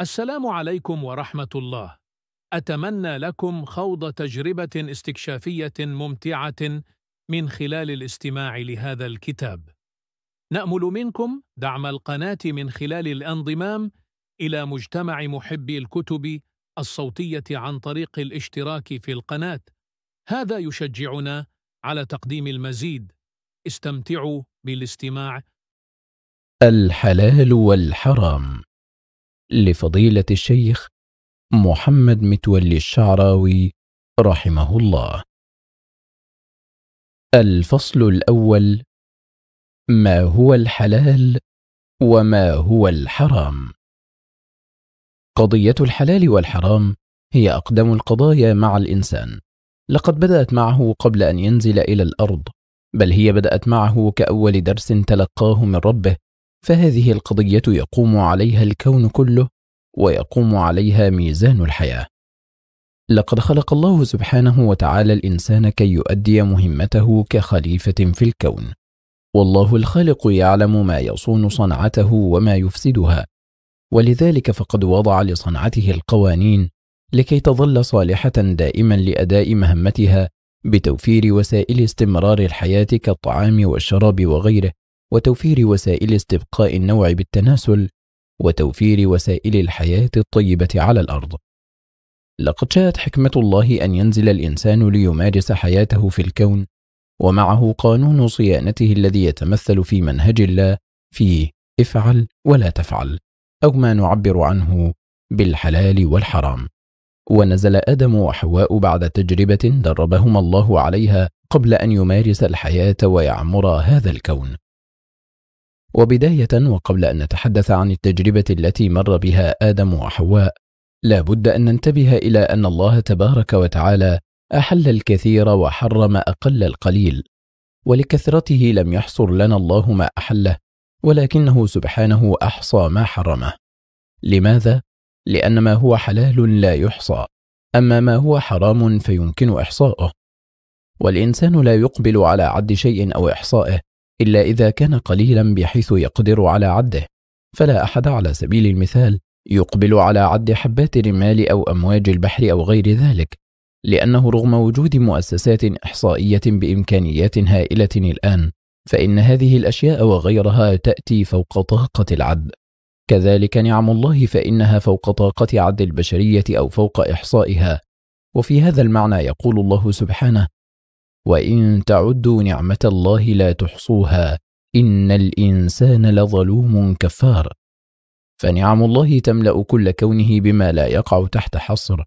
السلام عليكم ورحمة الله أتمنى لكم خوض تجربة استكشافية ممتعة من خلال الاستماع لهذا الكتاب نأمل منكم دعم القناة من خلال الانضمام إلى مجتمع محبي الكتب الصوتية عن طريق الاشتراك في القناة هذا يشجعنا على تقديم المزيد استمتعوا بالاستماع الحلال والحرام لفضيلة الشيخ محمد متولي الشعراوي رحمه الله الفصل الأول ما هو الحلال وما هو الحرام قضية الحلال والحرام هي أقدم القضايا مع الإنسان لقد بدأت معه قبل أن ينزل إلى الأرض بل هي بدأت معه كأول درس تلقاه من ربه فهذه القضية يقوم عليها الكون كله ويقوم عليها ميزان الحياة. لقد خلق الله سبحانه وتعالى الإنسان كي يؤدي مهمته كخليفة في الكون. والله الخالق يعلم ما يصون صنعته وما يفسدها، ولذلك فقد وضع لصنعته القوانين لكي تظل صالحة دائما لأداء مهمتها بتوفير وسائل استمرار الحياة كالطعام والشراب وغيره وتوفير وسائل استبقاء النوع بالتناسل وتوفير وسائل الحياة الطيبة على الأرض لقد شاءت حكمة الله أن ينزل الإنسان ليمارس حياته في الكون ومعه قانون صيانته الذي يتمثل في منهج الله في افعل ولا تفعل أو ما نعبر عنه بالحلال والحرام ونزل آدم وحواء بعد تجربة دربهما الله عليها قبل أن يمارس الحياة ويعمر هذا الكون وبداية وقبل أن نتحدث عن التجربة التي مر بها آدم وحواء لا بد أن ننتبه إلى أن الله تبارك وتعالى أحل الكثير وحرم أقل القليل ولكثرته لم يحصر لنا الله ما أحله ولكنه سبحانه أحصى ما حرمه لماذا؟ لأن ما هو حلال لا يحصى أما ما هو حرام فيمكن إحصاؤه والإنسان لا يقبل على عد شيء أو إحصائه إلا إذا كان قليلا بحيث يقدر على عده فلا أحد على سبيل المثال يقبل على عد حبات الرمال أو أمواج البحر أو غير ذلك لأنه رغم وجود مؤسسات إحصائية بإمكانيات هائلة الآن فإن هذه الأشياء وغيرها تأتي فوق طاقة العد كذلك نعم الله فإنها فوق طاقة عد البشرية أو فوق إحصائها وفي هذا المعنى يقول الله سبحانه وان تعدوا نعمه الله لا تحصوها ان الانسان لظلوم كفار فنعم الله تملا كل كونه بما لا يقع تحت حصر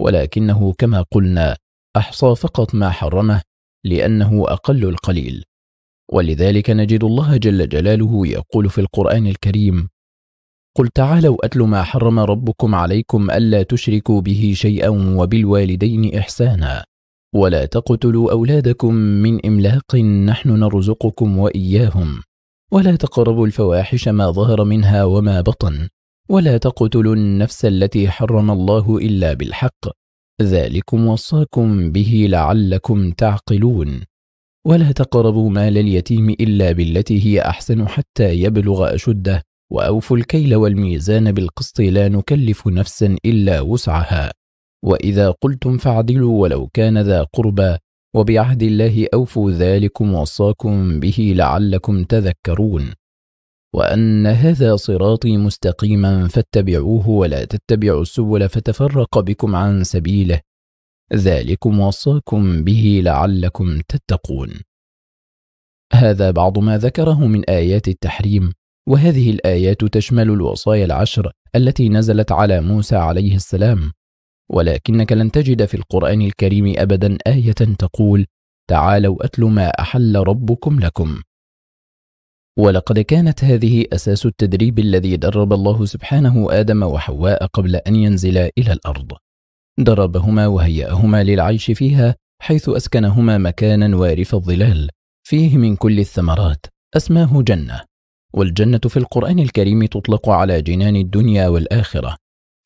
ولكنه كما قلنا احصى فقط ما حرمه لانه اقل القليل ولذلك نجد الله جل جلاله يقول في القران الكريم قل تعالوا اتل ما حرم ربكم عليكم الا تشركوا به شيئا وبالوالدين احسانا ولا تقتلوا أولادكم من إملاق نحن نرزقكم وإياهم ولا تقربوا الفواحش ما ظهر منها وما بطن ولا تقتلوا النفس التي حرم الله إلا بالحق ذلكم وصاكم به لعلكم تعقلون ولا تقربوا مال اليتيم إلا بالتي هي أحسن حتى يبلغ أشده وأوفوا الكيل والميزان بالقسط لا نكلف نفسا إلا وسعها وإذا قلتم فعدلوا ولو كان ذا قربى وبعهد الله أوفوا ذلكم وصاكم به لعلكم تذكرون وأن هذا صراطي مستقيما فاتبعوه ولا تتبعوا السبل فتفرق بكم عن سبيله ذلكم وصاكم به لعلكم تتقون هذا بعض ما ذكره من آيات التحريم وهذه الآيات تشمل الوصايا العشر التي نزلت على موسى عليه السلام ولكنك لن تجد في القرآن الكريم أبدا آية تقول تعالوا أتل ما أحل ربكم لكم ولقد كانت هذه أساس التدريب الذي درب الله سبحانه آدم وحواء قبل أن ينزلا إلى الأرض دربهما وهيأهما للعيش فيها حيث أسكنهما مكانا وارف الظلال فيه من كل الثمرات أسماه جنة والجنة في القرآن الكريم تطلق على جنان الدنيا والآخرة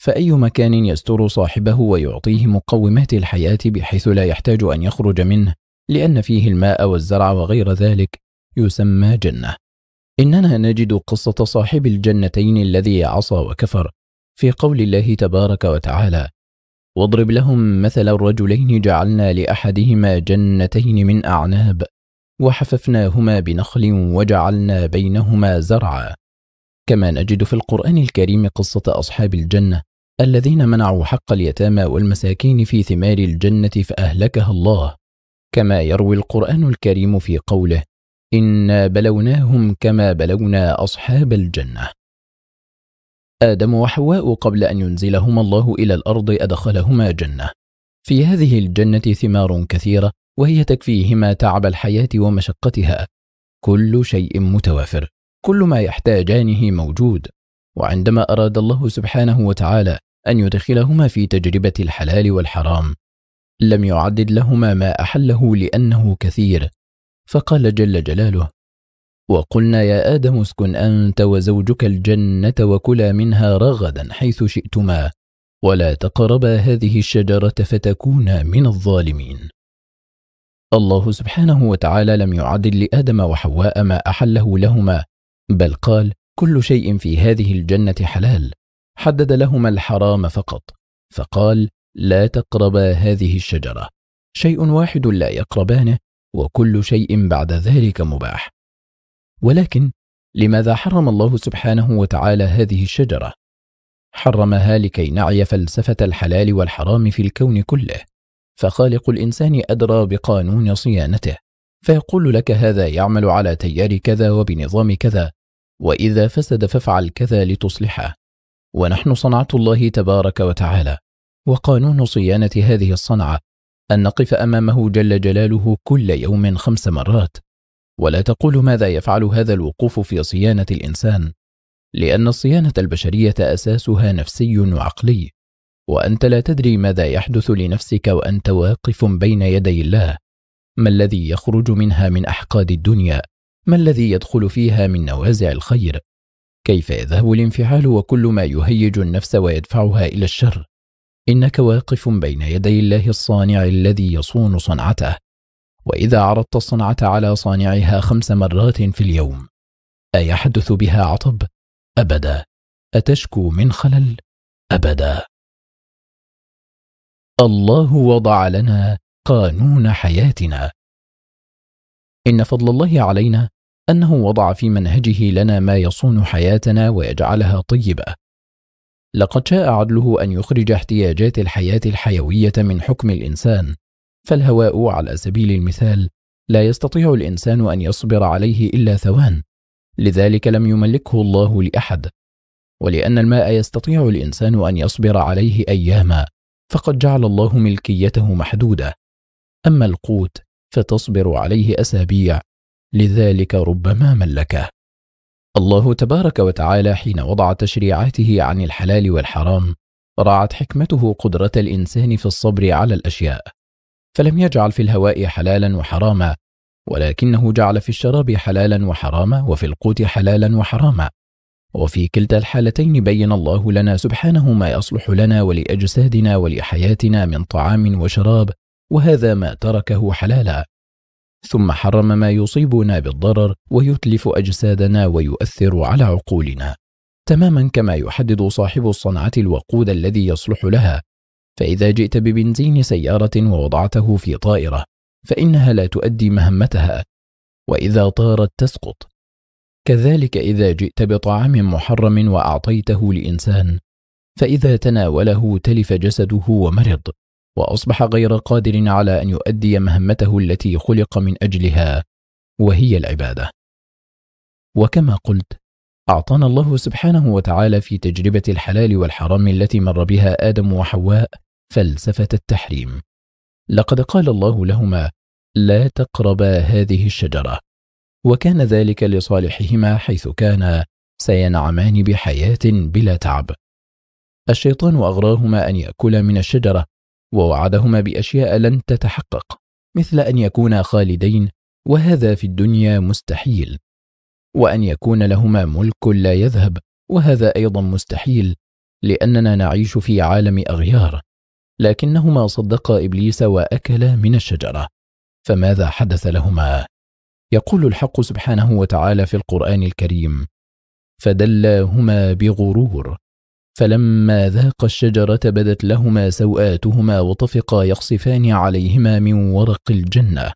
فأي مكان يستر صاحبه ويعطيه مقومات الحياة بحيث لا يحتاج أن يخرج منه لأن فيه الماء والزرع وغير ذلك يسمى جنة إننا نجد قصة صاحب الجنتين الذي عصى وكفر في قول الله تبارك وتعالى واضرب لهم مثل الرجلين جعلنا لأحدهما جنتين من أعناب وحففناهما بنخل وجعلنا بينهما زرعا كما نجد في القرآن الكريم قصة أصحاب الجنة الذين منعوا حق اليتامى والمساكين في ثمار الجنة فأهلكها الله كما يروي القرآن الكريم في قوله إنا بلوناهم كما بلونا أصحاب الجنة آدم وحواء قبل أن ينزلهما الله إلى الأرض أدخلهما جنة في هذه الجنة ثمار كثيرة وهي تكفيهما تعب الحياة ومشقتها كل شيء متوافر كل ما يحتاجانه موجود وعندما أراد الله سبحانه وتعالى أن يدخلهما في تجربة الحلال والحرام لم يعدد لهما ما أحله لأنه كثير فقال جل جلاله وقلنا يا آدم اسكن أنت وزوجك الجنة وكلا منها رغدا حيث شئتما ولا تقربا هذه الشجرة فتكونا من الظالمين الله سبحانه وتعالى لم يعدل لآدم وحواء ما أحله لهما بل قال كل شيء في هذه الجنة حلال حدد لهما الحرام فقط فقال لا تقربا هذه الشجره شيء واحد لا يقربانه وكل شيء بعد ذلك مباح ولكن لماذا حرم الله سبحانه وتعالى هذه الشجره حرمها لكي نعي فلسفه الحلال والحرام في الكون كله فخالق الانسان ادرى بقانون صيانته فيقول لك هذا يعمل على تيار كذا وبنظام كذا واذا فسد فافعل كذا لتصلحه ونحن صنعة الله تبارك وتعالى وقانون صيانة هذه الصنعة أن نقف أمامه جل جلاله كل يوم خمس مرات ولا تقول ماذا يفعل هذا الوقوف في صيانة الإنسان لأن الصيانة البشرية أساسها نفسي وعقلي وأنت لا تدري ماذا يحدث لنفسك وأنت واقف بين يدي الله ما الذي يخرج منها من أحقاد الدنيا ما الذي يدخل فيها من نوازع الخير كيف يذهب الانفعال وكل ما يهيج النفس ويدفعها إلى الشر إنك واقف بين يدي الله الصانع الذي يصون صنعته وإذا عرضت الصنعة على صانعها خمس مرات في اليوم أيحدث بها عطب؟ أبدا أتشكو من خلل؟ أبدا الله وضع لنا قانون حياتنا إن فضل الله علينا أنه وضع في منهجه لنا ما يصون حياتنا ويجعلها طيبة. لقد شاء عدله أن يخرج احتياجات الحياة الحيوية من حكم الإنسان، فالهواء على سبيل المثال لا يستطيع الإنسان أن يصبر عليه إلا ثوان، لذلك لم يملكه الله لأحد. ولأن الماء يستطيع الإنسان أن يصبر عليه أياما، فقد جعل الله ملكيته محدودة. أما القوت فتصبر عليه أسابيع لذلك ربما ملكه الله تبارك وتعالى حين وضع تشريعاته عن الحلال والحرام رعت حكمته قدرة الإنسان في الصبر على الأشياء فلم يجعل في الهواء حلالا وحراما ولكنه جعل في الشراب حلالا وحراما وفي القوت حلالا وحراما وفي كلتا الحالتين بين الله لنا سبحانه ما يصلح لنا ولأجسادنا ولحياتنا من طعام وشراب وهذا ما تركه حلالا ثم حرم ما يصيبنا بالضرر ويتلف اجسادنا ويؤثر على عقولنا تماما كما يحدد صاحب الصنعه الوقود الذي يصلح لها فاذا جئت ببنزين سياره ووضعته في طائره فانها لا تؤدي مهمتها واذا طارت تسقط كذلك اذا جئت بطعام محرم واعطيته لانسان فاذا تناوله تلف جسده ومرض وأصبح غير قادر على أن يؤدي مهمته التي خلق من أجلها وهي العبادة وكما قلت أعطانا الله سبحانه وتعالى في تجربة الحلال والحرام التي مر بها آدم وحواء فلسفة التحريم لقد قال الله لهما لا تقربا هذه الشجرة وكان ذلك لصالحهما حيث كانا سينعمان بحياة بلا تعب الشيطان أغراهما أن يأكلا من الشجرة ووعدهما بأشياء لن تتحقق مثل أن يكونا خالدين وهذا في الدنيا مستحيل وأن يكون لهما ملك لا يذهب وهذا أيضا مستحيل لأننا نعيش في عالم أغيار لكنهما صدقا إبليس وأكلا من الشجرة فماذا حدث لهما؟ يقول الحق سبحانه وتعالى في القرآن الكريم فدلاهما بغرور فلما ذاقا الشجرة بدت لهما سوآتهما وطفقا يخصفان عليهما من ورق الجنة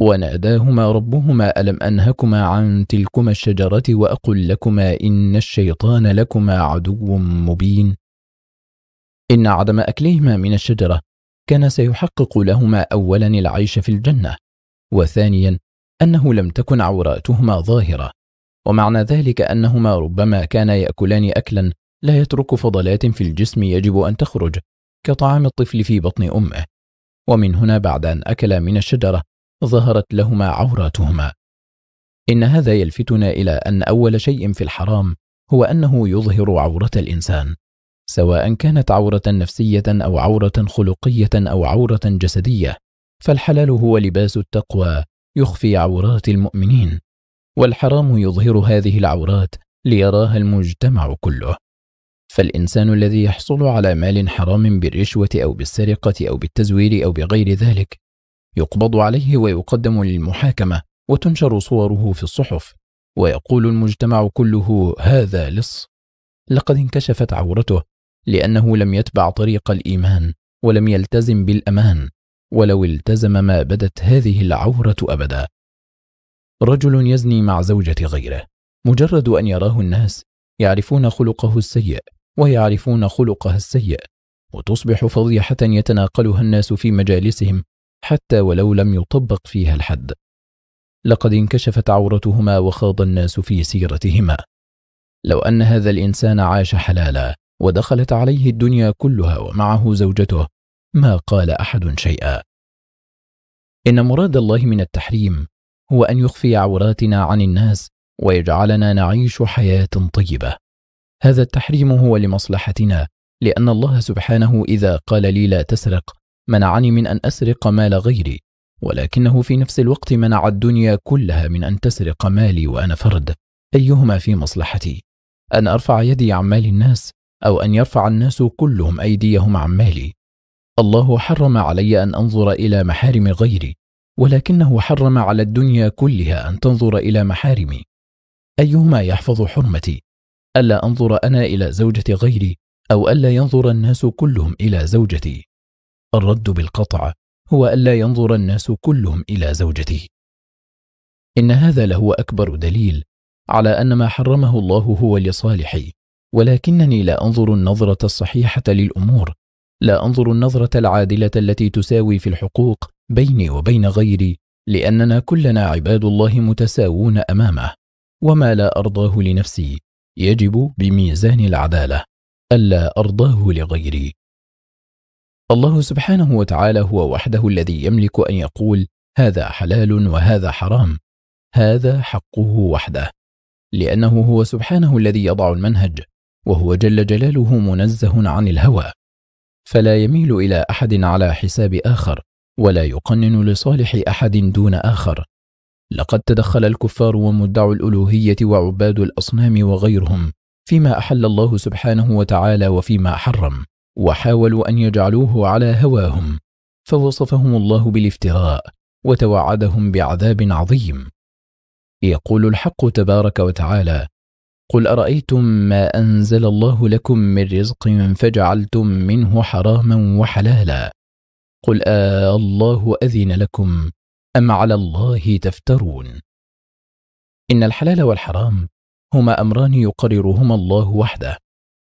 وناداهما ربهما ألم أنهكما عن تلكما الشجرة وأقل لكما إن الشيطان لكما عدو مبين إن عدم أكلهما من الشجرة كان سيحقق لهما أولا العيش في الجنة وثانيا أنه لم تكن عوراتهما ظاهرة ومعنى ذلك أنهما ربما كان يأكلان أكلا لا يترك فضلات في الجسم يجب أن تخرج كطعام الطفل في بطن أمه ومن هنا بعد أن أكل من الشجرة ظهرت لهما عوراتهما إن هذا يلفتنا إلى أن أول شيء في الحرام هو أنه يظهر عورة الإنسان سواء كانت عورة نفسية أو عورة خلقية أو عورة جسدية فالحلال هو لباس التقوى يخفي عورات المؤمنين والحرام يظهر هذه العورات ليراها المجتمع كله فالإنسان الذي يحصل على مال حرام بالرشوة أو بالسرقة أو بالتزوير أو بغير ذلك يقبض عليه ويقدم للمحاكمة وتنشر صوره في الصحف ويقول المجتمع كله هذا لص لقد انكشفت عورته لأنه لم يتبع طريق الإيمان ولم يلتزم بالأمان ولو التزم ما بدت هذه العورة أبدا رجل يزني مع زوجة غيره مجرد أن يراه الناس يعرفون خلقه السيء ويعرفون خلقها السيء وتصبح فضيحة يتناقلها الناس في مجالسهم حتى ولو لم يطبق فيها الحد لقد انكشفت عورتهما وخاض الناس في سيرتهما لو أن هذا الإنسان عاش حلالا ودخلت عليه الدنيا كلها ومعه زوجته ما قال أحد شيئا إن مراد الله من التحريم هو أن يخفي عوراتنا عن الناس ويجعلنا نعيش حياة طيبة هذا التحريم هو لمصلحتنا لأن الله سبحانه إذا قال لي لا تسرق منعني من أن أسرق مال غيري ولكنه في نفس الوقت منع الدنيا كلها من أن تسرق مالي وأنا فرد أيهما في مصلحتي أن أرفع يدي عن مال الناس أو أن يرفع الناس كلهم أيديهم عن مالي الله حرم علي أن أنظر إلى محارم غيري ولكنه حرم على الدنيا كلها أن تنظر إلى محارمي أيهما يحفظ حرمتي ألا أنظر أنا إلى زوجة غيري أو ألا ينظر الناس كلهم إلى زوجتي الرد بالقطع هو ألا ينظر الناس كلهم إلى زوجتي إن هذا لهو أكبر دليل على أن ما حرمه الله هو لصالحي ولكنني لا أنظر النظرة الصحيحة للأمور لا أنظر النظرة العادلة التي تساوي في الحقوق بيني وبين غيري لأننا كلنا عباد الله متساوون أمامه وما لا أرضاه لنفسي يجب بميزان العدالة ألا أرضاه لغيري الله سبحانه وتعالى هو وحده الذي يملك أن يقول هذا حلال وهذا حرام هذا حقه وحده لأنه هو سبحانه الذي يضع المنهج وهو جل جلاله منزه عن الهوى فلا يميل إلى أحد على حساب آخر ولا يقنن لصالح أحد دون آخر لقد تدخل الكفار ومدعوا الألوهية وعباد الأصنام وغيرهم فيما أحل الله سبحانه وتعالى وفيما حرم وحاولوا أن يجعلوه على هواهم فوصفهم الله بالافتراء وتوعدهم بعذاب عظيم يقول الحق تبارك وتعالى قل أرأيتم ما أنزل الله لكم من رزق فجعلتم منه حراما وحلالا قل آه الله أذن لكم أم على الله تفترون إن الحلال والحرام هما أمران يقررهما الله وحده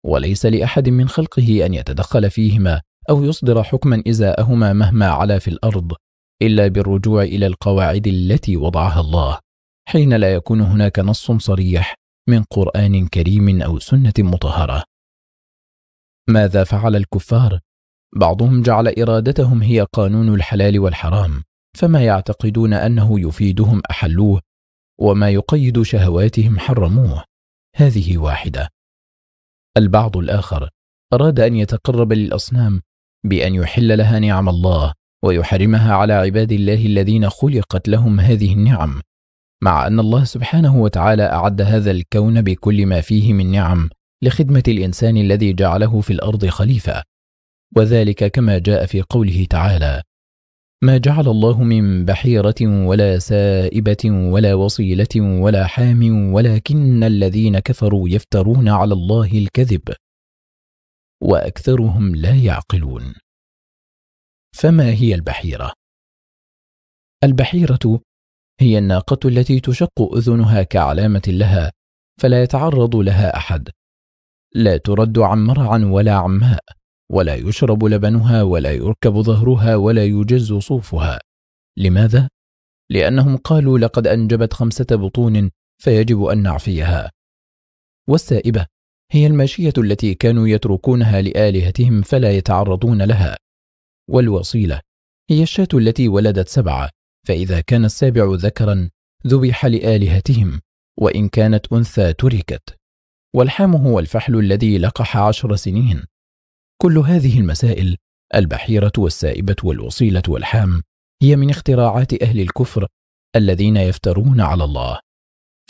وليس لأحد من خلقه أن يتدخل فيهما أو يصدر حكما إزاءهما مهما علا في الأرض إلا بالرجوع إلى القواعد التي وضعها الله حين لا يكون هناك نص صريح من قرآن كريم أو سنة مطهرة ماذا فعل الكفار؟ بعضهم جعل إرادتهم هي قانون الحلال والحرام فما يعتقدون أنه يفيدهم أحلوه وما يقيد شهواتهم حرموه هذه واحدة البعض الآخر أراد أن يتقرب للأصنام بأن يحل لها نعم الله ويحرمها على عباد الله الذين خلقت لهم هذه النعم مع أن الله سبحانه وتعالى أعد هذا الكون بكل ما فيه من نعم لخدمة الإنسان الذي جعله في الأرض خليفة وذلك كما جاء في قوله تعالى ما جعل الله من بحيرة ولا سائبة ولا وصيلة ولا حام ولكن الذين كفروا يفترون على الله الكذب وأكثرهم لا يعقلون فما هي البحيرة؟ البحيرة هي الناقة التي تشق أذنها كعلامة لها فلا يتعرض لها أحد لا ترد عن مرعا ولا عن ماء ولا يشرب لبنها ولا يركب ظهرها ولا يجز صوفها لماذا؟ لأنهم قالوا لقد أنجبت خمسة بطون فيجب أن نعفيها والسائبة هي الماشية التي كانوا يتركونها لآلهتهم فلا يتعرضون لها والوصيلة هي الشاة التي ولدت سبعة فإذا كان السابع ذكرا ذبح لآلهتهم وإن كانت أنثى تركت والحام هو الفحل الذي لقح عشر سنين كل هذه المسائل البحيرة والسائبة والوصيلة والحام هي من اختراعات أهل الكفر الذين يفترون على الله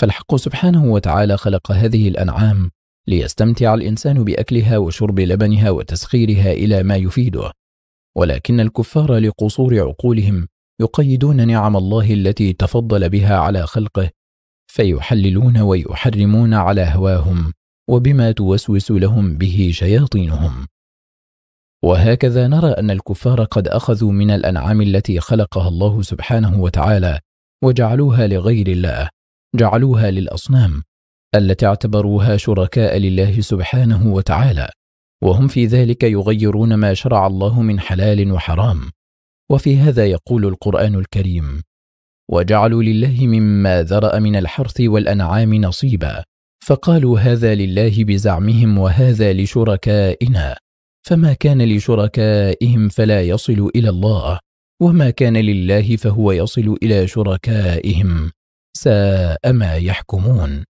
فالحق سبحانه وتعالى خلق هذه الأنعام ليستمتع الإنسان بأكلها وشرب لبنها وتسخيرها إلى ما يفيده ولكن الكفار لقصور عقولهم يقيدون نعم الله التي تفضل بها على خلقه فيحللون ويحرمون على هواهم وبما توسوس لهم به شياطينهم وهكذا نرى أن الكفار قد أخذوا من الأنعام التي خلقها الله سبحانه وتعالى وجعلوها لغير الله جعلوها للأصنام التي اعتبروها شركاء لله سبحانه وتعالى وهم في ذلك يغيرون ما شرع الله من حلال وحرام وفي هذا يقول القرآن الكريم وجعلوا لله مما ذرأ من الحرث والأنعام نصيبا فقالوا هذا لله بزعمهم وهذا لشركائنا فما كان لشركائهم فلا يصل إلى الله وما كان لله فهو يصل إلى شركائهم ساء ما يحكمون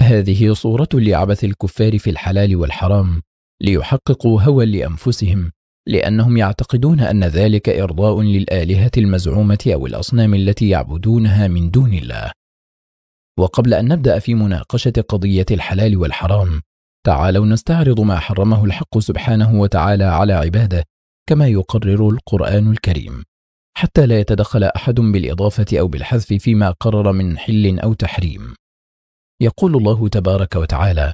هذه صورة لعبث الكفار في الحلال والحرام ليحققوا هوى لأنفسهم لأنهم يعتقدون أن ذلك إرضاء للآلهة المزعومة أو الأصنام التي يعبدونها من دون الله وقبل أن نبدأ في مناقشة قضية الحلال والحرام تعالوا نستعرض ما حرمه الحق سبحانه وتعالى على عباده كما يقرر القرآن الكريم حتى لا يتدخل أحد بالإضافة أو بالحذف فيما قرر من حل أو تحريم يقول الله تبارك وتعالى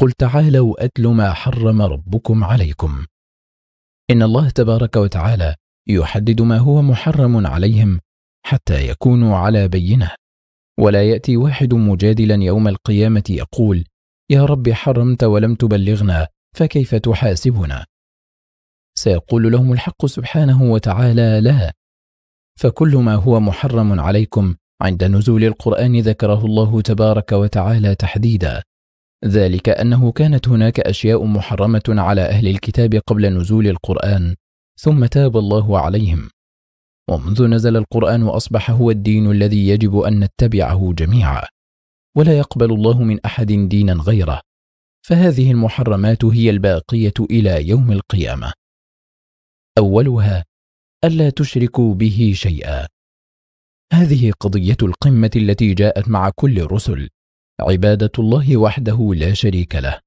قل تعالوا أتل ما حرم ربكم عليكم إن الله تبارك وتعالى يحدد ما هو محرم عليهم حتى يكونوا على بينه ولا يأتي واحد مجادلا يوم القيامة يقول يا رب حرمت ولم تبلغنا فكيف تحاسبنا سيقول لهم الحق سبحانه وتعالى لا فكل ما هو محرم عليكم عند نزول القرآن ذكره الله تبارك وتعالى تحديدا ذلك أنه كانت هناك أشياء محرمة على أهل الكتاب قبل نزول القرآن ثم تاب الله عليهم ومنذ نزل القرآن أصبح هو الدين الذي يجب أن نتبعه جميعا ولا يقبل الله من أحد دينا غيره فهذه المحرمات هي الباقية إلى يوم القيامة أولها ألا تشركوا به شيئا هذه قضية القمة التي جاءت مع كل الرسل عبادة الله وحده لا شريك له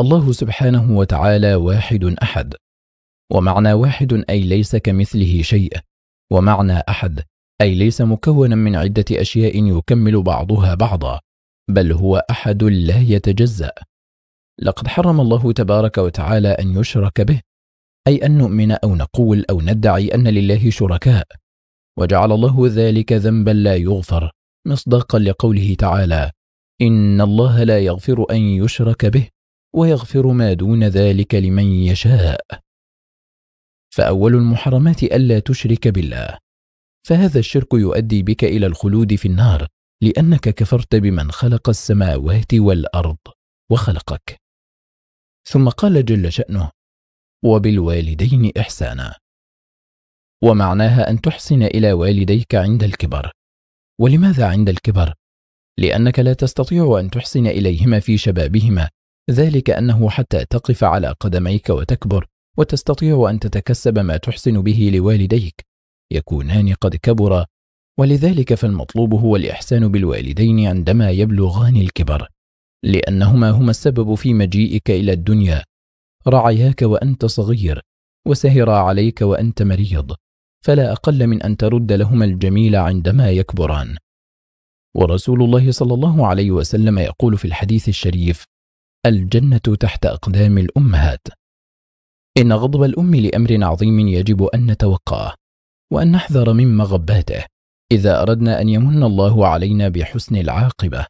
الله سبحانه وتعالى واحد أحد ومعنى واحد أي ليس كمثله شيء ومعنى أحد أي ليس مكونا من عدة أشياء يكمل بعضها بعضا بل هو أحد لا يتجزأ لقد حرم الله تبارك وتعالى أن يشرك به أي أن نؤمن أو نقول أو ندعي أن لله شركاء وجعل الله ذلك ذنبا لا يغفر مصداقا لقوله تعالى إن الله لا يغفر أن يشرك به ويغفر ما دون ذلك لمن يشاء فأول المحرمات ألا تشرك بالله فهذا الشرك يؤدي بك إلى الخلود في النار لأنك كفرت بمن خلق السماوات والأرض وخلقك ثم قال جل شأنه وبالوالدين إحسانا ومعناها أن تحسن إلى والديك عند الكبر ولماذا عند الكبر؟ لأنك لا تستطيع أن تحسن إليهما في شبابهما ذلك أنه حتى تقف على قدميك وتكبر وتستطيع أن تتكسب ما تحسن به لوالديك يكونان قد كبرا ولذلك فالمطلوب هو الإحسان بالوالدين عندما يبلغان الكبر لأنهما هما السبب في مجيئك إلى الدنيا رعياك وأنت صغير وسهرا عليك وأنت مريض فلا أقل من أن ترد لهما الجميل عندما يكبران ورسول الله صلى الله عليه وسلم يقول في الحديث الشريف الجنة تحت أقدام الأمهات إن غضب الأم لأمر عظيم يجب أن نتوقاه وأن نحذر من مغباته إذا أردنا أن يمن الله علينا بحسن العاقبة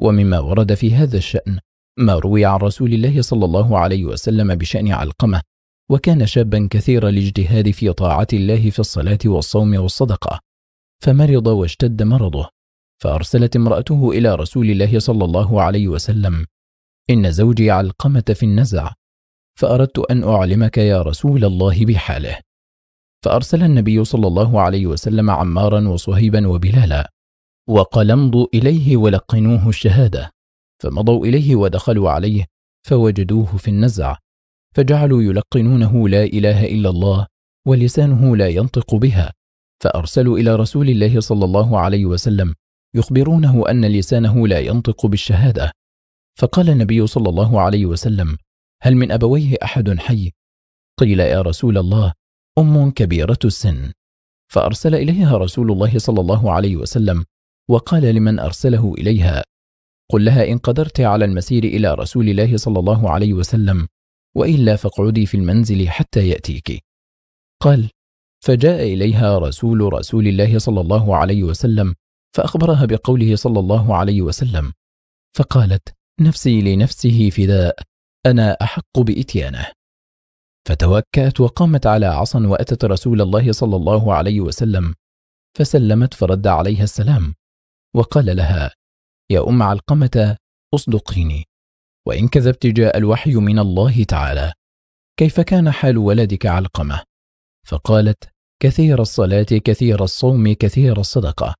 ومما ورد في هذا الشأن ما روي عن رسول الله صلى الله عليه وسلم بشأن علقمة وكان شابا كثير الاجتهاد في طاعة الله في الصلاة والصوم والصدقة فمرض واشتد مرضه فأرسلت امرأته إلى رسول الله صلى الله عليه وسلم إن زوجي علقمة في النزع فأردت أن أعلمك يا رسول الله بحاله فأرسل النبي صلى الله عليه وسلم عمارا وصهيبا وبلالا وقال امضوا إليه ولقنوه الشهادة فمضوا إليه ودخلوا عليه فوجدوه في النزع فجعلوا يلقنونه لا إله إلا الله ولسانه لا ينطق بها فأرسلوا إلى رسول الله صلى الله عليه وسلم يخبرونه أن لسانه لا ينطق بالشهادة فقال النبي صلى الله عليه وسلم هل من أبويه أحد حي؟ قيل يا رسول الله أم كبيرة السن فأرسل إليها رسول الله صلى الله عليه وسلم وقال لمن أرسله إليها قل لها إن قدرت على المسير إلى رسول الله صلى الله عليه وسلم وإلا فاقعدي في المنزل حتى يأتيك قال فجاء إليها رسول رسول الله صلى الله عليه وسلم فأخبرها بقوله صلى الله عليه وسلم فقالت نفسي لنفسه فداء أنا أحق بإتيانه فتوكأت وقامت على عصا وأتت رسول الله صلى الله عليه وسلم فسلمت فرد عليها السلام وقال لها يا أم علقمة أصدقيني وإن كذبت جاء الوحي من الله تعالى كيف كان حال ولدك علقمة؟ فقالت كثير الصلاة كثير الصوم كثير الصدقة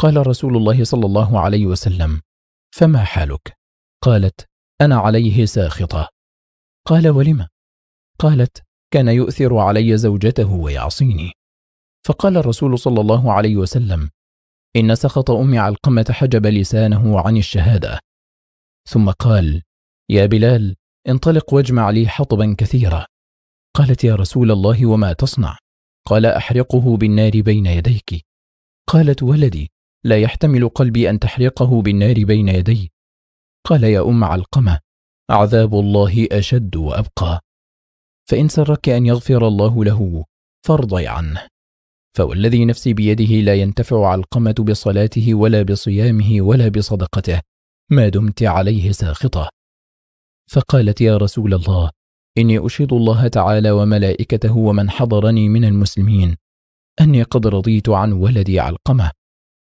قال رسول الله صلى الله عليه وسلم فما حالك؟ قالت أنا عليه ساخطة قال ولم؟ قالت كان يؤثر علي زوجته ويعصيني فقال الرسول صلى الله عليه وسلم إن سخط أم علقمة حجب لسانه عن الشهادة ثم قال يا بلال انطلق واجمع لي حطبا كثيرا قالت يا رسول الله وما تصنع قال أحرقه بالنار بين يديك قالت ولدي لا يحتمل قلبي أن تحرقه بالنار بين يدي قال يا أم علقمة عذاب الله أشد وأبقى فإن سرك أن يغفر الله له فارضي عنه فوالذي نفسي بيده لا ينتفع علقمة بصلاته ولا بصيامه ولا بصدقته ما دمت عليه ساخطة فقالت يا رسول الله إني أشهد الله تعالى وملائكته ومن حضرني من المسلمين أني قد رضيت عن ولدي علقمة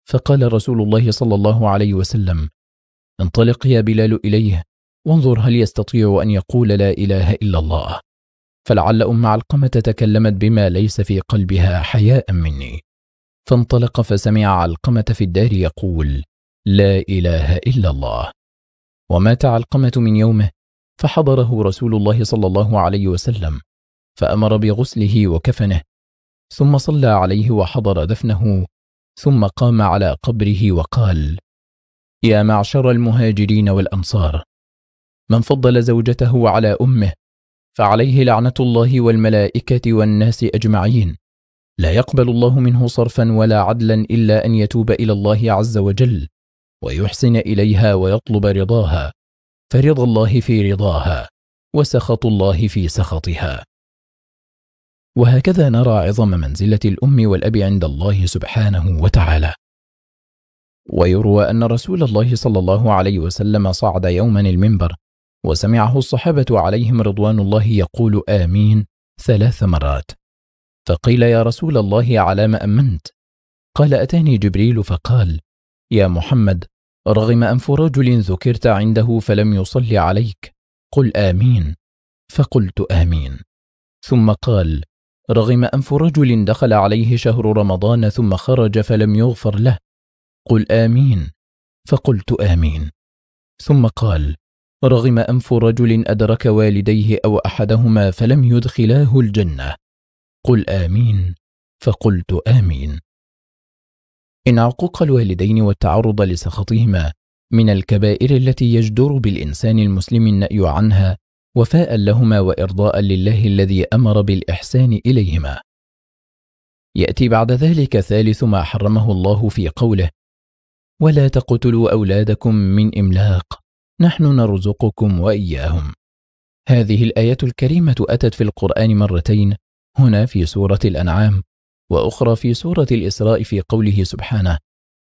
فقال رسول الله صلى الله عليه وسلم انطلق يا بلال إليه وانظر هل يستطيع أن يقول لا إله إلا الله فلعل أم علقمة تكلمت بما ليس في قلبها حياء مني فانطلق فسمع علقمة في الدار يقول لا إله إلا الله ومات علقمة من يومه فحضره رسول الله صلى الله عليه وسلم فأمر بغسله وكفنه ثم صلى عليه وحضر دفنه ثم قام على قبره وقال يا معشر المهاجرين والأنصار من فضل زوجته على أمه فعليه لعنة الله والملائكة والناس أجمعين لا يقبل الله منه صرفا ولا عدلا إلا أن يتوب إلى الله عز وجل ويحسن إليها ويطلب رضاها فرضا الله في رضاها وسخط الله في سخطها وهكذا نرى عظم منزلة الأم والأب عند الله سبحانه وتعالى ويروى أن رسول الله صلى الله عليه وسلم صعد يوما المنبر وسمعه الصحابة عليهم رضوان الله يقول آمين ثلاث مرات فقيل يا رسول الله على ما أمنت قال أتاني جبريل فقال يا محمد رغم أنف رجل ذكرت عنده فلم يصل عليك قل آمين فقلت آمين ثم قال رغم أنف رجل دخل عليه شهر رمضان ثم خرج فلم يغفر له قل آمين فقلت آمين ثم قال رغم أنف رجل أدرك والديه أو أحدهما فلم يدخلاه الجنة قل آمين فقلت آمين إن عقوق الوالدين والتعرض لسخطهما من الكبائر التي يجدر بالإنسان المسلم النأي عنها وفاء لهما وإرضاء لله الذي أمر بالإحسان إليهما يأتي بعد ذلك ثالث ما حرمه الله في قوله ولا تقتلوا أولادكم من إملاق نحن نرزقكم واياهم هذه الايه الكريمه اتت في القران مرتين هنا في سوره الانعام واخرى في سوره الاسراء في قوله سبحانه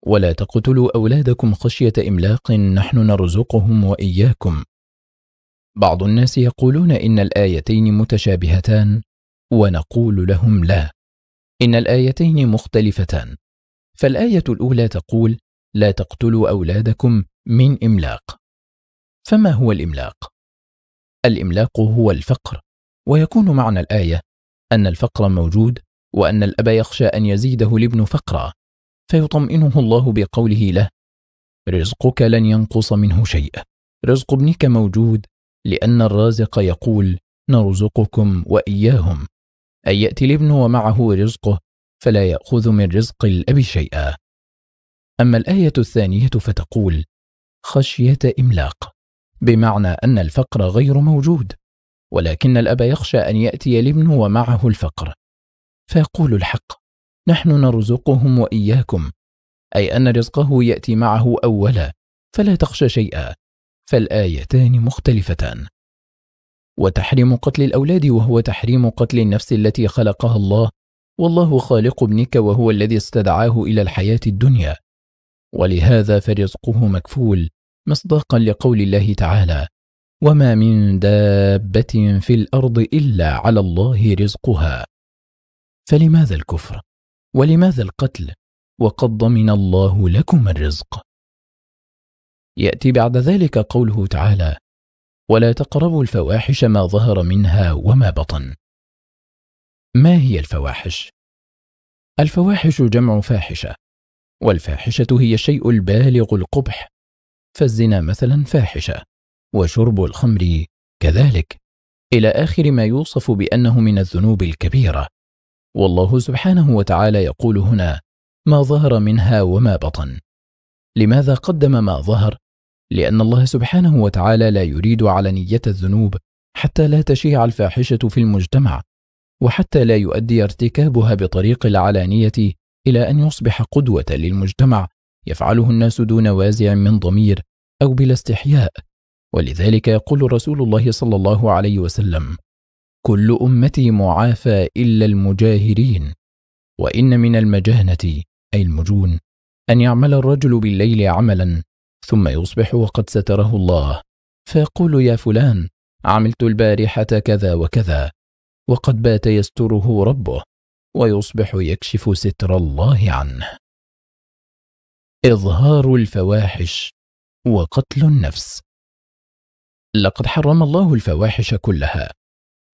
ولا تقتلوا اولادكم خشيه املاق نحن نرزقهم واياكم بعض الناس يقولون ان الايتين متشابهتان ونقول لهم لا ان الايتين مختلفتان فالايه الاولى تقول لا تقتلوا اولادكم من املاق فما هو الإملاق؟ الإملاق هو الفقر ويكون معنى الآية أن الفقر موجود وأن الأب يخشى أن يزيده الابن فقرا فيطمئنه الله بقوله له رزقك لن ينقص منه شيء رزق ابنك موجود لأن الرازق يقول نرزقكم وإياهم أن يأتي الابن ومعه رزقه فلا يأخذ من رزق الأب شيئا أما الآية الثانية فتقول خشية إملاق بمعنى أن الفقر غير موجود ولكن الأب يخشى أن يأتي الابن ومعه الفقر فيقول الحق نحن نرزقهم وإياكم أي أن رزقه يأتي معه أولا فلا تخشى شيئا فالآيتان مختلفتان وتحريم قتل الأولاد وهو تحريم قتل النفس التي خلقها الله والله خالق ابنك وهو الذي استدعاه إلى الحياة الدنيا ولهذا فرزقه مكفول مصداقا لقول الله تعالى وما من دابة في الأرض إلا على الله رزقها فلماذا الكفر؟ ولماذا القتل؟ وقد ضمن الله لكم الرزق يأتي بعد ذلك قوله تعالى ولا تقربوا الفواحش ما ظهر منها وما بطن ما هي الفواحش؟ الفواحش جمع فاحشة والفاحشة هي الشيء البالغ القبح فالزنا مثلا فاحشة وشرب الخمر كذلك إلى آخر ما يوصف بأنه من الذنوب الكبيرة والله سبحانه وتعالى يقول هنا ما ظهر منها وما بطن لماذا قدم ما ظهر؟ لأن الله سبحانه وتعالى لا يريد علنية الذنوب حتى لا تشيع الفاحشة في المجتمع وحتى لا يؤدي ارتكابها بطريق العلانية إلى أن يصبح قدوة للمجتمع يفعله الناس دون وازع من ضمير أو بلا استحياء ولذلك يقول رسول الله صلى الله عليه وسلم كل أمتي معافى إلا المجاهرين وإن من المجانة أي المجون أن يعمل الرجل بالليل عملا ثم يصبح وقد ستره الله فيقول يا فلان عملت البارحة كذا وكذا وقد بات يستره ربه ويصبح يكشف ستر الله عنه إظهار الفواحش وقتل النفس لقد حرم الله الفواحش كلها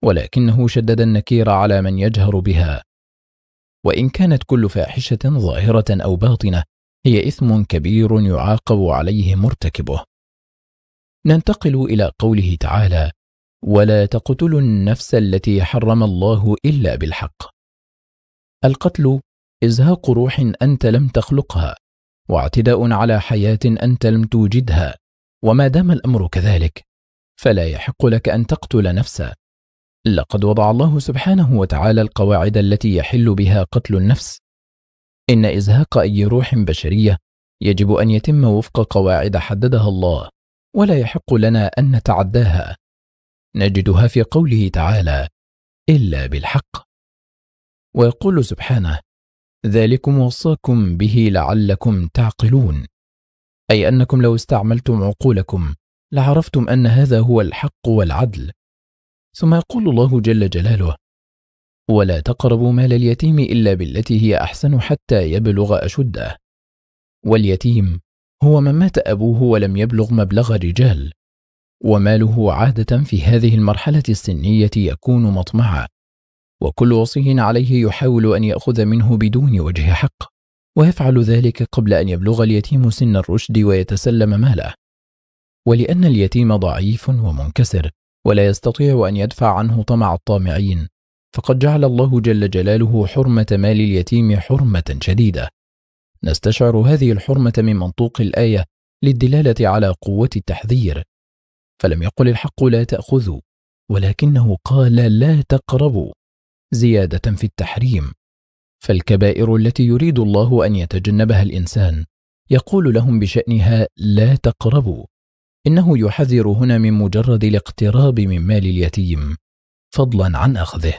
ولكنه شدد النكير على من يجهر بها وإن كانت كل فاحشة ظاهرة أو باطنة هي إثم كبير يعاقب عليه مرتكبه ننتقل إلى قوله تعالى ولا تقتلوا النفس التي حرم الله إلا بالحق القتل إزهاق روح أنت لم تخلقها واعتداء على حياه انت لم توجدها وما دام الامر كذلك فلا يحق لك ان تقتل نفسا لقد وضع الله سبحانه وتعالى القواعد التي يحل بها قتل النفس ان ازهاق اي روح بشريه يجب ان يتم وفق قواعد حددها الله ولا يحق لنا ان نتعداها نجدها في قوله تعالى الا بالحق ويقول سبحانه ذلكم وصاكم به لعلكم تعقلون أي أنكم لو استعملتم عقولكم لعرفتم أن هذا هو الحق والعدل ثم يقول الله جل جلاله ولا تقربوا مال اليتيم إلا بالتي هي أحسن حتى يبلغ أشده واليتيم هو من مات أبوه ولم يبلغ مبلغ الرجال وماله عادة في هذه المرحلة السنية يكون مطمعا وكل وصي عليه يحاول أن يأخذ منه بدون وجه حق ويفعل ذلك قبل أن يبلغ اليتيم سن الرشد ويتسلم ماله ولأن اليتيم ضعيف ومنكسر ولا يستطيع أن يدفع عنه طمع الطامعين فقد جعل الله جل جلاله حرمة مال اليتيم حرمة شديدة نستشعر هذه الحرمة من منطوق الآية للدلالة على قوة التحذير فلم يقل الحق لا تأخذوا ولكنه قال لا تقربوا زياده في التحريم فالكبائر التي يريد الله ان يتجنبها الانسان يقول لهم بشانها لا تقربوا انه يحذر هنا من مجرد الاقتراب من مال اليتيم فضلا عن اخذه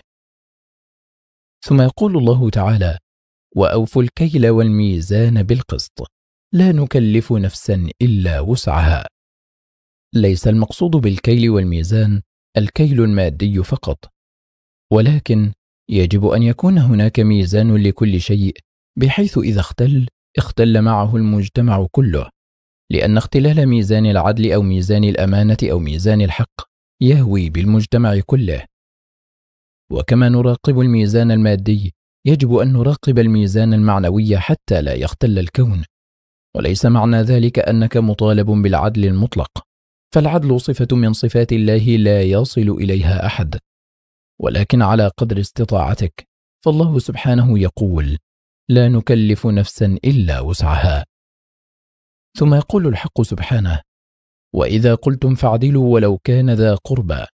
ثم يقول الله تعالى واوفوا الكيل والميزان بالقسط لا نكلف نفسا الا وسعها ليس المقصود بالكيل والميزان الكيل المادي فقط ولكن يجب أن يكون هناك ميزان لكل شيء بحيث إذا اختل اختل معه المجتمع كله لأن اختلال ميزان العدل أو ميزان الأمانة أو ميزان الحق يهوي بالمجتمع كله وكما نراقب الميزان المادي يجب أن نراقب الميزان المعنوي حتى لا يختل الكون وليس معنى ذلك أنك مطالب بالعدل المطلق فالعدل صفة من صفات الله لا يصل إليها أحد ولكن على قدر استطاعتك فالله سبحانه يقول لا نكلف نفسا إلا وسعها ثم يقول الحق سبحانه وإذا قلتم فاعدلوا ولو كان ذا قربى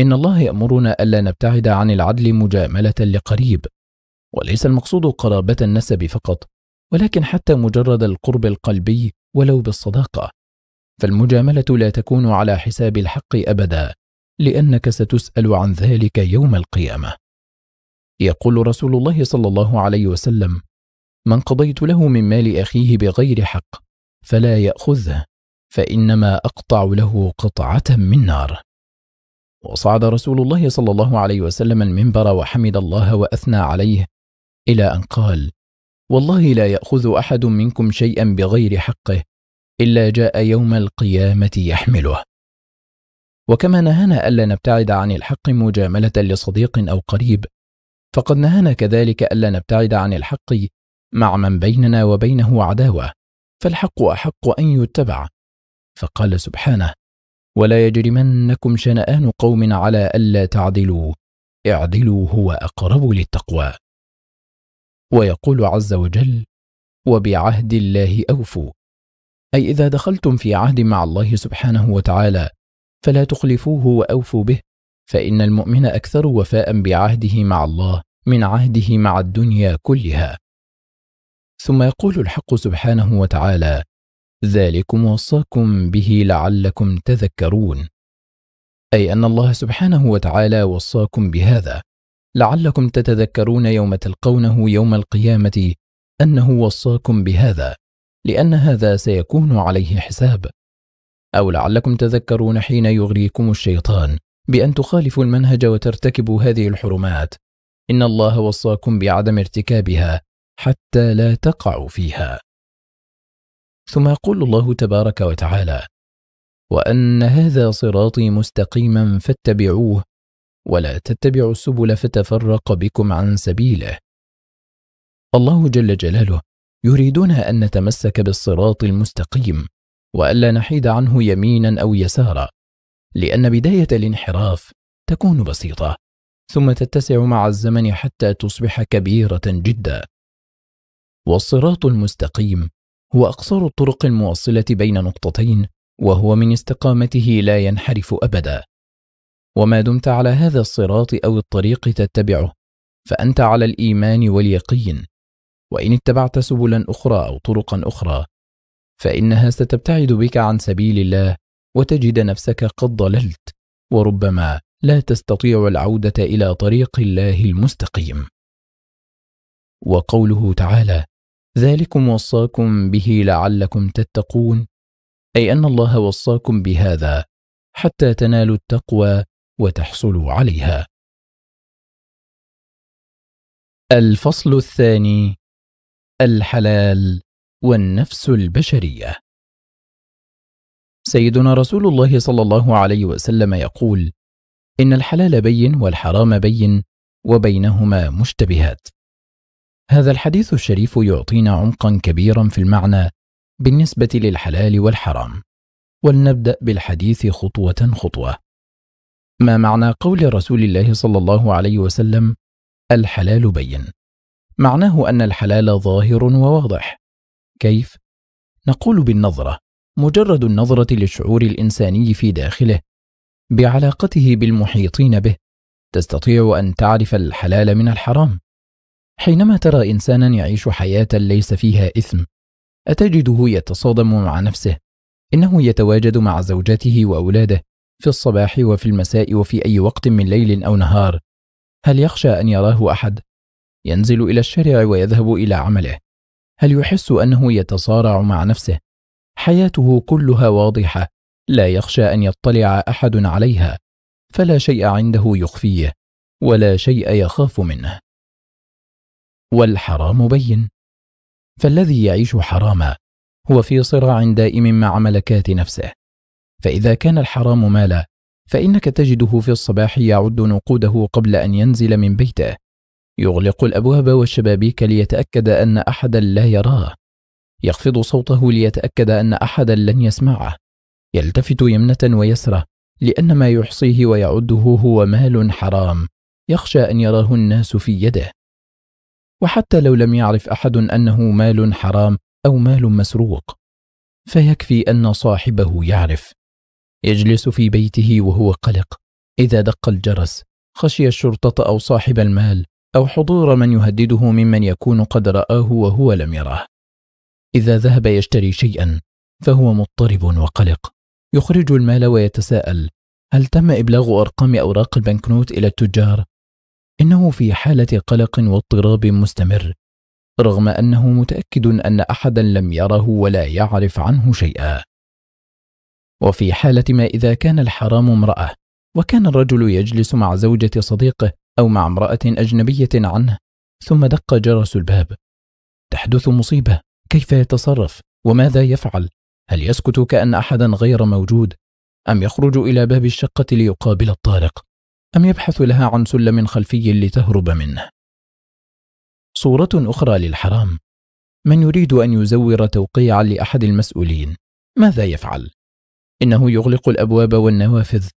إن الله يأمرنا ألا نبتعد عن العدل مجاملة لقريب وليس المقصود قرابة النسب فقط ولكن حتى مجرد القرب القلبي ولو بالصداقة فالمجاملة لا تكون على حساب الحق أبدا لأنك ستسأل عن ذلك يوم القيامة يقول رسول الله صلى الله عليه وسلم من قضيت له من مال أخيه بغير حق فلا يأخذه فإنما أقطع له قطعة من نار وصعد رسول الله صلى الله عليه وسلم المنبر وحمد الله وأثنى عليه إلى أن قال والله لا يأخذ أحد منكم شيئا بغير حقه إلا جاء يوم القيامة يحمله وكما نهانا ألا نبتعد عن الحق مجاملة لصديق أو قريب فقد نهانا كذلك ألا نبتعد عن الحق مع من بيننا وبينه عداوة فالحق أحق أن يتبع فقال سبحانه ولا يجرمنكم شنآن قوم على ألا تعدلوا اعدلوا هو أقرب للتقوى ويقول عز وجل وبعهد الله أوفوا أي إذا دخلتم في عهد مع الله سبحانه وتعالى فلا تخلفوه وأوفوا به فإن المؤمن أكثر وفاء بعهده مع الله من عهده مع الدنيا كلها ثم يقول الحق سبحانه وتعالى ذلكم وصاكم به لعلكم تذكرون أي أن الله سبحانه وتعالى وصاكم بهذا لعلكم تتذكرون يوم تلقونه يوم القيامة أنه وصاكم بهذا لأن هذا سيكون عليه حساب أو لعلكم تذكرون حين يغريكم الشيطان بأن تخالفوا المنهج وترتكبوا هذه الحرمات إن الله وصاكم بعدم ارتكابها حتى لا تقعوا فيها ثم يقول الله تبارك وتعالى وأن هذا صراطي مستقيما فاتبعوه ولا تتبعوا السبل فتفرق بكم عن سبيله الله جل جلاله يريدنا أن نتمسك بالصراط المستقيم وألا نحيد عنه يمينا أو يسارا لأن بداية الانحراف تكون بسيطة ثم تتسع مع الزمن حتى تصبح كبيرة جدا والصراط المستقيم هو أقصر الطرق الموصلة بين نقطتين وهو من استقامته لا ينحرف أبدا وما دمت على هذا الصراط أو الطريق تتبعه فأنت على الإيمان واليقين وإن اتبعت سبلا أخرى أو طرقا أخرى فإنها ستبتعد بك عن سبيل الله وتجد نفسك قد ضللت وربما لا تستطيع العودة إلى طريق الله المستقيم. وقوله تعالى: ذلكم وصاكم به لعلكم تتقون أي أن الله وصاكم بهذا حتى تنالوا التقوى وتحصلوا عليها. الفصل الثاني الحلال والنفس البشرية سيدنا رسول الله صلى الله عليه وسلم يقول إن الحلال بين والحرام بين وبينهما مشتبهات هذا الحديث الشريف يعطينا عمقا كبيرا في المعنى بالنسبة للحلال والحرام ولنبدأ بالحديث خطوة خطوة ما معنى قول رسول الله صلى الله عليه وسلم الحلال بين معناه أن الحلال ظاهر وواضح كيف؟ نقول بالنظرة مجرد النظرة للشعور الإنساني في داخله بعلاقته بالمحيطين به تستطيع أن تعرف الحلال من الحرام حينما ترى إنسانا يعيش حياة ليس فيها إثم أتجده يتصادم مع نفسه إنه يتواجد مع زوجته وأولاده في الصباح وفي المساء وفي أي وقت من ليل أو نهار هل يخشى أن يراه أحد؟ ينزل إلى الشارع ويذهب إلى عمله هل يحس انه يتصارع مع نفسه حياته كلها واضحه لا يخشى ان يطلع احد عليها فلا شيء عنده يخفيه ولا شيء يخاف منه والحرام بين فالذي يعيش حراما هو في صراع دائم مع ملكات نفسه فاذا كان الحرام مالا فانك تجده في الصباح يعد نقوده قبل ان ينزل من بيته يغلق الأبواب والشبابيك ليتأكد أن أحدا لا يراه يخفض صوته ليتأكد أن أحدا لن يسمعه يلتفت يمنة ويسرة لأن ما يحصيه ويعده هو مال حرام يخشى أن يراه الناس في يده وحتى لو لم يعرف أحد أنه مال حرام أو مال مسروق فيكفي أن صاحبه يعرف يجلس في بيته وهو قلق إذا دق الجرس خشي الشرطة أو صاحب المال أو حضور من يهدده ممن يكون قد رآه وهو لم يره إذا ذهب يشتري شيئا فهو مضطرب وقلق يخرج المال ويتساءل هل تم إبلاغ أرقام أوراق البنكنوت إلى التجار؟ إنه في حالة قلق واضطراب مستمر رغم أنه متأكد أن أحدا لم يره ولا يعرف عنه شيئا وفي حالة ما إذا كان الحرام امرأة وكان الرجل يجلس مع زوجة صديقه أو مع امرأة أجنبية عنه ثم دق جرس الباب تحدث مصيبة كيف يتصرف وماذا يفعل هل يسكت كأن أحدا غير موجود أم يخرج إلى باب الشقة ليقابل الطارق أم يبحث لها عن سلم خلفي لتهرب منه صورة أخرى للحرام من يريد أن يزور توقيعا لأحد المسؤولين ماذا يفعل؟ إنه يغلق الأبواب والنوافذ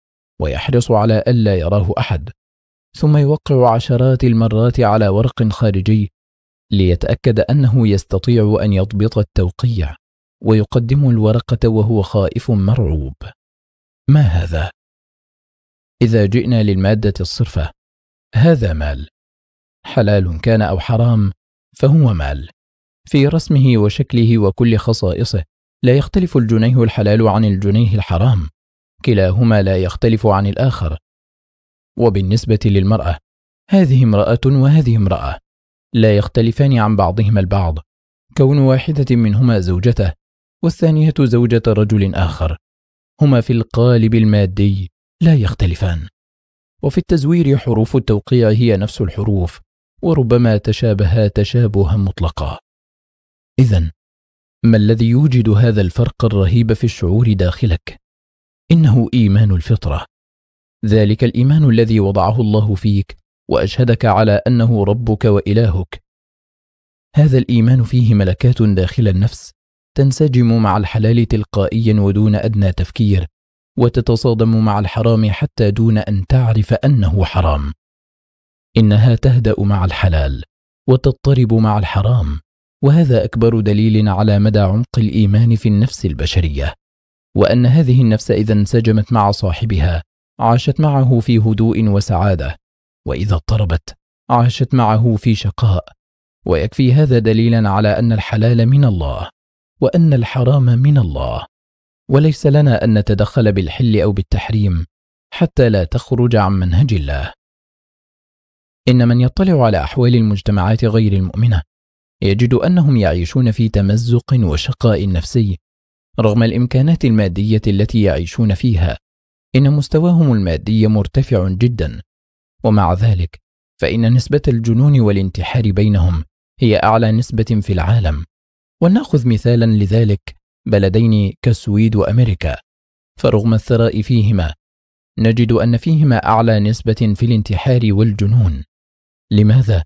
ويحرص على ألا يراه أحد ثم يوقع عشرات المرات على ورق خارجي ليتأكد أنه يستطيع أن يضبط التوقيع ويقدم الورقة وهو خائف مرعوب ما هذا؟ إذا جئنا للمادة الصرفة هذا مال حلال كان أو حرام فهو مال في رسمه وشكله وكل خصائصه لا يختلف الجنيه الحلال عن الجنيه الحرام كلاهما لا يختلف عن الآخر وبالنسبة للمرأة هذه امرأة وهذه امرأة لا يختلفان عن بعضهما البعض كون واحدة منهما زوجته والثانية زوجة رجل آخر هما في القالب المادي لا يختلفان وفي التزوير حروف التوقيع هي نفس الحروف وربما تشابها تشابها مطلقا إذا ما الذي يوجد هذا الفرق الرهيب في الشعور داخلك؟ إنه إيمان الفطرة ذلك الإيمان الذي وضعه الله فيك وأشهدك على أنه ربك وإلهك هذا الإيمان فيه ملكات داخل النفس تنسجم مع الحلال تلقائيا ودون أدنى تفكير وتتصادم مع الحرام حتى دون أن تعرف أنه حرام إنها تهدأ مع الحلال وتضطرب مع الحرام وهذا أكبر دليل على مدى عمق الإيمان في النفس البشرية وأن هذه النفس إذا انسجمت مع صاحبها عاشت معه في هدوء وسعادة وإذا اضطربت عاشت معه في شقاء ويكفي هذا دليلا على أن الحلال من الله وأن الحرام من الله وليس لنا أن نتدخل بالحل أو بالتحريم حتى لا تخرج عن منهج الله إن من يطلع على أحوال المجتمعات غير المؤمنة يجد أنهم يعيشون في تمزق وشقاء نفسي رغم الإمكانات المادية التي يعيشون فيها إن مستواهم المادي مرتفع جدا ومع ذلك فإن نسبة الجنون والانتحار بينهم هي أعلى نسبة في العالم ولنأخذ مثالا لذلك بلدين كالسويد وأمريكا فرغم الثراء فيهما نجد أن فيهما أعلى نسبة في الانتحار والجنون لماذا؟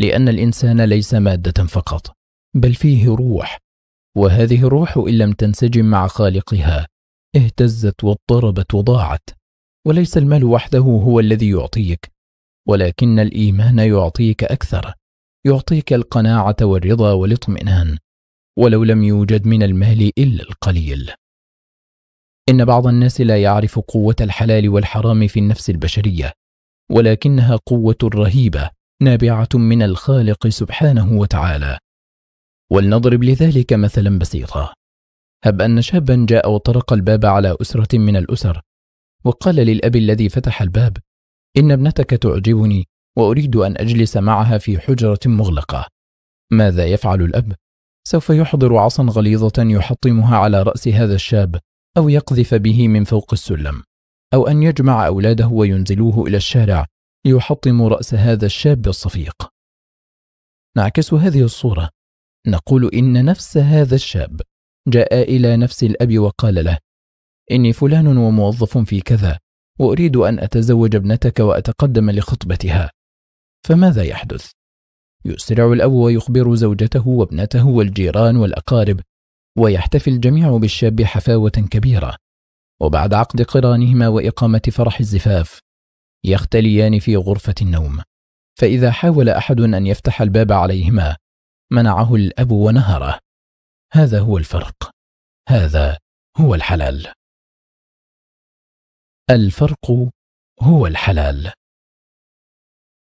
لأن الإنسان ليس مادة فقط بل فيه روح وهذه الروح إن لم تنسجم مع خالقها اهتزت واضطربت وضاعت وليس المال وحده هو الذي يعطيك ولكن الإيمان يعطيك أكثر يعطيك القناعة والرضا والاطمئنان ولو لم يوجد من المال إلا القليل إن بعض الناس لا يعرف قوة الحلال والحرام في النفس البشرية ولكنها قوة رهيبة نابعة من الخالق سبحانه وتعالى ولنضرب لذلك مثلا بسيطا هب أن شابا جاء وطرق الباب على أسرة من الأسر وقال للأب الذي فتح الباب إن ابنتك تعجبني وأريد أن أجلس معها في حجرة مغلقة ماذا يفعل الأب؟ سوف يحضر عصا غليظة يحطمها على رأس هذا الشاب أو يقذف به من فوق السلم أو أن يجمع أولاده وينزلوه إلى الشارع ليحطموا رأس هذا الشاب الصفيق نعكس هذه الصورة نقول إن نفس هذا الشاب جاء إلى نفس الأب وقال له إني فلان وموظف في كذا وأريد أن أتزوج ابنتك وأتقدم لخطبتها فماذا يحدث؟ يسرع الأب ويخبر زوجته وابنته والجيران والأقارب ويحتفي الجميع بالشاب حفاوة كبيرة وبعد عقد قرانهما وإقامة فرح الزفاف يختليان في غرفة النوم فإذا حاول أحد أن يفتح الباب عليهما منعه الأب ونهره هذا هو الفرق هذا هو الحلال الفرق هو الحلال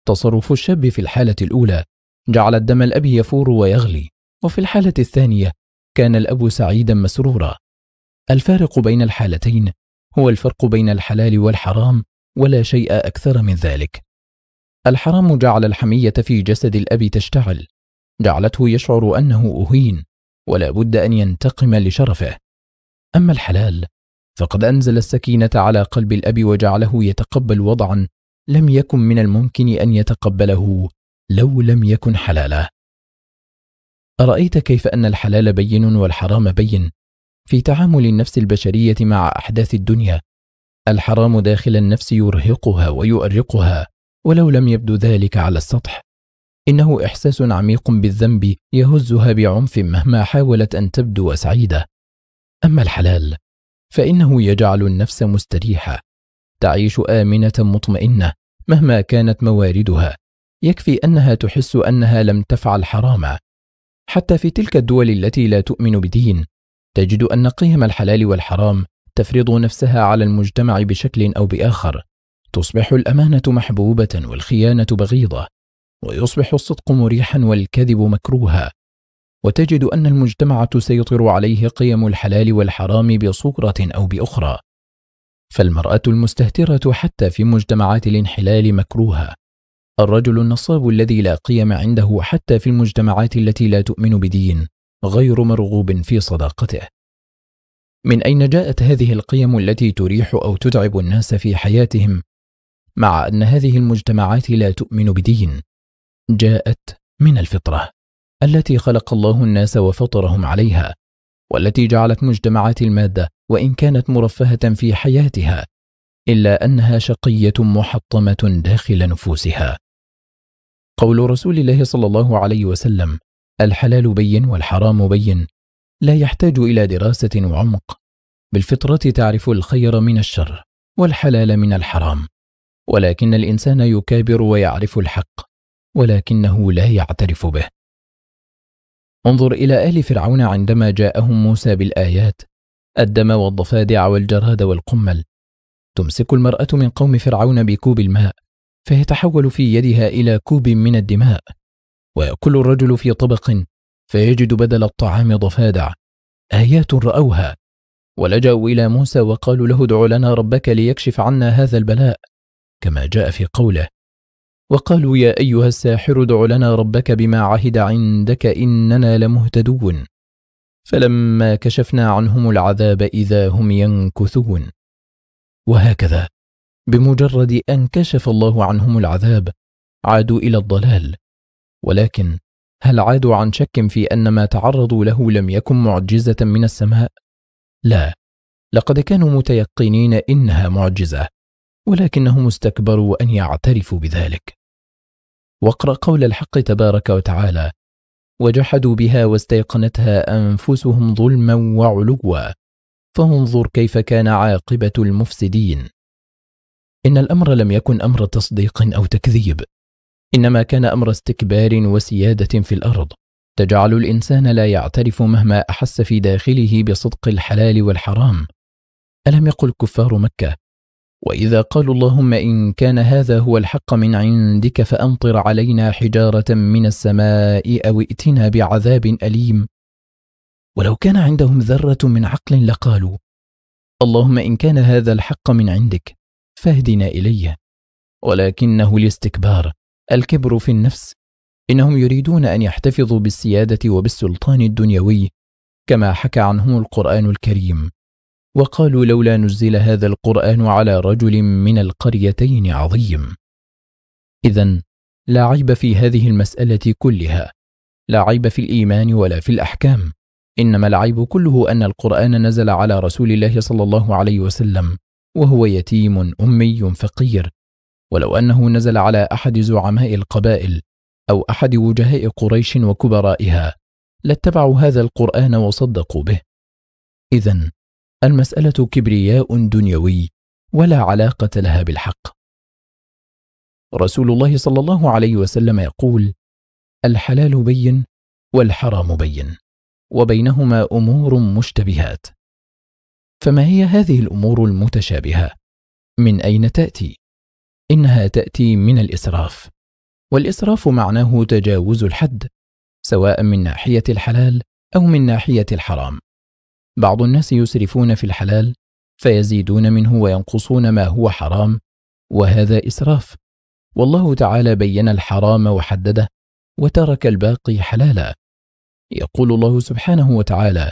تصرف الشاب في الحالة الأولى جعل الدم الأب يفور ويغلي وفي الحالة الثانية كان الأب سعيدا مسرورا الفارق بين الحالتين هو الفرق بين الحلال والحرام ولا شيء أكثر من ذلك الحرام جعل الحمية في جسد الأب تشتعل جعلته يشعر أنه أهين ولا بد أن ينتقم لشرفه أما الحلال فقد أنزل السكينة على قلب الأب وجعله يتقبل وضعا لم يكن من الممكن أن يتقبله لو لم يكن حلالا أرأيت كيف أن الحلال بين والحرام بين في تعامل النفس البشرية مع أحداث الدنيا الحرام داخل النفس يرهقها ويؤرقها ولو لم يبدو ذلك على السطح إنه إحساس عميق بالذنب يهزها بعنف مهما حاولت أن تبدو سعيدة أما الحلال فإنه يجعل النفس مستريحة تعيش آمنة مطمئنة مهما كانت مواردها يكفي أنها تحس أنها لم تفعل حراما حتى في تلك الدول التي لا تؤمن بدين تجد أن قيم الحلال والحرام تفرض نفسها على المجتمع بشكل أو بآخر تصبح الأمانة محبوبة والخيانة بغيضة ويصبح الصدق مريحا والكذب مكروها وتجد أن المجتمع تسيطر عليه قيم الحلال والحرام بصورة أو بأخرى فالمرأة المستهترة حتى في مجتمعات الانحلال مكروها الرجل النصاب الذي لا قيم عنده حتى في المجتمعات التي لا تؤمن بدين غير مرغوب في صداقته من أين جاءت هذه القيم التي تريح أو تتعب الناس في حياتهم مع أن هذه المجتمعات لا تؤمن بدين جاءت من الفطرة التي خلق الله الناس وفطرهم عليها والتي جعلت مجتمعات المادة وإن كانت مرفهة في حياتها إلا أنها شقية محطمة داخل نفوسها قول رسول الله صلى الله عليه وسلم الحلال بين والحرام بين لا يحتاج إلى دراسة وعمق بالفطرة تعرف الخير من الشر والحلال من الحرام ولكن الإنسان يكابر ويعرف الحق ولكنه لا يعترف به انظر إلى آل فرعون عندما جاءهم موسى بالآيات الدم والضفادع والجراد والقمل تمسك المرأة من قوم فرعون بكوب الماء فيتحول في يدها إلى كوب من الدماء ويأكل الرجل في طبق فيجد بدل الطعام ضفادع آيات رأوها ولجأوا إلى موسى وقالوا له ادع لنا ربك ليكشف عنا هذا البلاء كما جاء في قوله وقالوا يا أيها الساحر ادع لنا ربك بما عهد عندك إننا لمهتدون فلما كشفنا عنهم العذاب إذا هم ينكثون وهكذا بمجرد أن كشف الله عنهم العذاب عادوا إلى الضلال ولكن هل عادوا عن شك في أن ما تعرضوا له لم يكن معجزة من السماء؟ لا لقد كانوا متيقنين إنها معجزة ولكنهم استكبروا أن يعترفوا بذلك واقرأ قول الحق تبارك وتعالى وجحدوا بها واستيقنتها أنفسهم ظلما وعلوا فانظر كيف كان عاقبة المفسدين إن الأمر لم يكن أمر تصديق أو تكذيب إنما كان أمر استكبار وسيادة في الأرض تجعل الإنسان لا يعترف مهما أحس في داخله بصدق الحلال والحرام ألم يقل كفار مكة وإذا قالوا اللهم إن كان هذا هو الحق من عندك فأمطر علينا حجارة من السماء أو ائتنا بعذاب أليم ولو كان عندهم ذرة من عقل لقالوا اللهم إن كان هذا الحق من عندك فاهدنا إليه ولكنه الاستكبار الكبر في النفس إنهم يريدون أن يحتفظوا بالسيادة وبالسلطان الدنيوي كما حكى عنهم القرآن الكريم وقالوا لولا نزل هذا القرآن على رجل من القريتين عظيم إذا لا عيب في هذه المسألة كلها لا عيب في الإيمان ولا في الأحكام إنما العيب كله أن القرآن نزل على رسول الله صلى الله عليه وسلم وهو يتيم أمي فقير ولو أنه نزل على أحد زعماء القبائل أو أحد وجهاء قريش وكبرائها لاتبعوا هذا القرآن وصدقوا به إذا المسألة كبرياء دنيوي ولا علاقة لها بالحق رسول الله صلى الله عليه وسلم يقول الحلال بين والحرام بين وبينهما أمور مشتبهات فما هي هذه الأمور المتشابهة؟ من أين تأتي؟ إنها تأتي من الإسراف والإسراف معناه تجاوز الحد سواء من ناحية الحلال أو من ناحية الحرام بعض الناس يسرفون في الحلال فيزيدون منه وينقصون ما هو حرام وهذا إسراف والله تعالى بين الحرام وحدده وترك الباقي حلالا يقول الله سبحانه وتعالى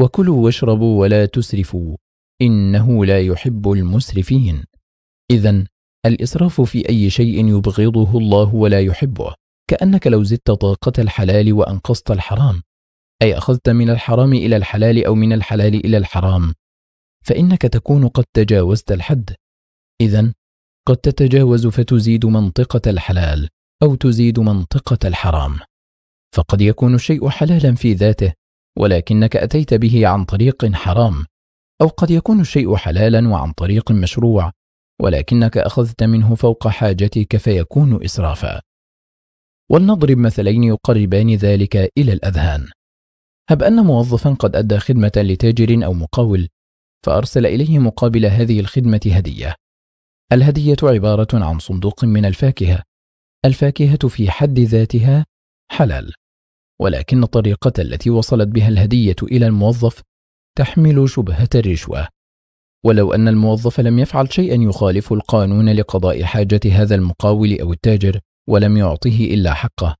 وكلوا واشربوا ولا تسرفوا إنه لا يحب المسرفين إذا الإسراف في أي شيء يبغضه الله ولا يحبه كأنك لو زدت طاقة الحلال وأنقصت الحرام أي أخذت من الحرام إلى الحلال أو من الحلال إلى الحرام فإنك تكون قد تجاوزت الحد إذا قد تتجاوز فتزيد منطقة الحلال أو تزيد منطقة الحرام فقد يكون الشيء حلالا في ذاته ولكنك أتيت به عن طريق حرام أو قد يكون الشيء حلالا وعن طريق مشروع ولكنك أخذت منه فوق حاجتك فيكون إسرافا ولنضرب مثلين يقربان ذلك إلى الأذهان هب أن موظفا قد أدى خدمة لتاجر أو مقاول فأرسل إليه مقابل هذه الخدمة هدية الهدية عبارة عن صندوق من الفاكهة الفاكهة في حد ذاتها حلال ولكن الطريقة التي وصلت بها الهدية إلى الموظف تحمل شبهة الرشوة ولو أن الموظف لم يفعل شيئا يخالف القانون لقضاء حاجة هذا المقاول أو التاجر ولم يعطه إلا حقه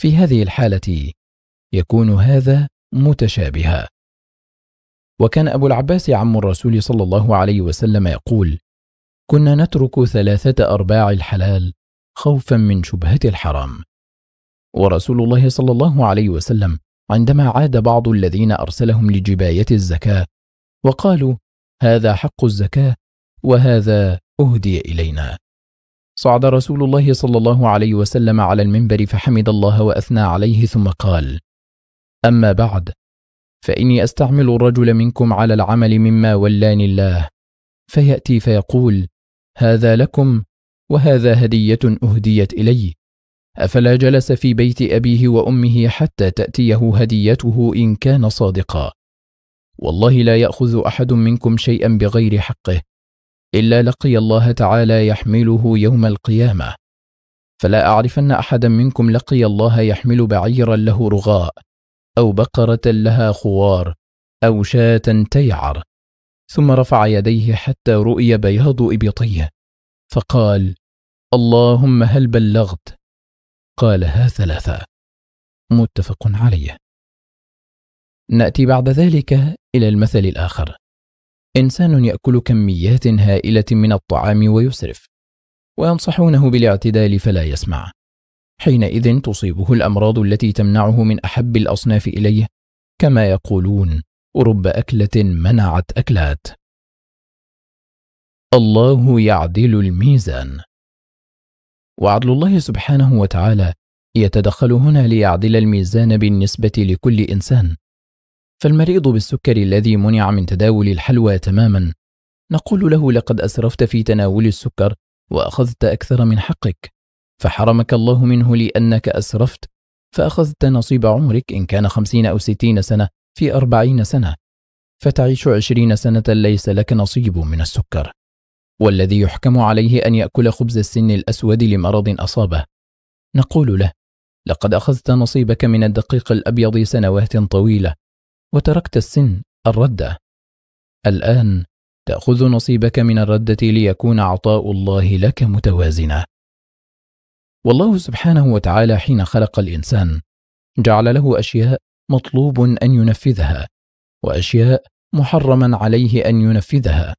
في هذه الحالة يكون هذا متشابها وكان أبو العباس عم الرسول صلى الله عليه وسلم يقول كنا نترك ثلاثة أرباع الحلال خوفا من شبهة الحرام ورسول الله صلى الله عليه وسلم عندما عاد بعض الذين أرسلهم لجباية الزكاة وقالوا هذا حق الزكاة وهذا أهدي إلينا صعد رسول الله صلى الله عليه وسلم على المنبر فحمد الله وأثنى عليه ثم قال أما بعد فإني أستعمل الرجل منكم على العمل مما ولاني الله فيأتي فيقول هذا لكم وهذا هدية أهديت إلي أفلا جلس في بيت أبيه وأمه حتى تأتيه هديته إن كان صادقا والله لا يأخذ أحد منكم شيئا بغير حقه إلا لقي الله تعالى يحمله يوم القيامة فلا أعرفن أحدا منكم لقي الله يحمل بعيرا له رغاء أو بقرة لها خوار أو شاة تيعر ثم رفع يديه حتى رؤي بياض إبطيه فقال اللهم هل بلغت قالها ثلاثة متفق عليه نأتي بعد ذلك إلى المثل الآخر إنسان يأكل كميات هائلة من الطعام ويسرف وينصحونه بالاعتدال فلا يسمع حينئذ تصيبه الأمراض التي تمنعه من أحب الأصناف إليه كما يقولون رب أكلة منعت أكلات الله يعدل الميزان وعدل الله سبحانه وتعالى يتدخل هنا ليعدل الميزان بالنسبة لكل إنسان فالمريض بالسكر الذي منع من تداول الحلوى تماما نقول له لقد أسرفت في تناول السكر وأخذت أكثر من حقك فحرمك الله منه لأنك أسرفت فأخذت نصيب عمرك إن كان خمسين أو ستين سنة في أربعين سنة فتعيش عشرين سنة ليس لك نصيب من السكر والذي يحكم عليه أن يأكل خبز السن الأسود لمرض أصابه نقول له لقد أخذت نصيبك من الدقيق الأبيض سنوات طويلة وتركت السن الردة الآن تأخذ نصيبك من الردة ليكون عطاء الله لك متوازنا والله سبحانه وتعالى حين خلق الانسان جعل له اشياء مطلوب ان ينفذها واشياء محرما عليه ان ينفذها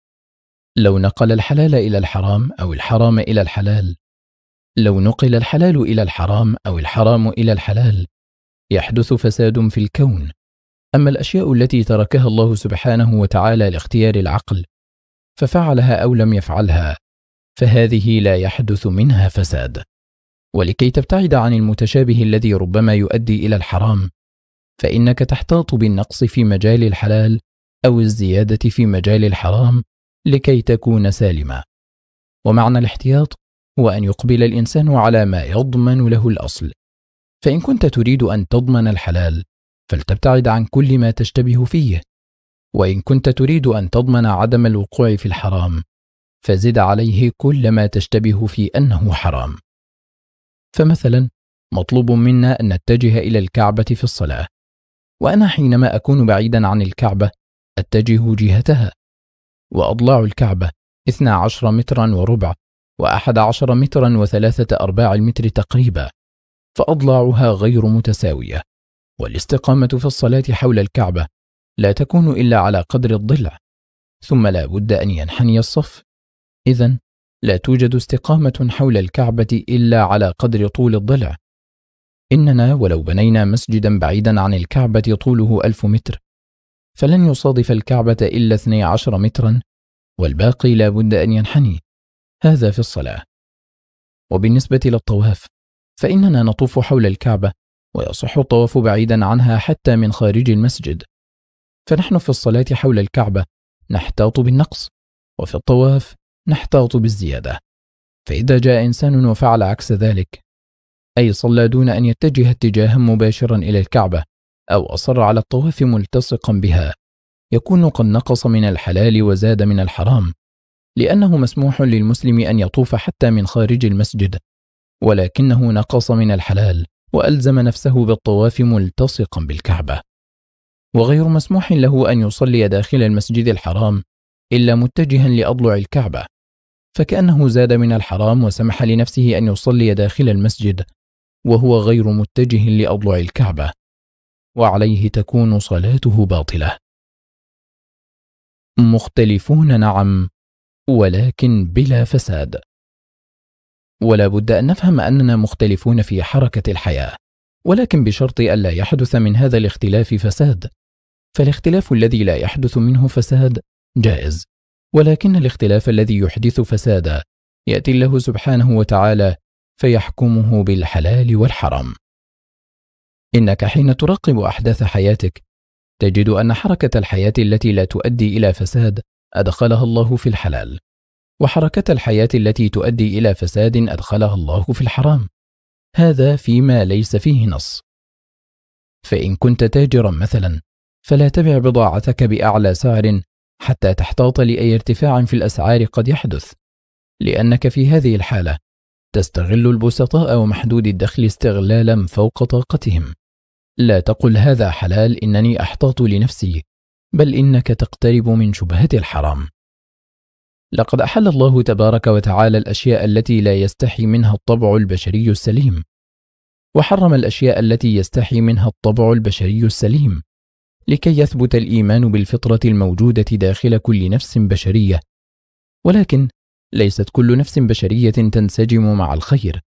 لو نقل الحلال الى الحرام او الحرام الى الحلال لو نقل الحلال الى الحرام او الحرام الى الحلال يحدث فساد في الكون اما الاشياء التي تركها الله سبحانه وتعالى لاختيار العقل ففعلها او لم يفعلها فهذه لا يحدث منها فساد ولكي تبتعد عن المتشابه الذي ربما يؤدي إلى الحرام فإنك تحتاط بالنقص في مجال الحلال أو الزيادة في مجال الحرام لكي تكون سالما ومعنى الاحتياط هو أن يقبل الإنسان على ما يضمن له الأصل فإن كنت تريد أن تضمن الحلال فلتبتعد عن كل ما تشتبه فيه وإن كنت تريد أن تضمن عدم الوقوع في الحرام فزد عليه كل ما تشتبه في أنه حرام فمثلا مطلوب منا أن نتجه إلى الكعبة في الصلاة وأنا حينما أكون بعيدا عن الكعبة أتجه جهتها وأضلاع الكعبة 12 مترا وربع وأحد عشر مترا وثلاثة أرباع المتر تقريبا فأضلاعها غير متساوية والاستقامة في الصلاة حول الكعبة لا تكون إلا على قدر الضلع ثم لا بد أن ينحني الصف إذا لا توجد استقامة حول الكعبة إلا على قدر طول الضلع إننا ولو بنينا مسجدا بعيدا عن الكعبة طوله ألف متر فلن يصادف الكعبة إلا 12 مترا والباقي لا بد أن ينحني هذا في الصلاة وبالنسبة للطواف فإننا نطوف حول الكعبة ويصح الطواف بعيدا عنها حتى من خارج المسجد فنحن في الصلاة حول الكعبة نحتاط بالنقص وفي الطواف نحتاط بالزيادة فإذا جاء إنسان وفعل عكس ذلك أي صلى دون أن يتجه اتجاها مباشرا إلى الكعبة أو أصر على الطواف ملتصقا بها يكون قد نقص من الحلال وزاد من الحرام لأنه مسموح للمسلم أن يطوف حتى من خارج المسجد ولكنه نقص من الحلال وألزم نفسه بالطواف ملتصقا بالكعبة وغير مسموح له أن يصلي داخل المسجد الحرام إلا متجها لأضلع الكعبة فكأنه زاد من الحرام وسمح لنفسه أن يصلي داخل المسجد وهو غير متجه لأضلع الكعبة وعليه تكون صلاته باطلة مختلفون نعم ولكن بلا فساد ولا بد أن نفهم أننا مختلفون في حركة الحياة ولكن بشرط ألا يحدث من هذا الاختلاف فساد فالاختلاف الذي لا يحدث منه فساد جائز ولكن الاختلاف الذي يحدث فسادا يأتي الله سبحانه وتعالى فيحكمه بالحلال والحرام إنك حين تراقب أحداث حياتك تجد أن حركة الحياة التي لا تؤدي إلى فساد أدخلها الله في الحلال وحركة الحياة التي تؤدي إلى فساد أدخلها الله في الحرام هذا فيما ليس فيه نص فإن كنت تاجرا مثلا فلا تبع بضاعتك بأعلى سعر حتى تحتاط لأي ارتفاع في الأسعار قد يحدث لأنك في هذه الحالة تستغل البسطاء ومحدود الدخل استغلالا فوق طاقتهم لا تقل هذا حلال إنني أحتاط لنفسي بل إنك تقترب من شبهة الحرام لقد أحل الله تبارك وتعالى الأشياء التي لا يستحي منها الطبع البشري السليم وحرم الأشياء التي يستحي منها الطبع البشري السليم لكي يثبت الإيمان بالفطرة الموجودة داخل كل نفس بشرية ولكن ليست كل نفس بشرية تنسجم مع الخير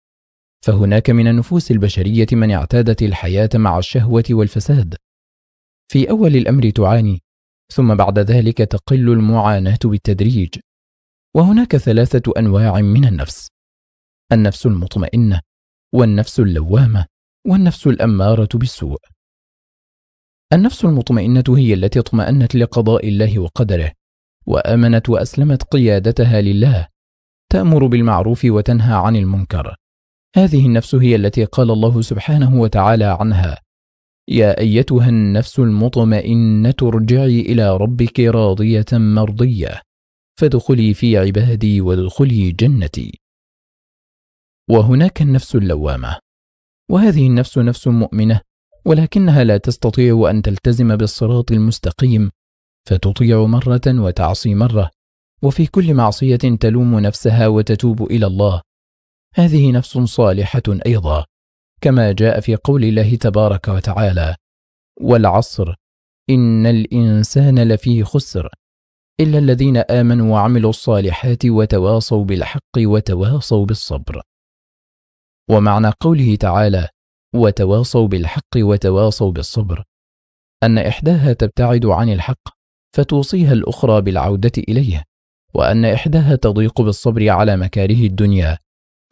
فهناك من النفوس البشرية من اعتادت الحياة مع الشهوة والفساد في أول الأمر تعاني ثم بعد ذلك تقل المعاناة بالتدريج وهناك ثلاثة أنواع من النفس النفس المطمئنة والنفس اللوامة والنفس الأمارة بالسوء النفس المطمئنة هي التي اطمأنت لقضاء الله وقدره وآمنت وأسلمت قيادتها لله تأمر بالمعروف وتنهى عن المنكر هذه النفس هي التي قال الله سبحانه وتعالى عنها يا أيتها النفس المطمئنة ارجعي إلى ربك راضية مرضية فادخلي في عبادي وادخلي جنتي وهناك النفس اللوامة وهذه النفس نفس مؤمنة ولكنها لا تستطيع أن تلتزم بالصراط المستقيم فتطيع مرة وتعصي مرة وفي كل معصية تلوم نفسها وتتوب إلى الله هذه نفس صالحة أيضا كما جاء في قول الله تبارك وتعالى والعصر إن الإنسان لفي خسر إلا الذين آمنوا وعملوا الصالحات وتواصوا بالحق وتواصوا بالصبر ومعنى قوله تعالى وتواصوا بالحق وتواصوا بالصبر أن إحداها تبتعد عن الحق فتوصيها الأخرى بالعودة إليه وأن إحداها تضيق بالصبر على مكاره الدنيا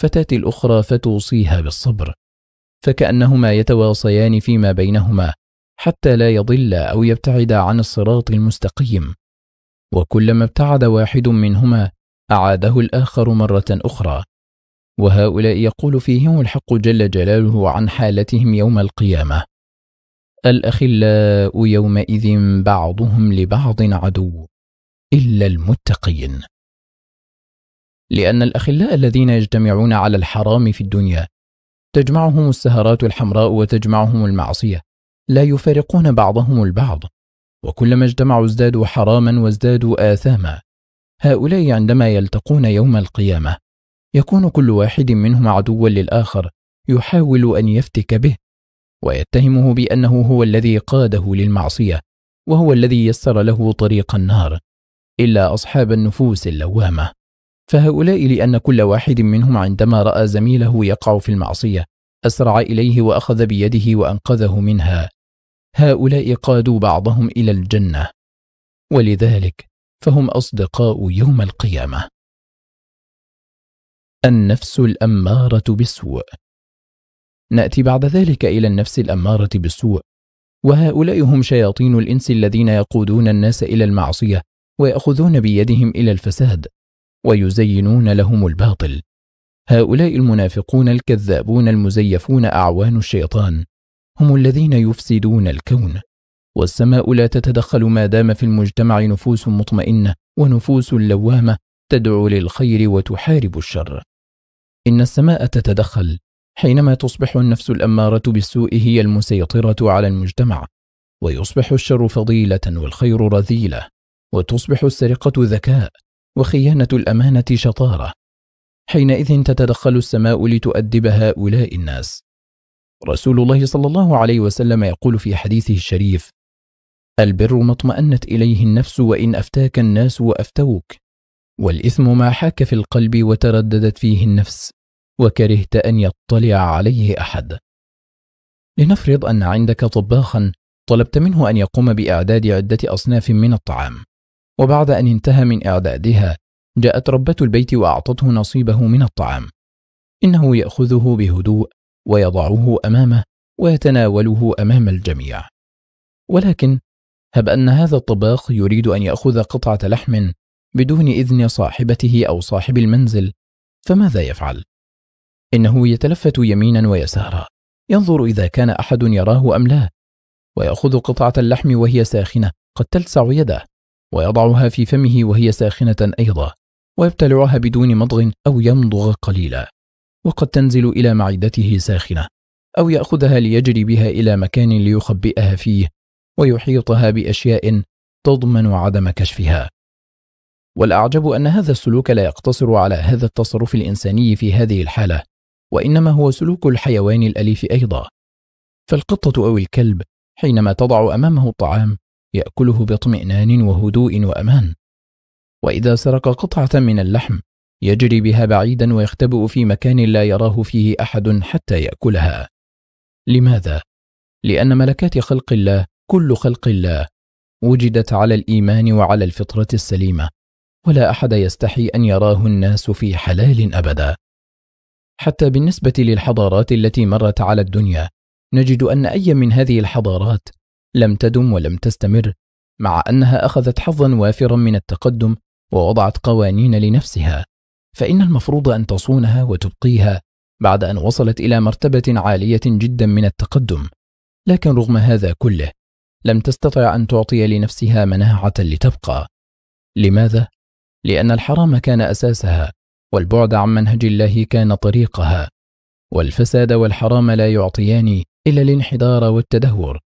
فتاتي الأخرى فتوصيها بالصبر فكأنهما يتواصيان فيما بينهما حتى لا يضل أو يبتعد عن الصراط المستقيم وكلما ابتعد واحد منهما أعاده الآخر مرة أخرى وهؤلاء يقول فيهم الحق جل جلاله عن حالتهم يوم القيامة الأخلاء يومئذ بعضهم لبعض عدو إلا المتقين لأن الأخلاء الذين يجتمعون على الحرام في الدنيا تجمعهم السهرات الحمراء وتجمعهم المعصية لا يفارقون بعضهم البعض وكلما اجتمعوا ازدادوا حراما وازدادوا آثاما هؤلاء عندما يلتقون يوم القيامة يكون كل واحد منهم عدوا للآخر يحاول أن يفتك به ويتهمه بأنه هو الذي قاده للمعصية وهو الذي يسر له طريق النار إلا أصحاب النفوس اللوامة فهؤلاء لأن كل واحد منهم عندما رأى زميله يقع في المعصية أسرع إليه وأخذ بيده وأنقذه منها هؤلاء قادوا بعضهم إلى الجنة ولذلك فهم أصدقاء يوم القيامة النفس الأمارة بالسوء نأتي بعد ذلك إلى النفس الأمارة بالسوء وهؤلاء هم شياطين الإنس الذين يقودون الناس إلى المعصية ويأخذون بيدهم إلى الفساد ويزينون لهم الباطل هؤلاء المنافقون الكذابون المزيفون أعوان الشيطان هم الذين يفسدون الكون والسماء لا تتدخل ما دام في المجتمع نفوس مطمئنة ونفوس لوامة تدعو للخير وتحارب الشر إن السماء تتدخل حينما تصبح النفس الأمارة بالسوء هي المسيطرة على المجتمع ويصبح الشر فضيلة والخير رذيلة وتصبح السرقة ذكاء وخيانة الأمانة شطارة حينئذ تتدخل السماء لتؤدب هؤلاء الناس رسول الله صلى الله عليه وسلم يقول في حديثه الشريف البر ما اطمأنت إليه النفس وإن أفتاك الناس وأفتوك والإثم ما حاك في القلب وترددت فيه النفس وكرهت أن يطلع عليه أحد لنفرض أن عندك طباخا طلبت منه أن يقوم بإعداد عدة أصناف من الطعام وبعد أن انتهى من إعدادها جاءت ربة البيت وأعطته نصيبه من الطعام إنه يأخذه بهدوء ويضعه أمامه ويتناوله أمام الجميع ولكن هب أن هذا الطباخ يريد أن يأخذ قطعة لحم بدون إذن صاحبته أو صاحب المنزل فماذا يفعل؟ إنه يتلفت يمينا ويسارا ينظر إذا كان أحد يراه أم لا ويأخذ قطعة اللحم وهي ساخنة قد تلسع يده ويضعها في فمه وهي ساخنة أيضا ويبتلعها بدون مضغ أو يمضغ قليلا وقد تنزل إلى معدته ساخنة أو يأخذها ليجري بها إلى مكان ليخبئها فيه ويحيطها بأشياء تضمن عدم كشفها والأعجب أن هذا السلوك لا يقتصر على هذا التصرف الإنساني في هذه الحالة وإنما هو سلوك الحيوان الأليف أيضا فالقطة أو الكلب حينما تضع أمامه الطعام يأكله باطمئنان وهدوء وأمان وإذا سرق قطعة من اللحم يجري بها بعيدا ويختبئ في مكان لا يراه فيه أحد حتى يأكلها لماذا؟ لأن ملكات خلق الله كل خلق الله وجدت على الإيمان وعلى الفطرة السليمة ولا أحد يستحي أن يراه الناس في حلال أبدا حتى بالنسبة للحضارات التي مرت على الدنيا نجد أن أي من هذه الحضارات لم تدم ولم تستمر مع أنها أخذت حظا وافرا من التقدم ووضعت قوانين لنفسها فإن المفروض أن تصونها وتبقيها بعد أن وصلت إلى مرتبة عالية جدا من التقدم لكن رغم هذا كله لم تستطع أن تعطي لنفسها مناعة لتبقى لماذا؟ لأن الحرام كان أساسها والبعد عن منهج الله كان طريقها والفساد والحرام لا يعطيان إلا الانحدار والتدهور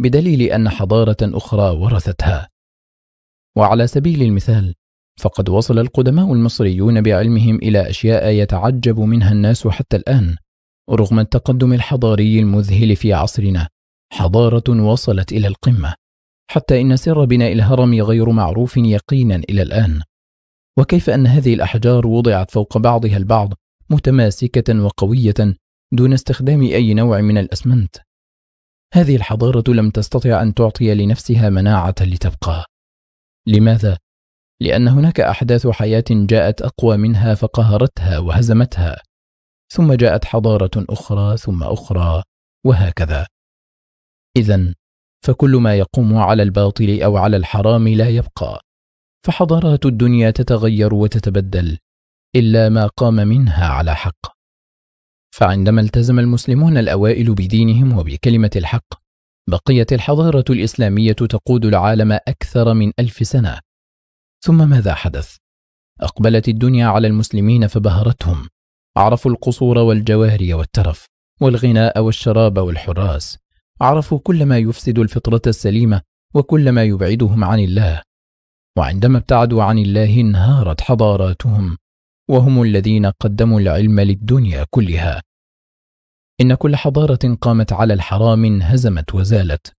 بدليل أن حضارة أخرى ورثتها وعلى سبيل المثال فقد وصل القدماء المصريون بعلمهم إلى أشياء يتعجب منها الناس حتى الآن رغم التقدم الحضاري المذهل في عصرنا حضارة وصلت إلى القمة حتى إن سر بناء الهرم غير معروف يقينا إلى الآن وكيف أن هذه الأحجار وضعت فوق بعضها البعض متماسكة وقوية دون استخدام أي نوع من الأسمنت. هذه الحضارة لم تستطع أن تعطي لنفسها مناعة لتبقى. لماذا؟ لأن هناك أحداث حياة جاءت أقوى منها فقهرتها وهزمتها، ثم جاءت حضارة أخرى ثم أخرى وهكذا. إذا فكل ما يقوم على الباطل أو على الحرام لا يبقى، فحضارات الدنيا تتغير وتتبدل الا ما قام منها على حق فعندما التزم المسلمون الاوائل بدينهم وبكلمه الحق بقيت الحضاره الاسلاميه تقود العالم اكثر من الف سنه ثم ماذا حدث اقبلت الدنيا على المسلمين فبهرتهم عرفوا القصور والجواري والترف والغناء والشراب والحراس عرفوا كل ما يفسد الفطره السليمه وكل ما يبعدهم عن الله وعندما ابتعدوا عن الله انهارت حضاراتهم وهم الذين قدموا العلم للدنيا كلها إن كل حضارة قامت على الحرام انهزمت وزالت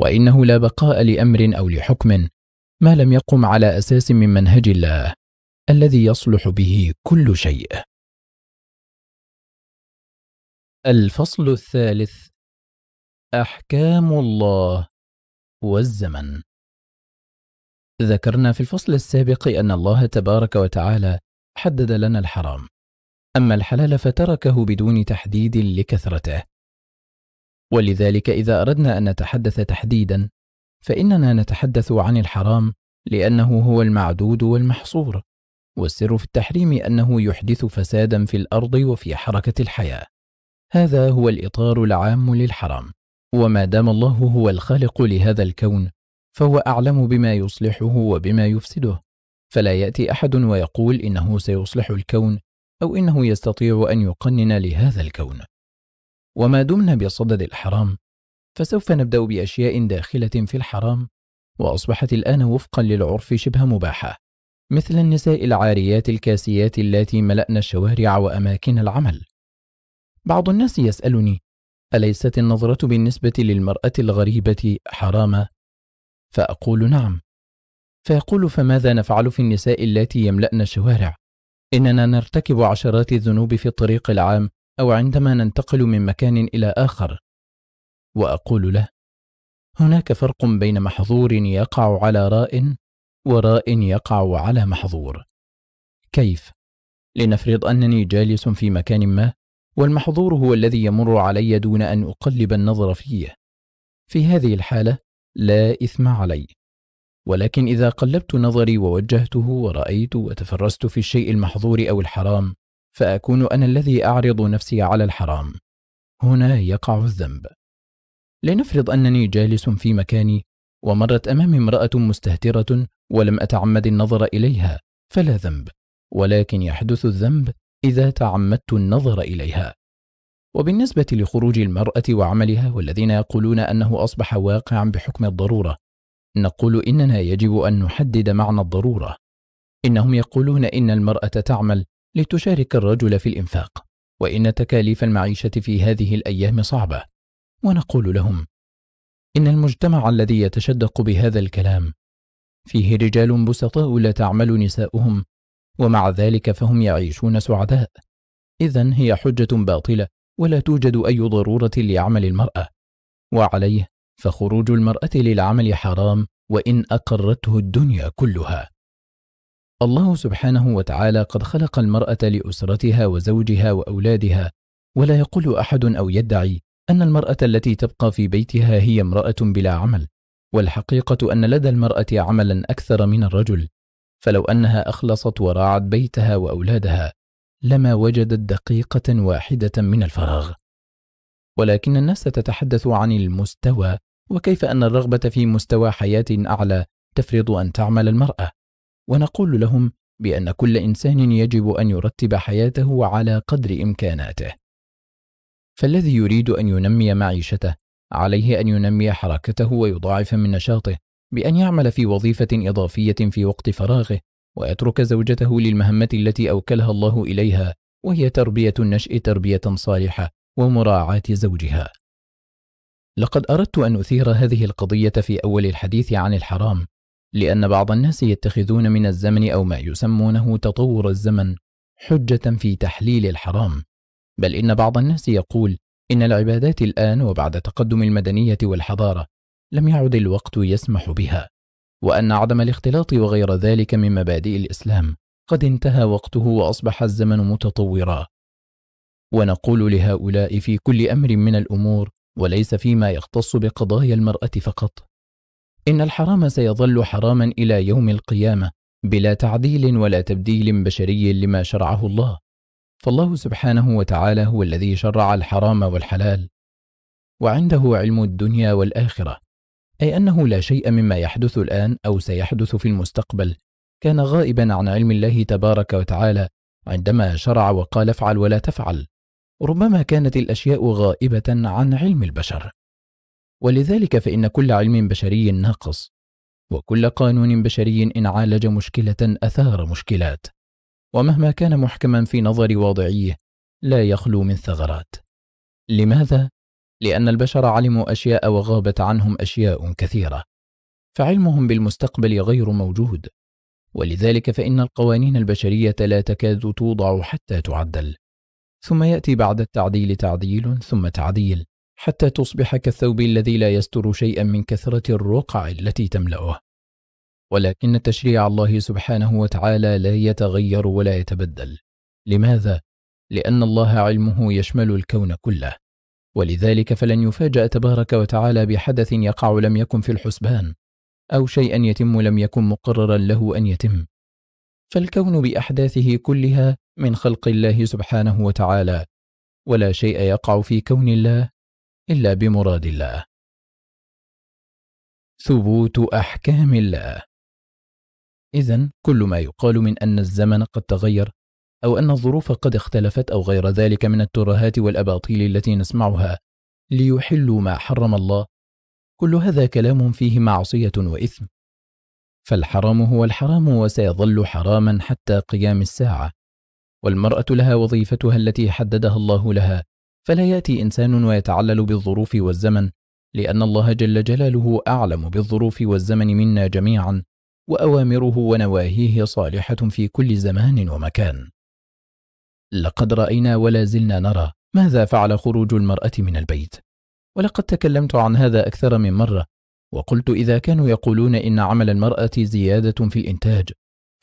وإنه لا بقاء لأمر أو لحكم ما لم يقم على أساس من منهج الله الذي يصلح به كل شيء الفصل الثالث أحكام الله والزمن ذكرنا في الفصل السابق أن الله تبارك وتعالى حدد لنا الحرام أما الحلال فتركه بدون تحديد لكثرته ولذلك إذا أردنا أن نتحدث تحديدا فإننا نتحدث عن الحرام لأنه هو المعدود والمحصور والسر في التحريم أنه يحدث فسادا في الأرض وفي حركة الحياة هذا هو الإطار العام للحرام وما دام الله هو الخالق لهذا الكون فهو أعلم بما يصلحه وبما يفسده فلا يأتي أحد ويقول إنه سيصلح الكون أو إنه يستطيع أن يقنن لهذا الكون وما دمنا بصدد الحرام فسوف نبدأ بأشياء داخلة في الحرام وأصبحت الآن وفقا للعرف شبه مباحة مثل النساء العاريات الكاسيات اللاتي ملأن الشوارع وأماكن العمل بعض الناس يسألني أليست النظرة بالنسبة للمرأة الغريبة حرامة فأقول نعم فيقول فماذا نفعل في النساء اللاتي يملأن الشوارع إننا نرتكب عشرات الذنوب في الطريق العام أو عندما ننتقل من مكان إلى آخر وأقول له هناك فرق بين محظور يقع على راء وراء يقع على محظور كيف لنفرض أنني جالس في مكان ما والمحظور هو الذي يمر علي دون أن أقلب النظر فيه في هذه الحالة لا إثم علي ولكن إذا قلبت نظري ووجهته ورأيت وتفرست في الشيء المحظور أو الحرام فأكون أنا الذي أعرض نفسي على الحرام هنا يقع الذنب لنفرض أنني جالس في مكاني ومرت أمامي امرأة مستهترة ولم أتعمد النظر إليها فلا ذنب ولكن يحدث الذنب إذا تعمدت النظر إليها وبالنسبة لخروج المرأة وعملها والذين يقولون أنه أصبح واقعا بحكم الضرورة نقول إننا يجب أن نحدد معنى الضرورة إنهم يقولون إن المرأة تعمل لتشارك الرجل في الإنفاق وإن تكاليف المعيشة في هذه الأيام صعبة ونقول لهم إن المجتمع الذي يتشدق بهذا الكلام فيه رجال بسطاء لا تعمل نساؤهم ومع ذلك فهم يعيشون سعداء إذا هي حجة باطلة ولا توجد أي ضرورة لعمل المرأة وعليه فخروج المرأة للعمل حرام وإن أقرته الدنيا كلها الله سبحانه وتعالى قد خلق المرأة لأسرتها وزوجها وأولادها ولا يقول أحد أو يدعي أن المرأة التي تبقى في بيتها هي امرأة بلا عمل والحقيقة أن لدى المرأة عملا أكثر من الرجل فلو أنها أخلصت وراعت بيتها وأولادها لما وجدت دقيقة واحدة من الفراغ ولكن الناس تتحدث عن المستوى وكيف أن الرغبة في مستوى حياة أعلى تفرض أن تعمل المرأة ونقول لهم بأن كل إنسان يجب أن يرتب حياته على قدر إمكاناته فالذي يريد أن ينمي معيشته عليه أن ينمي حركته ويضاعف من نشاطه بأن يعمل في وظيفة إضافية في وقت فراغه ويترك زوجته للمهمة التي أوكلها الله إليها وهي تربية النشء تربية صالحة ومراعاة زوجها لقد أردت أن أثير هذه القضية في أول الحديث عن الحرام لأن بعض الناس يتخذون من الزمن أو ما يسمونه تطور الزمن حجة في تحليل الحرام بل إن بعض الناس يقول إن العبادات الآن وبعد تقدم المدنية والحضارة لم يعد الوقت يسمح بها وأن عدم الاختلاط وغير ذلك من مبادئ الإسلام قد انتهى وقته وأصبح الزمن متطورا ونقول لهؤلاء في كل أمر من الأمور وليس فيما يختص بقضايا المرأة فقط إن الحرام سيظل حراما إلى يوم القيامة بلا تعديل ولا تبديل بشري لما شرعه الله فالله سبحانه وتعالى هو الذي شرع الحرام والحلال وعنده علم الدنيا والآخرة أي أنه لا شيء مما يحدث الآن أو سيحدث في المستقبل كان غائبا عن علم الله تبارك وتعالى عندما شرع وقال افعل ولا تفعل ربما كانت الأشياء غائبة عن علم البشر ولذلك فإن كل علم بشري ناقص وكل قانون بشري إن عالج مشكلة أثار مشكلات ومهما كان محكما في نظر واضعيه لا يخلو من ثغرات لماذا؟ لأن البشر علموا أشياء وغابت عنهم أشياء كثيرة فعلمهم بالمستقبل غير موجود ولذلك فإن القوانين البشرية لا تكاد توضع حتى تعدل ثم يأتي بعد التعديل تعديل ثم تعديل حتى تصبح كالثوب الذي لا يستر شيئا من كثرة الرقع التي تملأه ولكن تشريع الله سبحانه وتعالى لا يتغير ولا يتبدل لماذا؟ لأن الله علمه يشمل الكون كله ولذلك فلن يفاجأ تبارك وتعالى بحدث يقع لم يكن في الحسبان أو شيئا يتم لم يكن مقررا له أن يتم فالكون بأحداثه كلها من خلق الله سبحانه وتعالى ولا شيء يقع في كون الله إلا بمراد الله ثبوت أحكام الله إذا كل ما يقال من أن الزمن قد تغير أو أن الظروف قد اختلفت أو غير ذلك من الترهات والأباطيل التي نسمعها ليحلوا ما حرم الله كل هذا كلام فيه معصية وإثم فالحرام هو الحرام وسيظل حراما حتى قيام الساعة والمرأة لها وظيفتها التي حددها الله لها فلا يأتي إنسان ويتعلل بالظروف والزمن لأن الله جل جلاله أعلم بالظروف والزمن منا جميعا وأوامره ونواهيه صالحة في كل زمان ومكان لقد رأينا ولا زلنا نرى ماذا فعل خروج المرأة من البيت ولقد تكلمت عن هذا أكثر من مرة وقلت إذا كانوا يقولون إن عمل المرأة زيادة في الإنتاج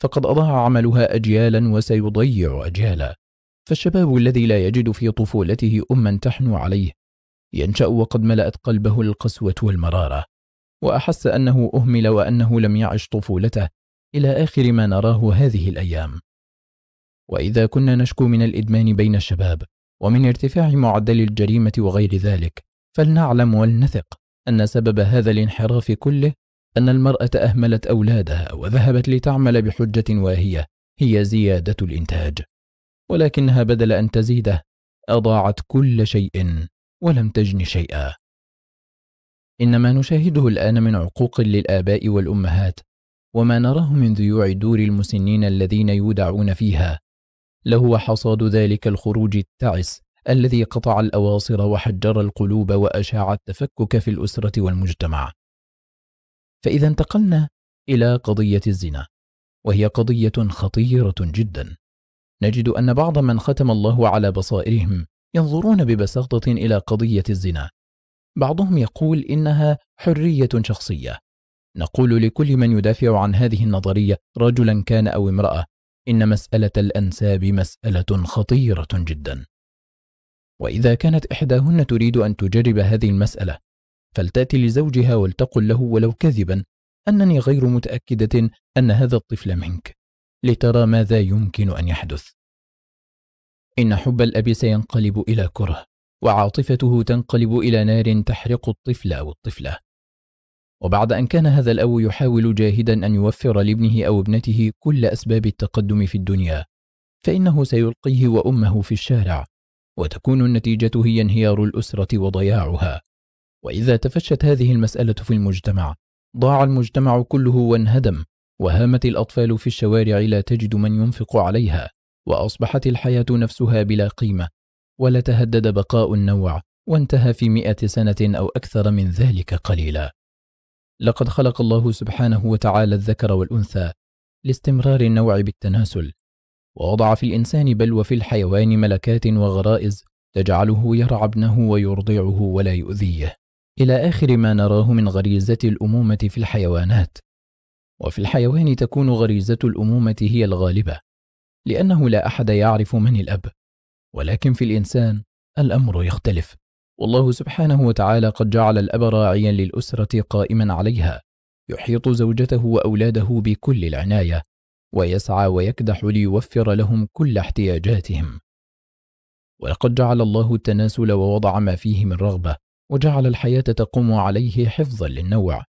فقد أضاع عملها أجيالا وسيضيع أجيالا فالشباب الذي لا يجد في طفولته أما تحنو عليه ينشأ وقد ملأت قلبه القسوة والمرارة وأحس أنه أهمل وأنه لم يعش طفولته إلى آخر ما نراه هذه الأيام وإذا كنا نشكو من الإدمان بين الشباب ومن ارتفاع معدل الجريمة وغير ذلك فلنعلم ولنثق أن سبب هذا الانحراف كله أن المرأة أهملت أولادها وذهبت لتعمل بحجة واهية هي زيادة الإنتاج ولكنها بدل أن تزيده أضاعت كل شيء ولم تجن شيئا إن ما نشاهده الآن من عقوق للآباء والأمهات وما نراه من ذيوع دور المسنين الذين يودعون فيها لهو حصاد ذلك الخروج التعس الذي قطع الأواصر وحجر القلوب وأشاع التفكك في الأسرة والمجتمع فإذا انتقلنا إلى قضية الزنا وهي قضية خطيرة جدا نجد أن بعض من ختم الله على بصائرهم ينظرون ببساطة إلى قضية الزنا بعضهم يقول إنها حرية شخصية نقول لكل من يدافع عن هذه النظرية رجلا كان أو امرأة إن مسألة الأنساب مسألة خطيرة جدا وإذا كانت إحداهن تريد أن تجرب هذه المسألة فلتأتي لزوجها ولتقل له ولو كذبا أنني غير متأكدة أن هذا الطفل منك لترى ماذا يمكن أن يحدث إن حب الأب سينقلب إلى كره وعاطفته تنقلب إلى نار تحرق الطفل أو الطفلة وبعد أن كان هذا الأب يحاول جاهدا أن يوفر لابنه أو ابنته كل أسباب التقدم في الدنيا فإنه سيلقيه وأمه في الشارع وتكون النتيجة هي انهيار الأسرة وضياعها وإذا تفشت هذه المسألة في المجتمع ضاع المجتمع كله وانهدم وهامت الأطفال في الشوارع لا تجد من ينفق عليها وأصبحت الحياة نفسها بلا قيمة ولتهدد بقاء النوع وانتهى في مئة سنة أو أكثر من ذلك قليلا لقد خلق الله سبحانه وتعالى الذكر والأنثى لاستمرار النوع بالتناسل ووضع في الإنسان بل وفي الحيوان ملكات وغرائز تجعله يرعى ابنه ويرضعه ولا يؤذيه إلى آخر ما نراه من غريزة الأمومة في الحيوانات وفي الحيوان تكون غريزة الأمومة هي الغالبة لأنه لا أحد يعرف من الأب ولكن في الإنسان الأمر يختلف والله سبحانه وتعالى قد جعل الأب راعيا للأسرة قائما عليها يحيط زوجته وأولاده بكل العناية ويسعى ويكدح ليوفر لهم كل احتياجاتهم ولقد جعل الله التناسل ووضع ما فيه من رغبة وجعل الحياة تقوم عليه حفظا للنوع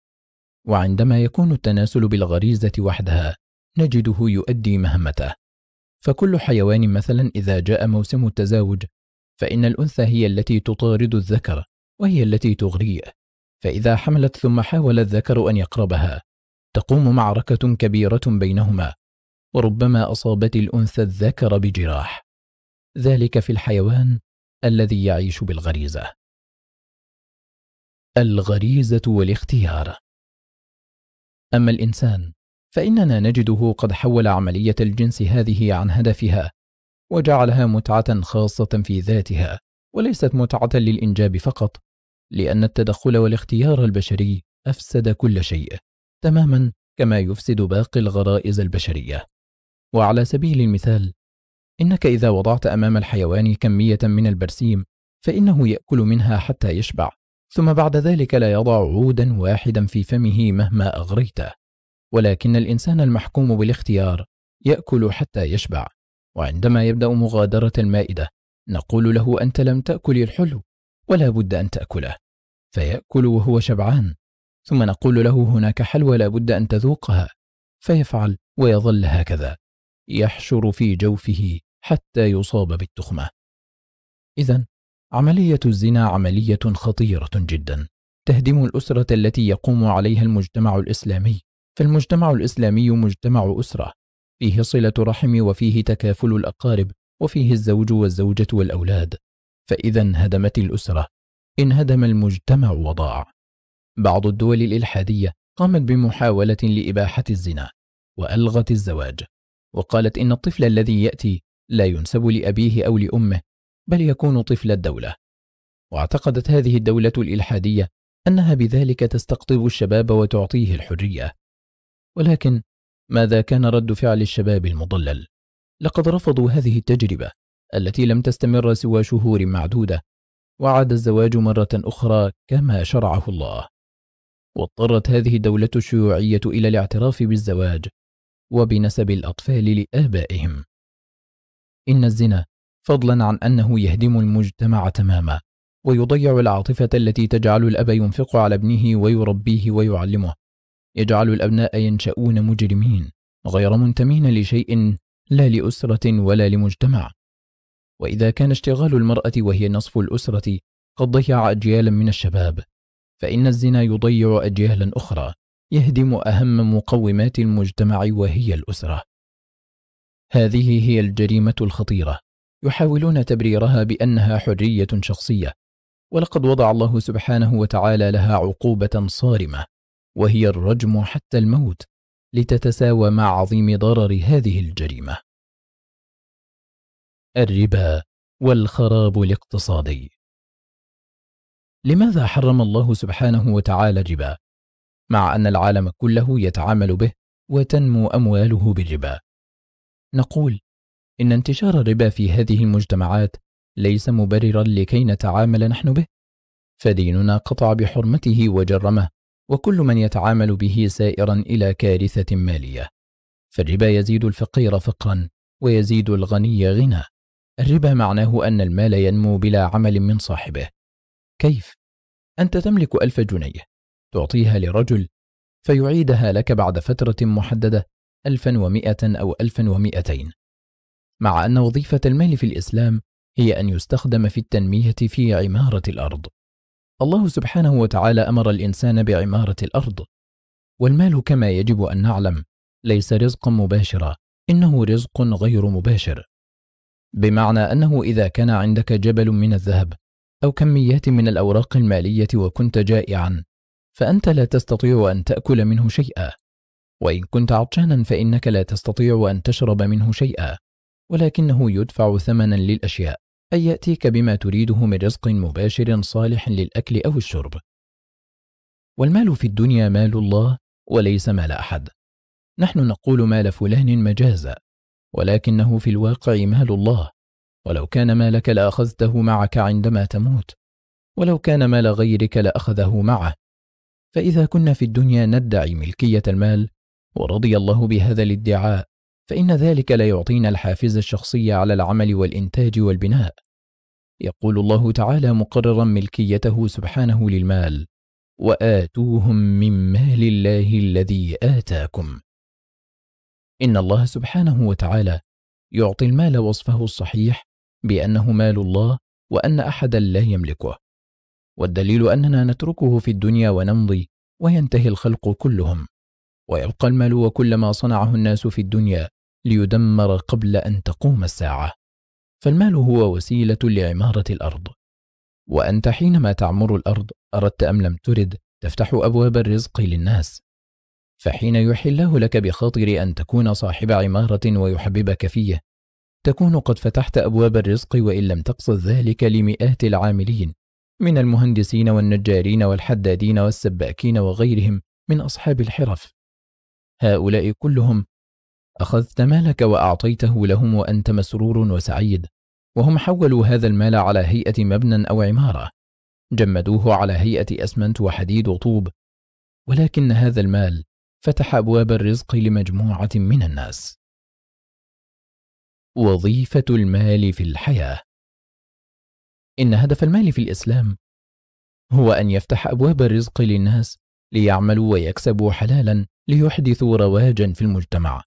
وعندما يكون التناسل بالغريزة وحدها نجده يؤدي مهمته فكل حيوان مثلا إذا جاء موسم التزاوج فإن الأنثى هي التي تطارد الذكر وهي التي تغريه فإذا حملت ثم حاول الذكر أن يقربها تقوم معركة كبيرة بينهما وربما أصابت الأنثى الذكر بجراح ذلك في الحيوان الذي يعيش بالغريزة الغريزة والاختيار أما الإنسان فإننا نجده قد حول عملية الجنس هذه عن هدفها وجعلها متعة خاصة في ذاتها وليست متعة للإنجاب فقط لأن التدخل والاختيار البشري أفسد كل شيء تماما كما يفسد باقي الغرائز البشرية وعلى سبيل المثال إنك إذا وضعت أمام الحيوان كمية من البرسيم فإنه يأكل منها حتى يشبع ثم بعد ذلك لا يضع عودا واحدا في فمه مهما أغريته ولكن الإنسان المحكوم بالاختيار يأكل حتى يشبع وعندما يبدأ مغادرة المائدة نقول له أنت لم تأكل الحلو ولا بد أن تأكله فيأكل وهو شبعان ثم نقول له هناك حلوى لا بد أن تذوقها فيفعل ويظل هكذا يحشر في جوفه حتى يصاب بالتخمة إذا عملية الزنا عملية خطيرة جدا تهدم الأسرة التي يقوم عليها المجتمع الإسلامي فالمجتمع الإسلامي مجتمع أسرة فيه صلة رحم وفيه تكافل الأقارب وفيه الزوج والزوجة والأولاد فإذا انهدمت الأسرة انهدم المجتمع وضاع بعض الدول الإلحادية قامت بمحاولة لإباحة الزنا وألغت الزواج وقالت إن الطفل الذي يأتي لا ينسب لأبيه أو لأمه بل يكون طفل الدولة واعتقدت هذه الدولة الإلحادية أنها بذلك تستقطب الشباب وتعطيه الحرية ولكن ماذا كان رد فعل الشباب المضلل؟ لقد رفضوا هذه التجربة التي لم تستمر سوى شهور معدودة وعاد الزواج مرة أخرى كما شرعه الله واضطرت هذه الدولة الشيوعية إلى الاعتراف بالزواج وبنسب الأطفال لآبائهم إن الزنا فضلا عن أنه يهدم المجتمع تماما ويضيع العاطفة التي تجعل الأب ينفق على ابنه ويربيه ويعلمه يجعل الأبناء ينشأون مجرمين غير منتمين لشيء لا لأسرة ولا لمجتمع وإذا كان اشتغال المرأة وهي نصف الأسرة قد ضيع أجيالا من الشباب فإن الزنا يضيع أجيالا أخرى يهدم أهم مقومات المجتمع وهي الأسرة هذه هي الجريمة الخطيرة يحاولون تبريرها بأنها حرية شخصية ولقد وضع الله سبحانه وتعالى لها عقوبة صارمة وهي الرجم حتى الموت لتتساوى مع عظيم ضرر هذه الجريمة. الربا والخراب الاقتصادي لماذا حرم الله سبحانه وتعالى الربا؟ مع أن العالم كله يتعامل به وتنمو أمواله بالربا. نقول إن انتشار الربا في هذه المجتمعات ليس مبررا لكي نتعامل نحن به، فديننا قطع بحرمته وجرمه وكل من يتعامل به سائرا إلى كارثة مالية فالربا يزيد الفقير فقرا ويزيد الغني غنى الربا معناه أن المال ينمو بلا عمل من صاحبه كيف؟ أنت تملك ألف جنيه تعطيها لرجل فيعيدها لك بعد فترة محددة ألفا ومائة أو ألفا ومائتين مع أن وظيفة المال في الإسلام هي أن يستخدم في التنمية في عمارة الأرض الله سبحانه وتعالى أمر الإنسان بعمارة الأرض والمال كما يجب أن نعلم ليس رزقا مباشرا إنه رزق غير مباشر بمعنى أنه إذا كان عندك جبل من الذهب أو كميات من الأوراق المالية وكنت جائعا فأنت لا تستطيع أن تأكل منه شيئا وإن كنت عطشانا فإنك لا تستطيع أن تشرب منه شيئا ولكنه يدفع ثمنا للأشياء أن يأتيك بما تريده من رزق مباشر صالح للأكل أو الشرب والمال في الدنيا مال الله وليس مال أحد نحن نقول مال فلان مجازا ولكنه في الواقع مال الله ولو كان مالك لأخذته معك عندما تموت ولو كان مال غيرك لأخذه معه فإذا كنا في الدنيا ندعي ملكية المال ورضي الله بهذا الادعاء فإن ذلك لا يعطينا الحافز الشخصي على العمل والإنتاج والبناء يقول الله تعالى مقررا ملكيته سبحانه للمال وآتوهم من مال الله الذي آتاكم إن الله سبحانه وتعالى يعطي المال وصفه الصحيح بأنه مال الله وأن أحدا لا يملكه والدليل أننا نتركه في الدنيا ونمضي وينتهي الخلق كلهم ويبقى المال وكل ما صنعه الناس في الدنيا ليدمر قبل أن تقوم الساعة فالمال هو وسيلة لعمارة الأرض وأنت حينما تعمر الأرض أردت أم لم ترد تفتح أبواب الرزق للناس فحين يحله لك بخاطر أن تكون صاحب عمارة ويحببك فيه تكون قد فتحت أبواب الرزق وإن لم تقصد ذلك لمئات العاملين من المهندسين والنجارين والحدادين والسباكين وغيرهم من أصحاب الحرف هؤلاء كلهم أخذت مالك وأعطيته لهم وأنت مسرور وسعيد وهم حولوا هذا المال على هيئة مبنى أو عمارة جمدوه على هيئة أسمنت وحديد وطوب ولكن هذا المال فتح أبواب الرزق لمجموعة من الناس وظيفة المال في الحياة إن هدف المال في الإسلام هو أن يفتح أبواب الرزق للناس ليعملوا ويكسبوا حلالا ليحدثوا رواجا في المجتمع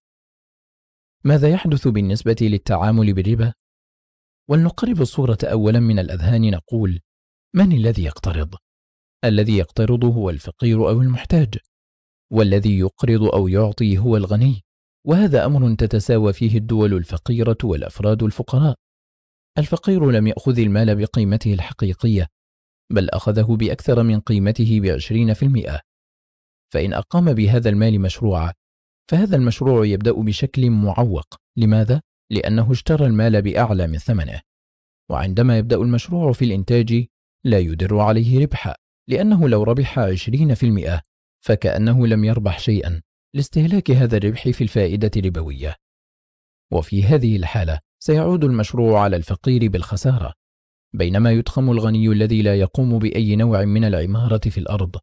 ماذا يحدث بالنسبة للتعامل بالربا؟ ولنقرب الصورة أولا من الأذهان نقول من الذي يقترض؟ الذي يقترض هو الفقير أو المحتاج والذي يقرض أو يعطي هو الغني وهذا أمر تتساوى فيه الدول الفقيرة والأفراد الفقراء الفقير لم يأخذ المال بقيمته الحقيقية بل أخذه بأكثر من قيمته بعشرين في المئة فإن أقام بهذا المال مشروعا فهذا المشروع يبدأ بشكل معوق لماذا؟ لأنه اشترى المال بأعلى من ثمنه وعندما يبدأ المشروع في الإنتاج لا يدر عليه ربحا لأنه لو ربح 20% فكأنه لم يربح شيئا لاستهلاك هذا الربح في الفائدة الربوية وفي هذه الحالة سيعود المشروع على الفقير بالخسارة بينما يدخم الغني الذي لا يقوم بأي نوع من العمارة في الأرض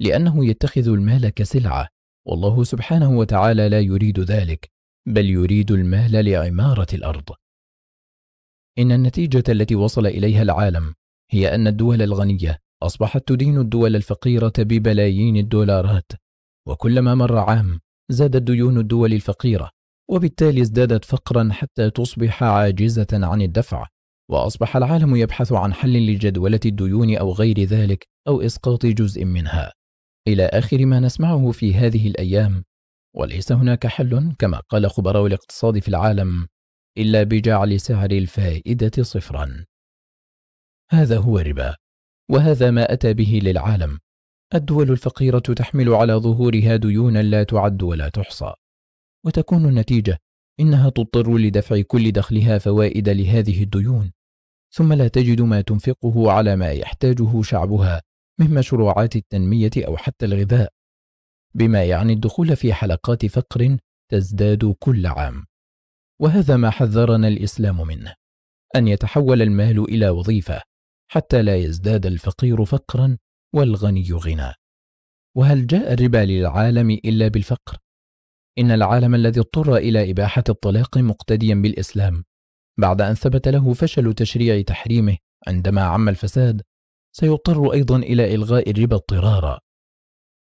لأنه يتخذ المال كسلعة والله سبحانه وتعالى لا يريد ذلك بل يريد المال لعمارة الأرض إن النتيجة التي وصل إليها العالم هي أن الدول الغنية أصبحت تدين الدول الفقيرة ببلايين الدولارات وكلما مر عام زادت ديون الدول الفقيرة وبالتالي ازدادت فقرا حتى تصبح عاجزة عن الدفع وأصبح العالم يبحث عن حل لجدولة الديون أو غير ذلك أو إسقاط جزء منها إلى آخر ما نسمعه في هذه الأيام وليس هناك حل كما قال خبراء الاقتصاد في العالم إلا بجعل سعر الفائدة صفرا هذا هو الربا وهذا ما أتى به للعالم الدول الفقيرة تحمل على ظهورها ديونا لا تعد ولا تحصى وتكون النتيجة إنها تضطر لدفع كل دخلها فوائد لهذه الديون ثم لا تجد ما تنفقه على ما يحتاجه شعبها من مشروعات التنمية أو حتى الغذاء بما يعني الدخول في حلقات فقر تزداد كل عام وهذا ما حذرنا الإسلام منه أن يتحول المال إلى وظيفة حتى لا يزداد الفقير فقرا والغني غنى وهل جاء الربا للعالم إلا بالفقر؟ إن العالم الذي اضطر إلى إباحة الطلاق مقتديا بالإسلام بعد أن ثبت له فشل تشريع تحريمه عندما عم الفساد سيضطر أيضا إلى إلغاء الربا اضطرارا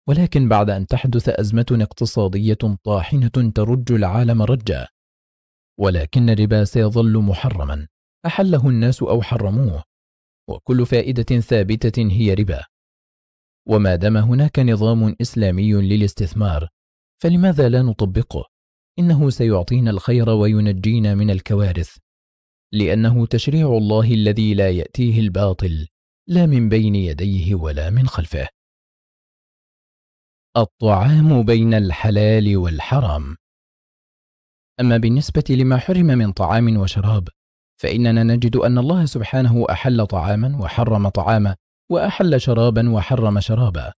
ولكن بعد أن تحدث أزمة اقتصادية طاحنة ترج العالم رجا ولكن الربا سيظل محرما أحله الناس أو حرموه وكل فائدة ثابتة هي ربا وما دام هناك نظام إسلامي للاستثمار فلماذا لا نطبقه؟ إنه سيعطينا الخير وينجينا من الكوارث لأنه تشريع الله الذي لا يأتيه الباطل لا من بين يديه ولا من خلفه الطعام بين الحلال والحرام اما بالنسبه لما حرم من طعام وشراب فاننا نجد ان الله سبحانه احل طعاما وحرم طعاما واحل شرابا وحرم شرابا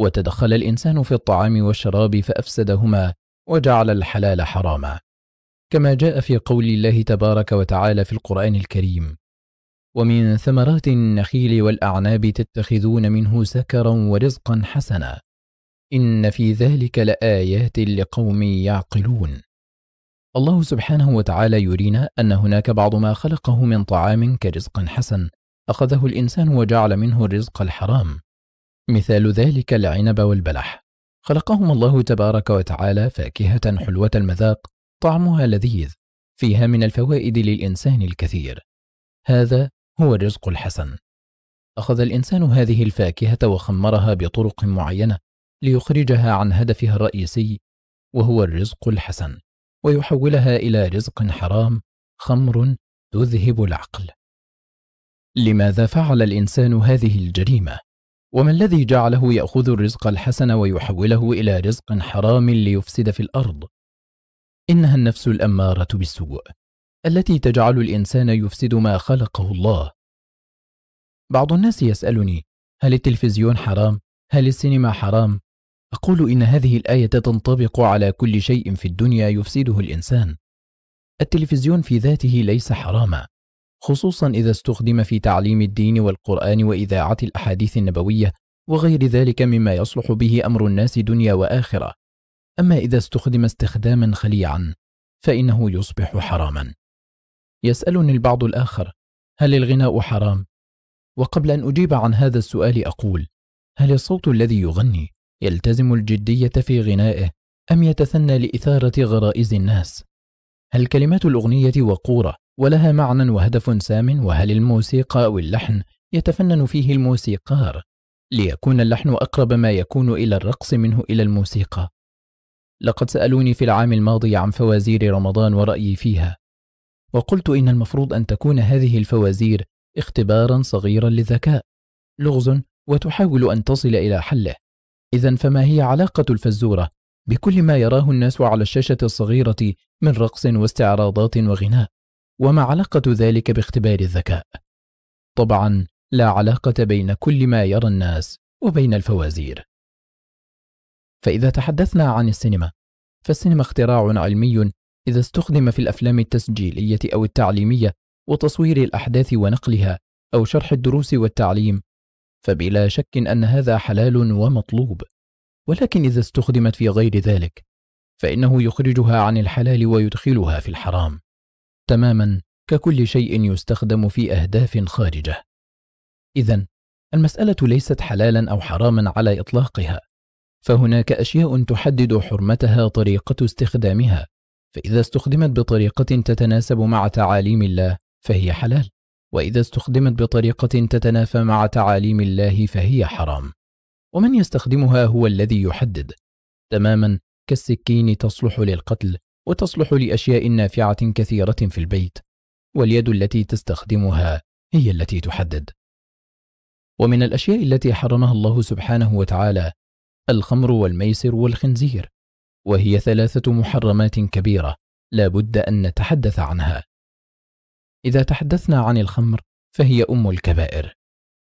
وتدخل الانسان في الطعام والشراب فافسدهما وجعل الحلال حراما كما جاء في قول الله تبارك وتعالى في القران الكريم ومن ثمرات النخيل والأعناب تتخذون منه سكرا ورزقا حسنا إن في ذلك لآيات لقوم يعقلون الله سبحانه وتعالى يرينا أن هناك بعض ما خلقه من طعام كرزق حسن أخذه الإنسان وجعل منه الرزق الحرام مثال ذلك العنب والبلح خلقهم الله تبارك وتعالى فاكهة حلوة المذاق طعمها لذيذ فيها من الفوائد للإنسان الكثير هذا هو الرزق الحسن أخذ الإنسان هذه الفاكهة وخمرها بطرق معينة ليخرجها عن هدفها الرئيسي وهو الرزق الحسن ويحولها إلى رزق حرام خمر تذهب العقل لماذا فعل الإنسان هذه الجريمة؟ وما الذي جعله يأخذ الرزق الحسن ويحوله إلى رزق حرام ليفسد في الأرض؟ إنها النفس الأمارة بالسوء التي تجعل الإنسان يفسد ما خلقه الله بعض الناس يسألني هل التلفزيون حرام؟ هل السينما حرام؟ أقول إن هذه الآية تنطبق على كل شيء في الدنيا يفسده الإنسان التلفزيون في ذاته ليس حراما خصوصا إذا استخدم في تعليم الدين والقرآن وإذاعة الأحاديث النبوية وغير ذلك مما يصلح به أمر الناس دنيا وآخرة أما إذا استخدم استخداما خليعا فإنه يصبح حراما يسألني البعض الآخر هل الغناء حرام؟ وقبل أن أجيب عن هذا السؤال أقول هل الصوت الذي يغني يلتزم الجدية في غنائه أم يتثنى لإثارة غرائز الناس؟ هل كلمات الأغنية وقورة ولها معنى وهدف سام وهل الموسيقى أو اللحن يتفنن فيه الموسيقار ليكون اللحن أقرب ما يكون إلى الرقص منه إلى الموسيقى لقد سألوني في العام الماضي عن فوازير رمضان ورأيي فيها وقلت إن المفروض أن تكون هذه الفوازير اختبارا صغيرا للذكاء لغز وتحاول أن تصل إلى حله إذا فما هي علاقة الفزورة بكل ما يراه الناس على الشاشة الصغيرة من رقص واستعراضات وغناء وما علاقة ذلك باختبار الذكاء؟ طبعا لا علاقة بين كل ما يرى الناس وبين الفوازير فإذا تحدثنا عن السينما فالسينما اختراع علمي إذا استخدم في الأفلام التسجيلية أو التعليمية وتصوير الأحداث ونقلها أو شرح الدروس والتعليم فبلا شك أن هذا حلال ومطلوب ولكن إذا استخدمت في غير ذلك فإنه يخرجها عن الحلال ويدخلها في الحرام تماما ككل شيء يستخدم في أهداف خارجة إذا المسألة ليست حلالا أو حراما على إطلاقها فهناك أشياء تحدد حرمتها طريقة استخدامها فإذا استخدمت بطريقة تتناسب مع تعاليم الله فهي حلال وإذا استخدمت بطريقة تتنافى مع تعاليم الله فهي حرام ومن يستخدمها هو الذي يحدد تماما كالسكين تصلح للقتل وتصلح لأشياء نافعة كثيرة في البيت واليد التي تستخدمها هي التي تحدد ومن الأشياء التي حرمها الله سبحانه وتعالى الخمر والميسر والخنزير وهي ثلاثة محرمات كبيرة لا بد أن نتحدث عنها إذا تحدثنا عن الخمر فهي أم الكبائر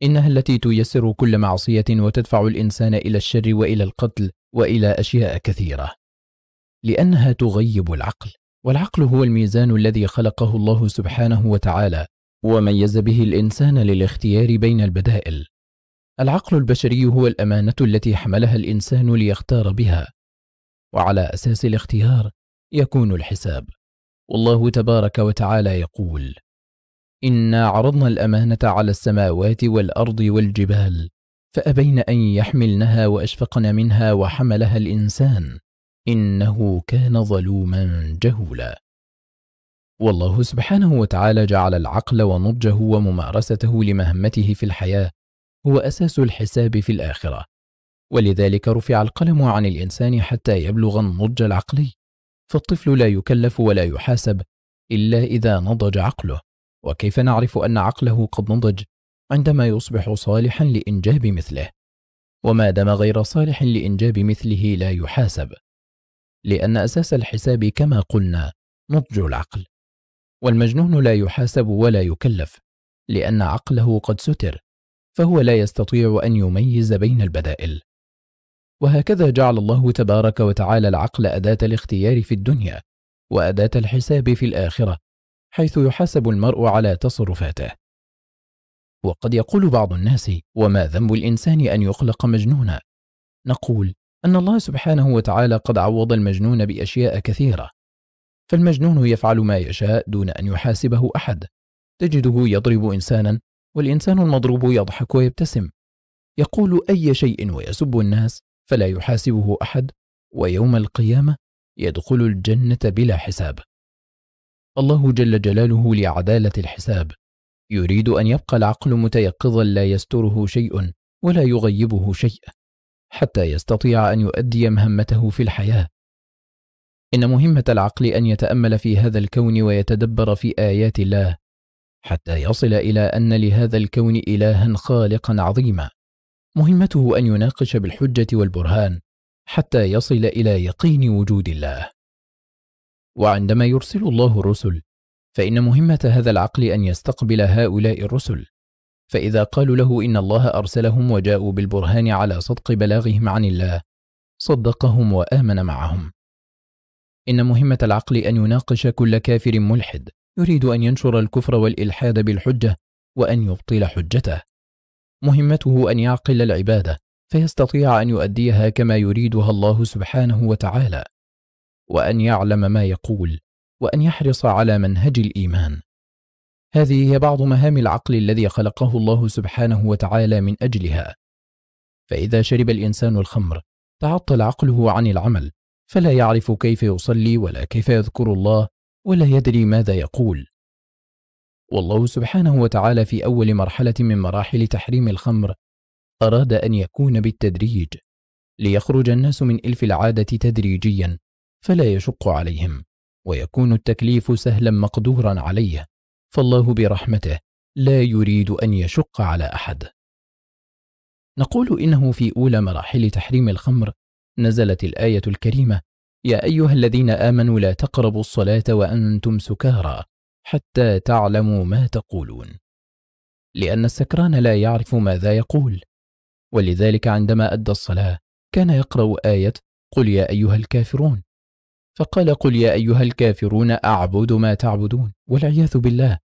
إنها التي تيسر كل معصية وتدفع الإنسان إلى الشر وإلى القتل وإلى أشياء كثيرة لأنها تغيب العقل والعقل هو الميزان الذي خلقه الله سبحانه وتعالى وميز به الإنسان للاختيار بين البدائل العقل البشري هو الأمانة التي حملها الإنسان ليختار بها وعلى أساس الاختيار يكون الحساب والله تبارك وتعالى يقول إنا عرضنا الأمانة على السماوات والأرض والجبال فأبين أن يحملنها وأشفقن منها وحملها الإنسان إنه كان ظلوما جهولا والله سبحانه وتعالى جعل العقل ونضجه وممارسته لمهمته في الحياة هو أساس الحساب في الآخرة ولذلك رفع القلم عن الإنسان حتى يبلغ النضج العقلي فالطفل لا يكلف ولا يحاسب إلا إذا نضج عقله وكيف نعرف أن عقله قد نضج عندما يصبح صالحا لإنجاب مثله وما دام غير صالح لإنجاب مثله لا يحاسب لأن أساس الحساب كما قلنا نضج العقل والمجنون لا يحاسب ولا يكلف لأن عقله قد ستر فهو لا يستطيع أن يميز بين البدائل وهكذا جعل الله تبارك وتعالى العقل أداة الاختيار في الدنيا وأداة الحساب في الآخرة حيث يحاسب المرء على تصرفاته وقد يقول بعض الناس وما ذنب الإنسان أن يخلق مجنونا نقول أن الله سبحانه وتعالى قد عوض المجنون بأشياء كثيرة فالمجنون يفعل ما يشاء دون أن يحاسبه أحد تجده يضرب إنسانا والإنسان المضروب يضحك ويبتسم يقول أي شيء ويسب الناس فلا يحاسبه احد ويوم القيامه يدخل الجنه بلا حساب الله جل جلاله لعداله الحساب يريد ان يبقى العقل متيقظا لا يستره شيء ولا يغيبه شيء حتى يستطيع ان يؤدي مهمته في الحياه ان مهمه العقل ان يتامل في هذا الكون ويتدبر في ايات الله حتى يصل الى ان لهذا الكون الها خالقا عظيما مهمته أن يناقش بالحجة والبرهان حتى يصل إلى يقين وجود الله وعندما يرسل الله الرسل فإن مهمة هذا العقل أن يستقبل هؤلاء الرسل فإذا قالوا له إن الله أرسلهم وجاءوا بالبرهان على صدق بلاغهم عن الله صدقهم وآمن معهم إن مهمة العقل أن يناقش كل كافر ملحد يريد أن ينشر الكفر والإلحاد بالحجة وأن يبطل حجته مهمته أن يعقل العبادة فيستطيع أن يؤديها كما يريدها الله سبحانه وتعالى وأن يعلم ما يقول وأن يحرص على منهج الإيمان هذه هي بعض مهام العقل الذي خلقه الله سبحانه وتعالى من أجلها فإذا شرب الإنسان الخمر تعطل عقله عن العمل فلا يعرف كيف يصلي ولا كيف يذكر الله ولا يدري ماذا يقول والله سبحانه وتعالى في أول مرحلة من مراحل تحريم الخمر أراد أن يكون بالتدريج ليخرج الناس من إلف العادة تدريجيا فلا يشق عليهم ويكون التكليف سهلا مقدورا عليه فالله برحمته لا يريد أن يشق على أحد نقول إنه في أولى مراحل تحريم الخمر نزلت الآية الكريمة يا أيها الذين آمنوا لا تقربوا الصلاة وأنتم سكارى حتى تعلموا ما تقولون لأن السكران لا يعرف ماذا يقول ولذلك عندما أدى الصلاة كان يقرأ آية قل يا أيها الكافرون فقال قل يا أيها الكافرون أعبد ما تعبدون والعياذ بالله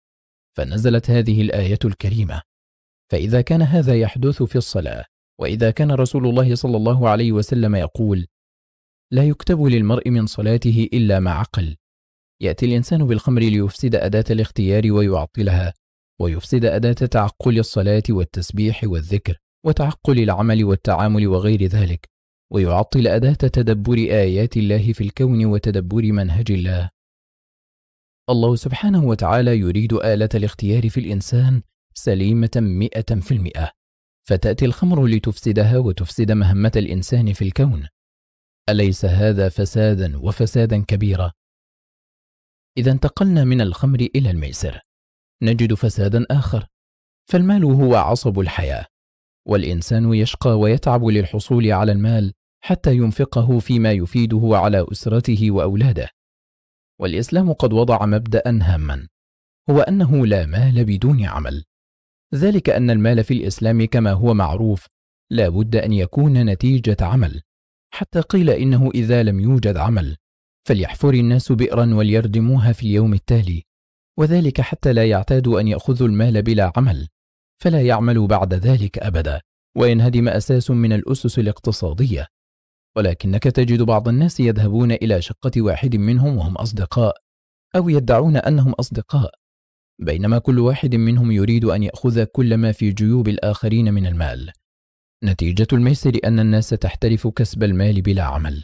فنزلت هذه الآية الكريمة فإذا كان هذا يحدث في الصلاة وإذا كان رسول الله صلى الله عليه وسلم يقول لا يكتب للمرء من صلاته إلا ما عقل يأتي الإنسان بالخمر ليفسد أداة الاختيار ويعطلها ويفسد أداة تعقل الصلاة والتسبيح والذكر وتعقل العمل والتعامل وغير ذلك ويعطل أداة تدبر آيات الله في الكون وتدبر منهج الله الله سبحانه وتعالى يريد آلة الاختيار في الإنسان سليمة مئة في المئة فتأتي الخمر لتفسدها وتفسد مهمة الإنسان في الكون أليس هذا فسادا وفسادا كبيرا إذا انتقلنا من الخمر إلى الميسر نجد فسادا آخر فالمال هو عصب الحياة والإنسان يشقى ويتعب للحصول على المال حتى ينفقه فيما يفيده على أسرته وأولاده والإسلام قد وضع مبدأ هاما هو أنه لا مال بدون عمل ذلك أن المال في الإسلام كما هو معروف لا بد أن يكون نتيجة عمل حتى قيل إنه إذا لم يوجد عمل فليحفر الناس بئرا وليردموها في اليوم التالي وذلك حتى لا يعتادوا أن يأخذوا المال بلا عمل فلا يعملوا بعد ذلك أبدا وينهدم أساس من الأسس الاقتصادية ولكنك تجد بعض الناس يذهبون إلى شقة واحد منهم وهم أصدقاء أو يدعون أنهم أصدقاء بينما كل واحد منهم يريد أن يأخذ كل ما في جيوب الآخرين من المال نتيجة الميسر أن الناس تحترف كسب المال بلا عمل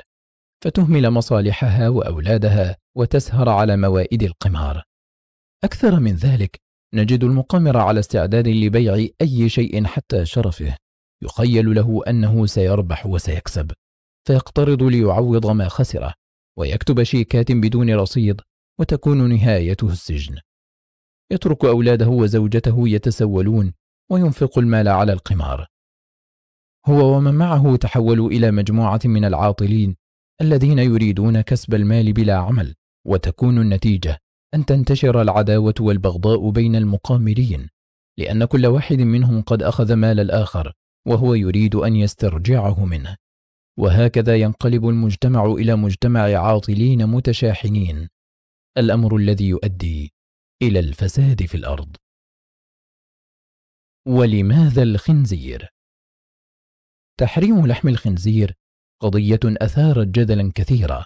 فتهمل مصالحها وأولادها وتسهر على موائد القمار أكثر من ذلك نجد المقامر على استعداد لبيع أي شيء حتى شرفه يخيل له أنه سيربح وسيكسب فيقترض ليعوض ما خسره ويكتب شيكات بدون رصيد وتكون نهايته السجن يترك أولاده وزوجته يتسولون وينفق المال على القمار هو ومن معه تحولوا إلى مجموعة من العاطلين الذين يريدون كسب المال بلا عمل وتكون النتيجة أن تنتشر العداوة والبغضاء بين المقامرين لأن كل واحد منهم قد أخذ مال الآخر وهو يريد أن يسترجعه منه وهكذا ينقلب المجتمع إلى مجتمع عاطلين متشاحنين الأمر الذي يؤدي إلى الفساد في الأرض ولماذا الخنزير؟ تحريم لحم الخنزير قضية أثارت جدلا كثيرا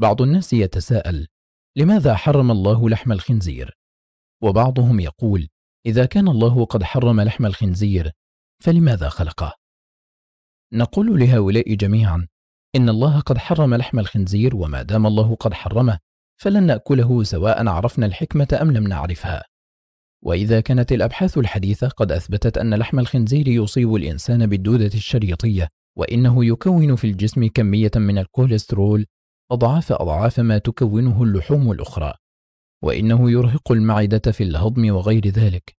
بعض الناس يتساءل لماذا حرم الله لحم الخنزير؟ وبعضهم يقول إذا كان الله قد حرم لحم الخنزير فلماذا خلقه؟ نقول لهؤلاء جميعا إن الله قد حرم لحم الخنزير وما دام الله قد حرمه فلن نأكله سواء عرفنا الحكمة أم لم نعرفها وإذا كانت الأبحاث الحديثة قد أثبتت أن لحم الخنزير يصيب الإنسان بالدودة الشريطية وإنه يكون في الجسم كمية من الكوليسترول أضعاف أضعاف ما تكونه اللحوم الأخرى وإنه يرهق المعدة في الهضم وغير ذلك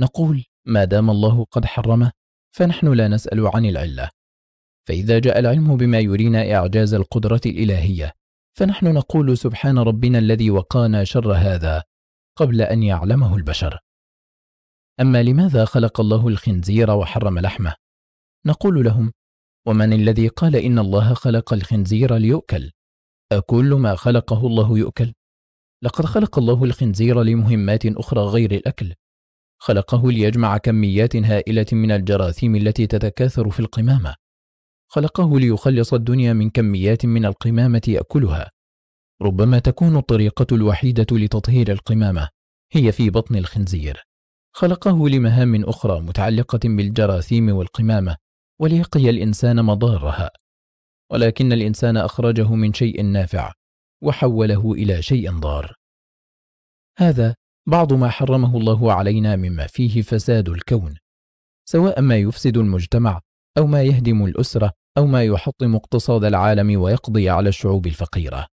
نقول ما دام الله قد حرمه فنحن لا نسأل عن العلة فإذا جاء العلم بما يرينا إعجاز القدرة الإلهية فنحن نقول سبحان ربنا الذي وقانا شر هذا قبل أن يعلمه البشر أما لماذا خلق الله الخنزير وحرم لحمه؟ نقول لهم ومن الذي قال إن الله خلق الخنزير ليؤكل أكل ما خلقه الله يؤكل لقد خلق الله الخنزير لمهمات أخرى غير الأكل خلقه ليجمع كميات هائلة من الجراثيم التي تتكاثر في القمامة خلقه ليخلص الدنيا من كميات من القمامة يأكلها ربما تكون الطريقة الوحيدة لتطهير القمامة هي في بطن الخنزير خلقه لمهام أخرى متعلقة بالجراثيم والقمامة وليقي الإنسان مضارها ولكن الإنسان أخرجه من شيء نافع وحوله إلى شيء ضار هذا بعض ما حرمه الله علينا مما فيه فساد الكون سواء ما يفسد المجتمع أو ما يهدم الأسرة أو ما يحطم اقتصاد العالم ويقضي على الشعوب الفقيرة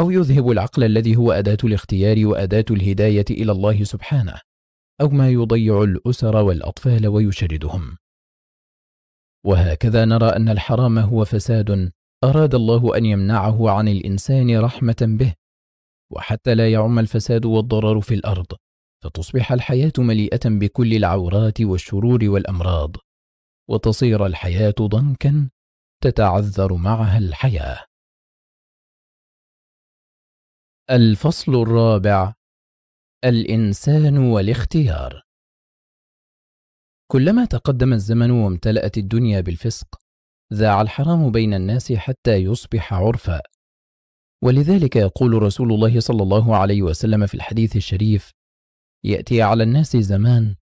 أو يذهب العقل الذي هو أداة الاختيار وأداة الهداية إلى الله سبحانه أو ما يضيع الأسر والأطفال ويشردهم وهكذا نرى أن الحرام هو فساد أراد الله أن يمنعه عن الإنسان رحمة به وحتى لا يعم الفساد والضرر في الأرض فتصبح الحياة مليئة بكل العورات والشرور والأمراض وتصير الحياة ضنكا تتعذر معها الحياة الفصل الرابع الإنسان والاختيار كلما تقدم الزمن وامتلأت الدنيا بالفسق ذاع الحرام بين الناس حتى يصبح عرفا ولذلك يقول رسول الله صلى الله عليه وسلم في الحديث الشريف يأتي على الناس زمان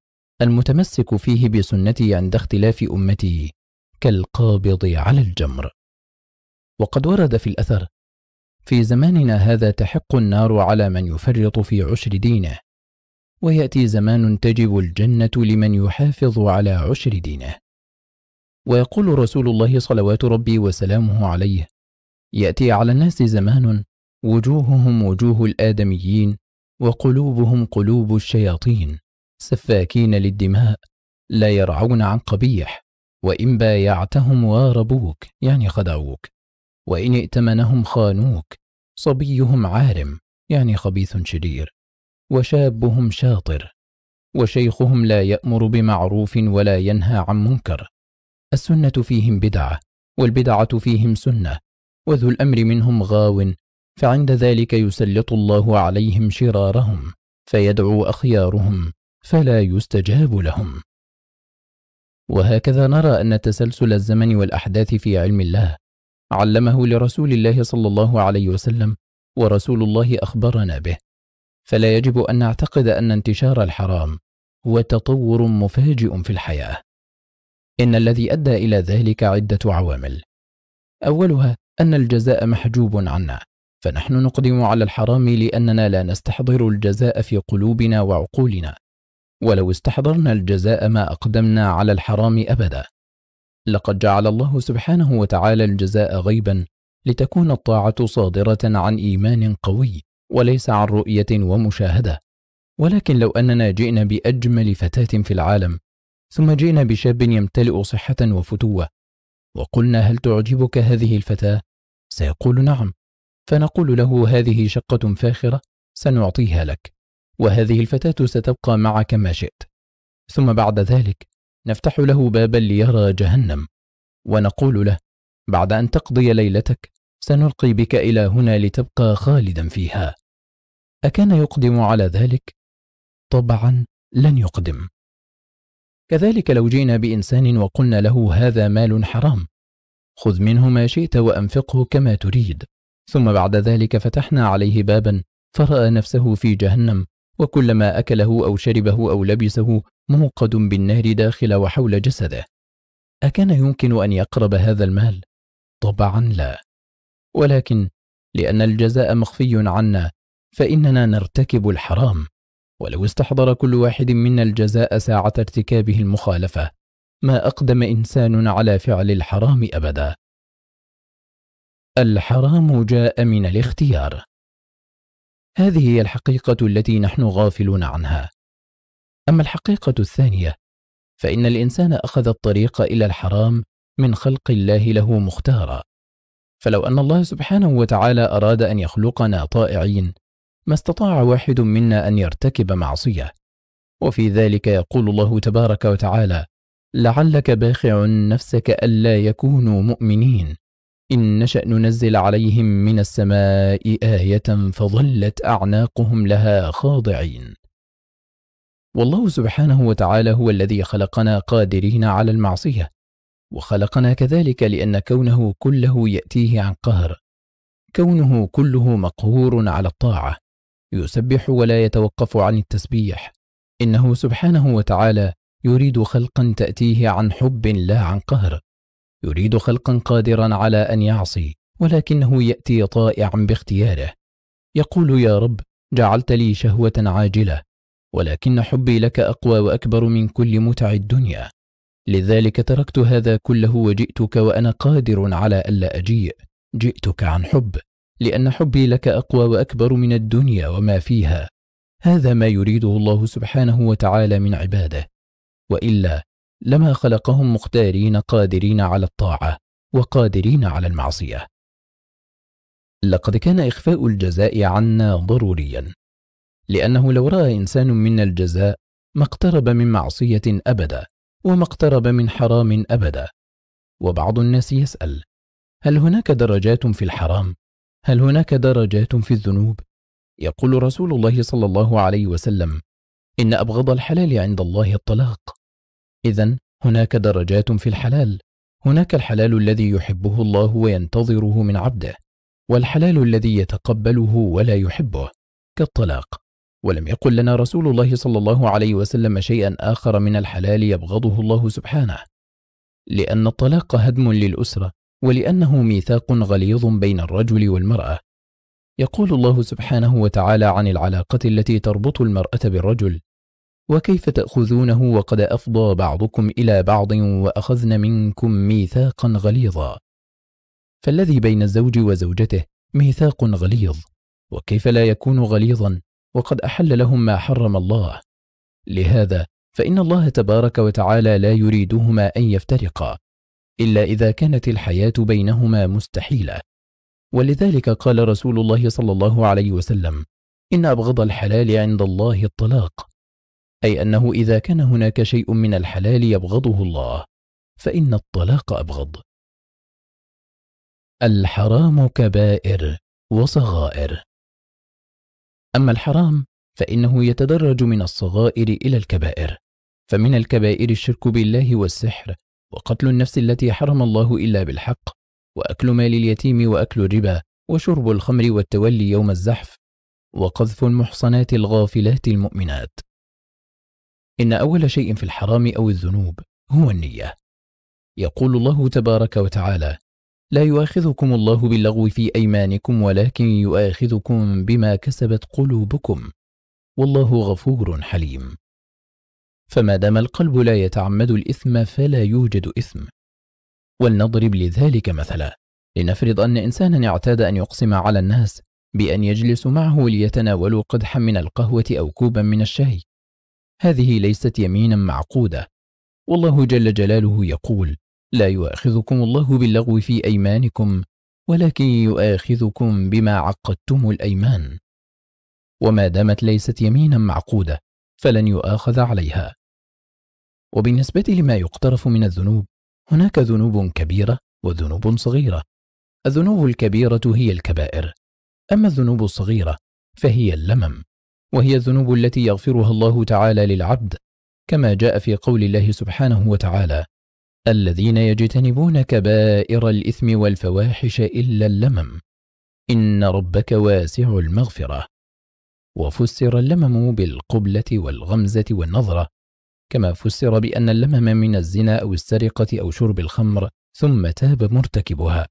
المتمسك فيه بسنتي عند اختلاف أمتي كالقابض على الجمر وقد ورد في الأثر في زماننا هذا تحق النار على من يفرط في عشر دينه ويأتي زمان تجب الجنة لمن يحافظ على عشر دينه ويقول رسول الله صلوات ربي وسلامه عليه يأتي على الناس زمان وجوههم وجوه الآدميين وقلوبهم قلوب الشياطين سفاكين للدماء لا يرعون عن قبيح وإن بايعتهم واربوك يعني خدعوك وإن ائتمنهم خانوك صبيهم عارم يعني خبيث شرير وشابهم شاطر وشيخهم لا يأمر بمعروف ولا ينهى عن منكر السنة فيهم بدعة والبدعة فيهم سنة وذو الأمر منهم غاو فعند ذلك يسلط الله عليهم شرارهم فيدعو أخيارهم فلا يستجاب لهم وهكذا نرى أن تسلسل الزمن والأحداث في علم الله علمه لرسول الله صلى الله عليه وسلم ورسول الله أخبرنا به فلا يجب أن نعتقد أن انتشار الحرام هو تطور مفاجئ في الحياة. إن الذي أدى إلى ذلك عدة عوامل. أولها أن الجزاء محجوب عنا، فنحن نقدم على الحرام لأننا لا نستحضر الجزاء في قلوبنا وعقولنا، ولو استحضرنا الجزاء ما أقدمنا على الحرام أبدا. لقد جعل الله سبحانه وتعالى الجزاء غيبا لتكون الطاعة صادرة عن إيمان قوي وليس عن رؤية ومشاهدة ولكن لو أننا جئنا بأجمل فتاة في العالم ثم جئنا بشاب يمتلئ صحة وفتوة وقلنا هل تعجبك هذه الفتاة؟ سيقول نعم فنقول له هذه شقة فاخرة سنعطيها لك وهذه الفتاة ستبقى معك ما شئت ثم بعد ذلك نفتح له بابا ليرى جهنم ونقول له بعد أن تقضي ليلتك سنلقي بك إلى هنا لتبقى خالدا فيها أكان يقدم على ذلك؟ طبعا لن يقدم كذلك لو جينا بإنسان وقلنا له هذا مال حرام خذ منه ما شئت وأنفقه كما تريد ثم بعد ذلك فتحنا عليه بابا فرأى نفسه في جهنم وكلما أكله أو شربه أو لبسه موقد بالنار داخل وحول جسده أكان يمكن أن يقرب هذا المال؟ طبعا لا ولكن لأن الجزاء مخفي عنا فإننا نرتكب الحرام ولو استحضر كل واحد منا الجزاء ساعة ارتكابه المخالفة ما أقدم إنسان على فعل الحرام أبدا الحرام جاء من الاختيار هذه هي الحقيقة التي نحن غافلون عنها أما الحقيقة الثانية فإن الإنسان أخذ الطريق إلى الحرام من خلق الله له مختارا فلو أن الله سبحانه وتعالى أراد أن يخلقنا طائعين ما استطاع واحد منا أن يرتكب معصية وفي ذلك يقول الله تبارك وتعالى لعلك باخع نفسك ألا يكونوا مؤمنين إن نشأ ننزل عليهم من السماء آية فظلت أعناقهم لها خاضعين والله سبحانه وتعالى هو الذي خلقنا قادرين على المعصية وخلقنا كذلك لأن كونه كله يأتيه عن قهر كونه كله مقهور على الطاعة يسبح ولا يتوقف عن التسبيح إنه سبحانه وتعالى يريد خلقا تأتيه عن حب لا عن قهر يريد خلقا قادرا على أن يعصي ولكنه يأتي طائعا باختياره يقول يا رب جعلت لي شهوة عاجلة ولكن حبي لك أقوى وأكبر من كل متع الدنيا لذلك تركت هذا كله وجئتك وأنا قادر على ألا أجيء جئتك عن حب لأن حبي لك أقوى وأكبر من الدنيا وما فيها هذا ما يريده الله سبحانه وتعالى من عباده وإلا لما خلقهم مختارين قادرين على الطاعة وقادرين على المعصية لقد كان إخفاء الجزاء عنا ضروريا لأنه لو رأى إنسان منا الجزاء ما اقترب من معصية أبدا وما اقترب من حرام أبدا وبعض الناس يسأل هل هناك درجات في الحرام؟ هل هناك درجات في الذنوب؟ يقول رسول الله صلى الله عليه وسلم إن أبغض الحلال عند الله الطلاق إذا هناك درجات في الحلال هناك الحلال الذي يحبه الله وينتظره من عبده والحلال الذي يتقبله ولا يحبه كالطلاق ولم يقل لنا رسول الله صلى الله عليه وسلم شيئا آخر من الحلال يبغضه الله سبحانه لأن الطلاق هدم للأسرة ولأنه ميثاق غليظ بين الرجل والمرأة يقول الله سبحانه وتعالى عن العلاقة التي تربط المرأة بالرجل وكيف تأخذونه وقد أفضى بعضكم إلى بعض وأخذن منكم ميثاقا غليظا فالذي بين الزوج وزوجته ميثاق غليظ وكيف لا يكون غليظا وقد أحل لهم ما حرم الله لهذا فإن الله تبارك وتعالى لا يريدهما أن يفترقا إلا إذا كانت الحياة بينهما مستحيلة ولذلك قال رسول الله صلى الله عليه وسلم إن أبغض الحلال عند الله الطلاق أي أنه إذا كان هناك شيء من الحلال يبغضه الله فإن الطلاق أبغض الحرام كبائر وصغائر أما الحرام فإنه يتدرج من الصغائر إلى الكبائر فمن الكبائر الشرك بالله والسحر وقتل النفس التي حرم الله إلا بالحق وأكل مال اليتيم وأكل الربا وشرب الخمر والتولي يوم الزحف وقذف المحصنات الغافلات المؤمنات إن أول شيء في الحرام أو الذنوب هو النية يقول الله تبارك وتعالى لا يؤاخذكم الله باللغو في أيمانكم ولكن يؤاخذكم بما كسبت قلوبكم والله غفور حليم فما دام القلب لا يتعمد الإثم فلا يوجد إثم ولنضرب لذلك مثلا لنفرض أن إنسانا اعتاد أن يقسم على الناس بأن يجلس معه ليتناولوا قدحا من القهوة أو كوبا من الشاي هذه ليست يمينا معقودة والله جل جلاله يقول لا يؤاخذكم الله باللغو في أيمانكم ولكن يؤاخذكم بما عقدتم الأيمان وما دامت ليست يمينا معقودة فلن يؤاخذ عليها وبالنسبة لما يقترف من الذنوب هناك ذنوب كبيرة وذنوب صغيرة الذنوب الكبيرة هي الكبائر أما الذنوب الصغيرة فهي اللمم وهي الذنوب التي يغفرها الله تعالى للعبد كما جاء في قول الله سبحانه وتعالى الذين يجتنبون كبائر الإثم والفواحش إلا اللمم إن ربك واسع المغفرة وفسر اللمم بالقبلة والغمزة والنظرة كما فسر بأن اللمم من الزنا أو السرقة أو شرب الخمر ثم تاب مرتكبها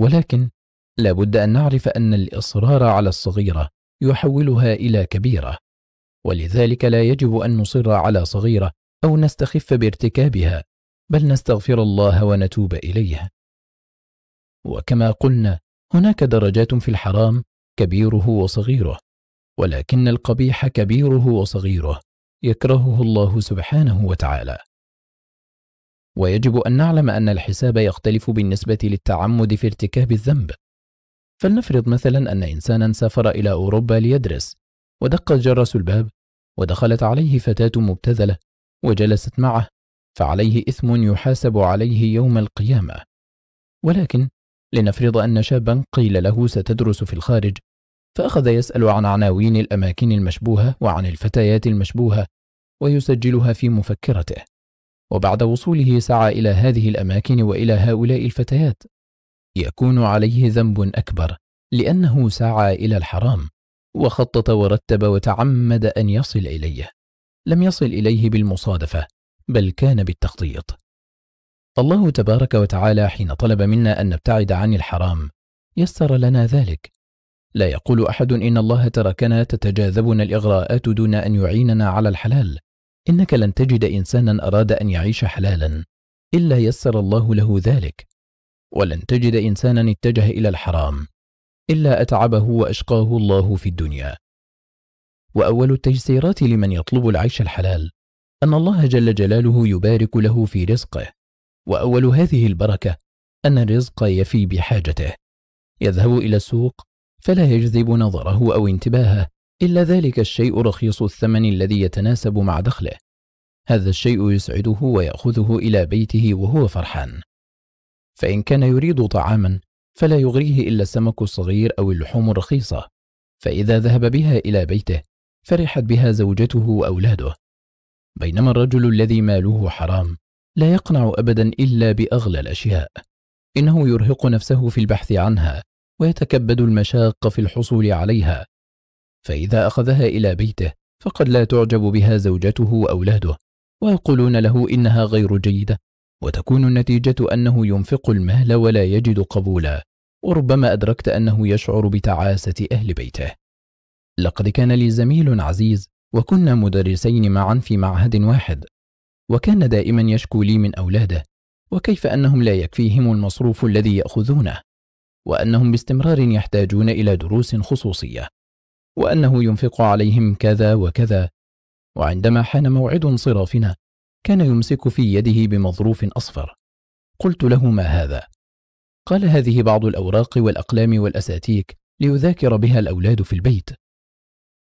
ولكن لا بد أن نعرف أن الإصرار على الصغيرة يحولها إلى كبيرة ولذلك لا يجب أن نصر على صغيرة أو نستخف بارتكابها بل نستغفر الله ونتوب إليه وكما قلنا هناك درجات في الحرام كبيره وصغيره ولكن القبيح كبيره وصغيره يكرهه الله سبحانه وتعالى ويجب أن نعلم أن الحساب يختلف بالنسبة للتعمد في ارتكاب الذنب فلنفرض مثلا أن إنسانا سافر إلى أوروبا ليدرس ودق جرس الباب ودخلت عليه فتاة مبتذلة وجلست معه فعليه إثم يحاسب عليه يوم القيامة ولكن لنفرض أن شابا قيل له ستدرس في الخارج فأخذ يسأل عن عناوين الأماكن المشبوهة وعن الفتيات المشبوهة ويسجلها في مفكرته وبعد وصوله سعى إلى هذه الأماكن وإلى هؤلاء الفتيات يكون عليه ذنب أكبر لأنه سعى إلى الحرام وخطط ورتب وتعمد أن يصل إليه لم يصل إليه بالمصادفة بل كان بالتخطيط الله تبارك وتعالى حين طلب منا أن نبتعد عن الحرام يسر لنا ذلك لا يقول أحد إن الله تركنا تتجاذبنا الإغراءات دون أن يعيننا على الحلال إنك لن تجد إنسانا أراد أن يعيش حلالا إلا يسر الله له ذلك ولن تجد إنسانا اتجه إلى الحرام إلا أتعبه وأشقاه الله في الدنيا وأول التيسيرات لمن يطلب العيش الحلال أن الله جل جلاله يبارك له في رزقه وأول هذه البركة أن الرزق يفي بحاجته يذهب إلى السوق فلا يجذب نظره أو انتباهه إلا ذلك الشيء رخيص الثمن الذي يتناسب مع دخله هذا الشيء يسعده ويأخذه إلى بيته وهو فرحان فإن كان يريد طعاما فلا يغريه إلا السمك الصغير أو اللحوم الرخيصة فإذا ذهب بها إلى بيته فرحت بها زوجته وأولاده بينما الرجل الذي ماله حرام لا يقنع أبدا إلا بأغلى الأشياء إنه يرهق نفسه في البحث عنها ويتكبد المشاق في الحصول عليها فإذا أخذها إلى بيته فقد لا تعجب بها زوجته وأولاده ويقولون له إنها غير جيدة وتكون النتيجة أنه ينفق المال ولا يجد قبولا وربما أدركت أنه يشعر بتعاسة أهل بيته لقد كان لي زميل عزيز وكنا مدرسين معا في معهد واحد وكان دائما يشكو لي من أولاده وكيف أنهم لا يكفيهم المصروف الذي يأخذونه وأنهم باستمرار يحتاجون إلى دروس خصوصية وأنه ينفق عليهم كذا وكذا وعندما حان موعد انصرافنا كان يمسك في يده بمظروف أصفر قلت له ما هذا قال هذه بعض الأوراق والأقلام والأساتيك ليذاكر بها الأولاد في البيت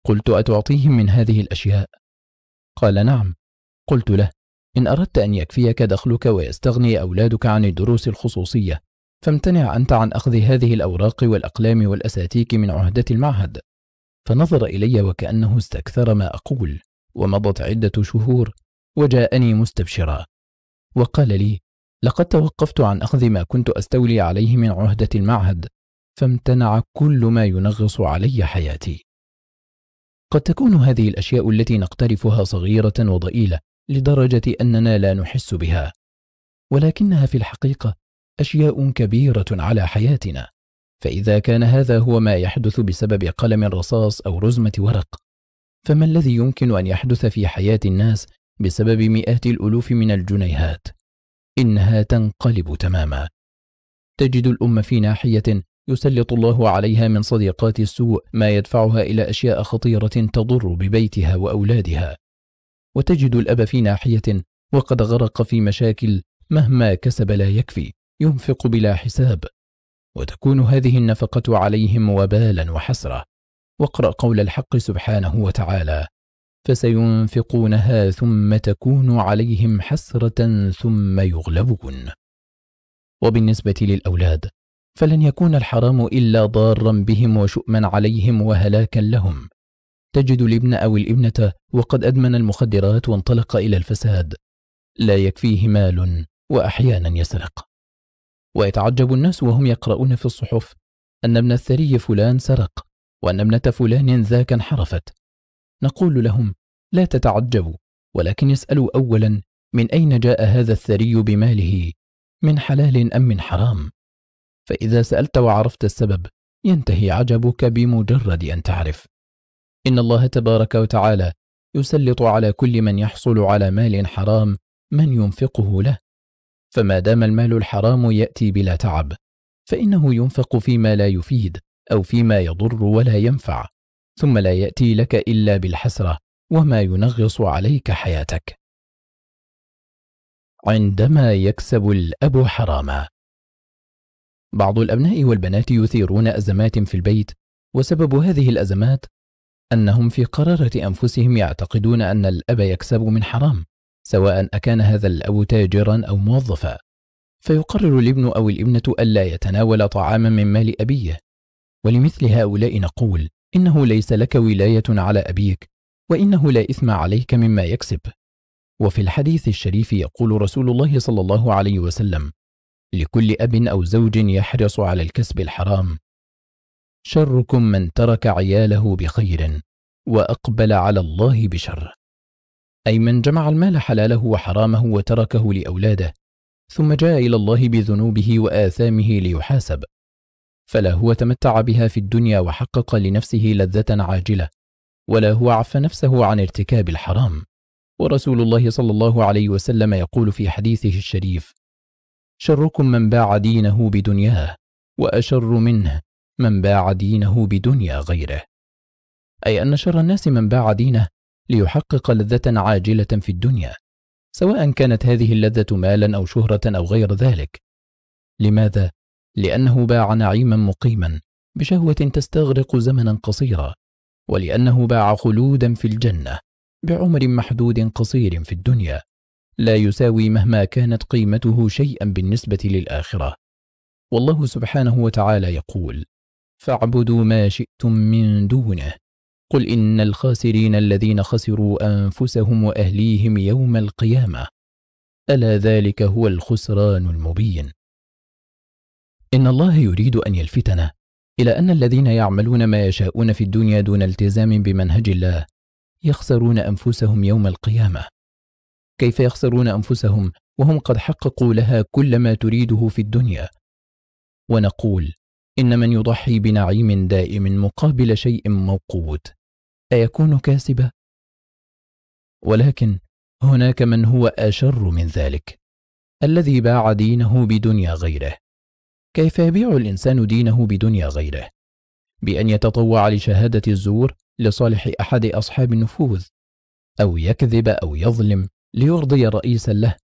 قلت أتعطيهم من هذه الأشياء قال نعم قلت له إن أردت أن يكفيك دخلك ويستغني أولادك عن الدروس الخصوصية فامتنع أنت عن أخذ هذه الأوراق والأقلام والأساتيك من عهدة المعهد فنظر إلي وكأنه استكثر ما أقول ومضت عدة شهور وجاءني مستبشرا وقال لي لقد توقفت عن أخذ ما كنت أستولي عليه من عهدة المعهد فامتنع كل ما ينغص علي حياتي قد تكون هذه الأشياء التي نقترفها صغيرة وضئيلة لدرجة أننا لا نحس بها ولكنها في الحقيقة أشياء كبيرة على حياتنا فإذا كان هذا هو ما يحدث بسبب قلم رصاص أو رزمة ورق فما الذي يمكن أن يحدث في حياة الناس بسبب مئات الألوف من الجنيهات إنها تنقلب تماما تجد الأم في ناحية يسلط الله عليها من صديقات السوء ما يدفعها إلى أشياء خطيرة تضر ببيتها وأولادها وتجد الأب في ناحية وقد غرق في مشاكل مهما كسب لا يكفي ينفق بلا حساب وتكون هذه النفقة عليهم وبالا وحسرة واقرأ قول الحق سبحانه وتعالى فسينفقونها ثم تكون عليهم حسرة ثم يغلبون وبالنسبة للأولاد فلن يكون الحرام إلا ضارا بهم وشؤما عليهم وهلاكا لهم تجد الابن أو الابنة وقد أدمن المخدرات وانطلق إلى الفساد لا يكفيه مال وأحيانا يسرق ويتعجب الناس وهم يقرؤون في الصحف أن ابن الثري فلان سرق وأن ابنة فلان ذاك انحرفت نقول لهم لا تتعجبوا ولكن اسألوا أولا من أين جاء هذا الثري بماله من حلال أم من حرام فإذا سألت وعرفت السبب ينتهي عجبك بمجرد أن تعرف إن الله تبارك وتعالى يسلط على كل من يحصل على مال حرام من ينفقه له فما دام المال الحرام يأتي بلا تعب فإنه ينفق فيما لا يفيد أو فيما يضر ولا ينفع ثم لا يأتي لك إلا بالحسرة وما ينغص عليك حياتك عندما يكسب الأب حراما بعض الأبناء والبنات يثيرون أزمات في البيت وسبب هذه الأزمات أنهم في قرارة أنفسهم يعتقدون أن الأب يكسب من حرام سواء أكان هذا الأب تاجرا أو موظفا فيقرر الابن أو الابنة ألا يتناول طعاما من مال أبيه ولمثل هؤلاء نقول إنه ليس لك ولاية على أبيك وإنه لا إثم عليك مما يكسب وفي الحديث الشريف يقول رسول الله صلى الله عليه وسلم لكل أب أو زوج يحرص على الكسب الحرام شركم من ترك عياله بخير وأقبل على الله بشر أي من جمع المال حلاله وحرامه وتركه لأولاده ثم جاء إلى الله بذنوبه وآثامه ليحاسب فلا هو تمتع بها في الدنيا وحقق لنفسه لذة عاجلة ولا هو عف نفسه عن ارتكاب الحرام ورسول الله صلى الله عليه وسلم يقول في حديثه الشريف شركم من باع دينه بدنياه وأشر منه من باع دينه بدنيا غيره أي أن شر الناس من باع دينه ليحقق لذة عاجلة في الدنيا سواء كانت هذه اللذة مالا أو شهرة أو غير ذلك لماذا؟ لأنه باع نعيما مقيما بشهوة تستغرق زمنا قصيرا ولأنه باع خلودا في الجنة بعمر محدود قصير في الدنيا لا يساوي مهما كانت قيمته شيئا بالنسبة للآخرة والله سبحانه وتعالى يقول فاعبدوا ما شئتم من دونه قل إن الخاسرين الذين خسروا أنفسهم وأهليهم يوم القيامة ألا ذلك هو الخسران المبين إن الله يريد أن يلفتنا إلى أن الذين يعملون ما يشاءون في الدنيا دون التزام بمنهج الله يخسرون أنفسهم يوم القيامة كيف يخسرون أنفسهم وهم قد حققوا لها كل ما تريده في الدنيا ونقول إن من يضحي بنعيم دائم مقابل شيء موقوت أيكون كاسبا؟ ولكن هناك من هو أشر من ذلك الذي باع دينه بدنيا غيره كيف يبيع الإنسان دينه بدنيا غيره؟ بأن يتطوع لشهادة الزور لصالح أحد أصحاب النفوذ أو يكذب أو يظلم ليرضي رئيسا له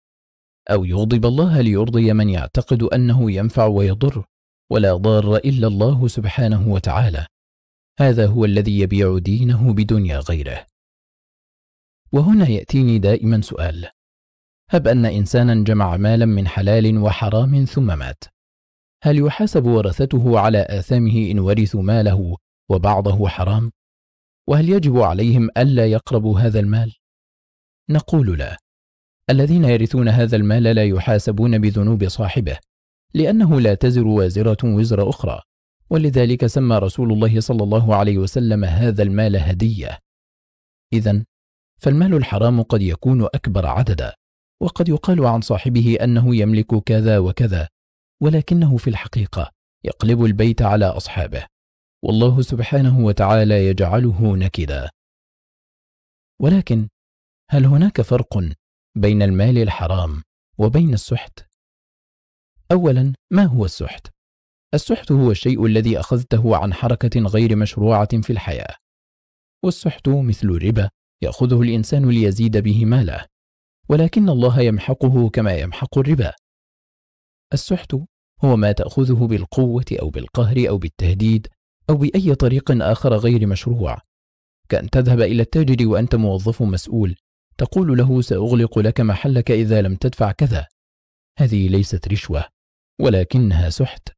أو يغضب الله ليرضي من يعتقد أنه ينفع ويضر ولا ضار إلا الله سبحانه وتعالى هذا هو الذي يبيع دينه بدنيا غيره وهنا يأتيني دائما سؤال هب أن إنسانا جمع مالا من حلال وحرام ثم مات هل يحاسب ورثته على آثامه إن ورثوا ماله وبعضه حرام؟ وهل يجب عليهم ألا يقربوا هذا المال؟ نقول لا الذين يرثون هذا المال لا يحاسبون بذنوب صاحبه لأنه لا تزر وازرة وزر أخرى ولذلك سمى رسول الله صلى الله عليه وسلم هذا المال هدية إذا فالمال الحرام قد يكون أكبر عددا وقد يقال عن صاحبه أنه يملك كذا وكذا ولكنه في الحقيقة يقلب البيت على أصحابه والله سبحانه وتعالى يجعله نكدا ولكن هل هناك فرق بين المال الحرام وبين السحت؟ أولا ما هو السحت؟ السحت هو الشيء الذي أخذته عن حركة غير مشروعة في الحياة والسحت مثل الربا يأخذه الإنسان ليزيد به ماله ولكن الله يمحقه كما يمحق الربا السحت هو ما تأخذه بالقوة أو بالقهر أو بالتهديد أو بأي طريق آخر غير مشروع كأن تذهب إلى التاجر وأنت موظف مسؤول تقول له سأغلق لك محلك إذا لم تدفع كذا هذه ليست رشوة ولكنها سحت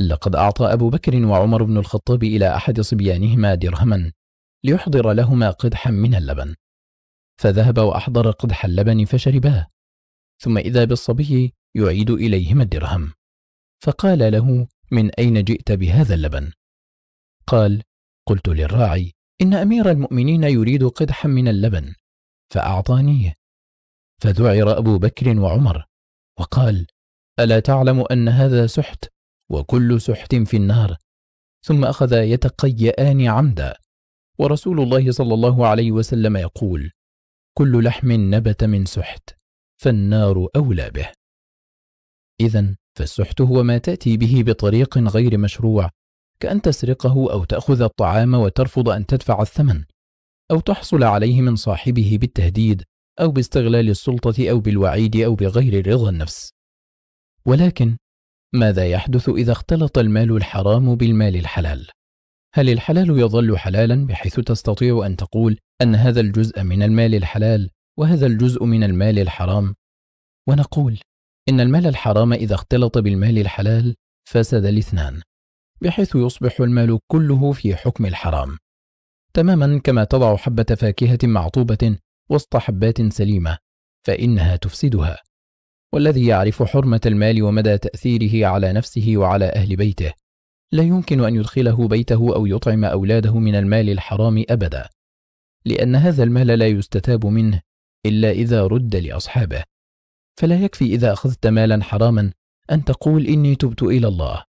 لقد أعطى أبو بكر وعمر بن الخطاب إلى أحد صبيانهما درهما ليحضر لهما قدحا من اللبن فذهب وأحضر قدح اللبن فشرباه ثم إذا بالصبي يعيد إليهما الدرهم فقال له من أين جئت بهذا اللبن؟ قال قلت للراعي إن أمير المؤمنين يريد قدحا من اللبن فأعطانيه فذعر أبو بكر وعمر وقال ألا تعلم أن هذا سحت وكل سحت في النار ثم أخذ يتقيآن عمدا ورسول الله صلى الله عليه وسلم يقول كل لحم نبت من سحت فالنار أولى به إذا فالسحت هو ما تأتي به بطريق غير مشروع كأن تسرقه أو تأخذ الطعام وترفض أن تدفع الثمن أو تحصل عليه من صاحبه بالتهديد أو باستغلال السلطة أو بالوعيد أو بغير رضا النفس ولكن ماذا يحدث إذا اختلط المال الحرام بالمال الحلال؟ هل الحلال يظل حلالا بحيث تستطيع أن تقول أن هذا الجزء من المال الحلال وهذا الجزء من المال الحرام؟ ونقول إن المال الحرام إذا اختلط بالمال الحلال فسد الاثنان بحيث يصبح المال كله في حكم الحرام تماما كما تضع حبة فاكهة معطوبة وسط حبات سليمة فإنها تفسدها والذي يعرف حرمة المال ومدى تأثيره على نفسه وعلى أهل بيته لا يمكن أن يدخله بيته أو يطعم أولاده من المال الحرام أبدا لأن هذا المال لا يستتاب منه إلا إذا رد لأصحابه فلا يكفي إذا أخذت مالا حراما أن تقول إني تبت إلى الله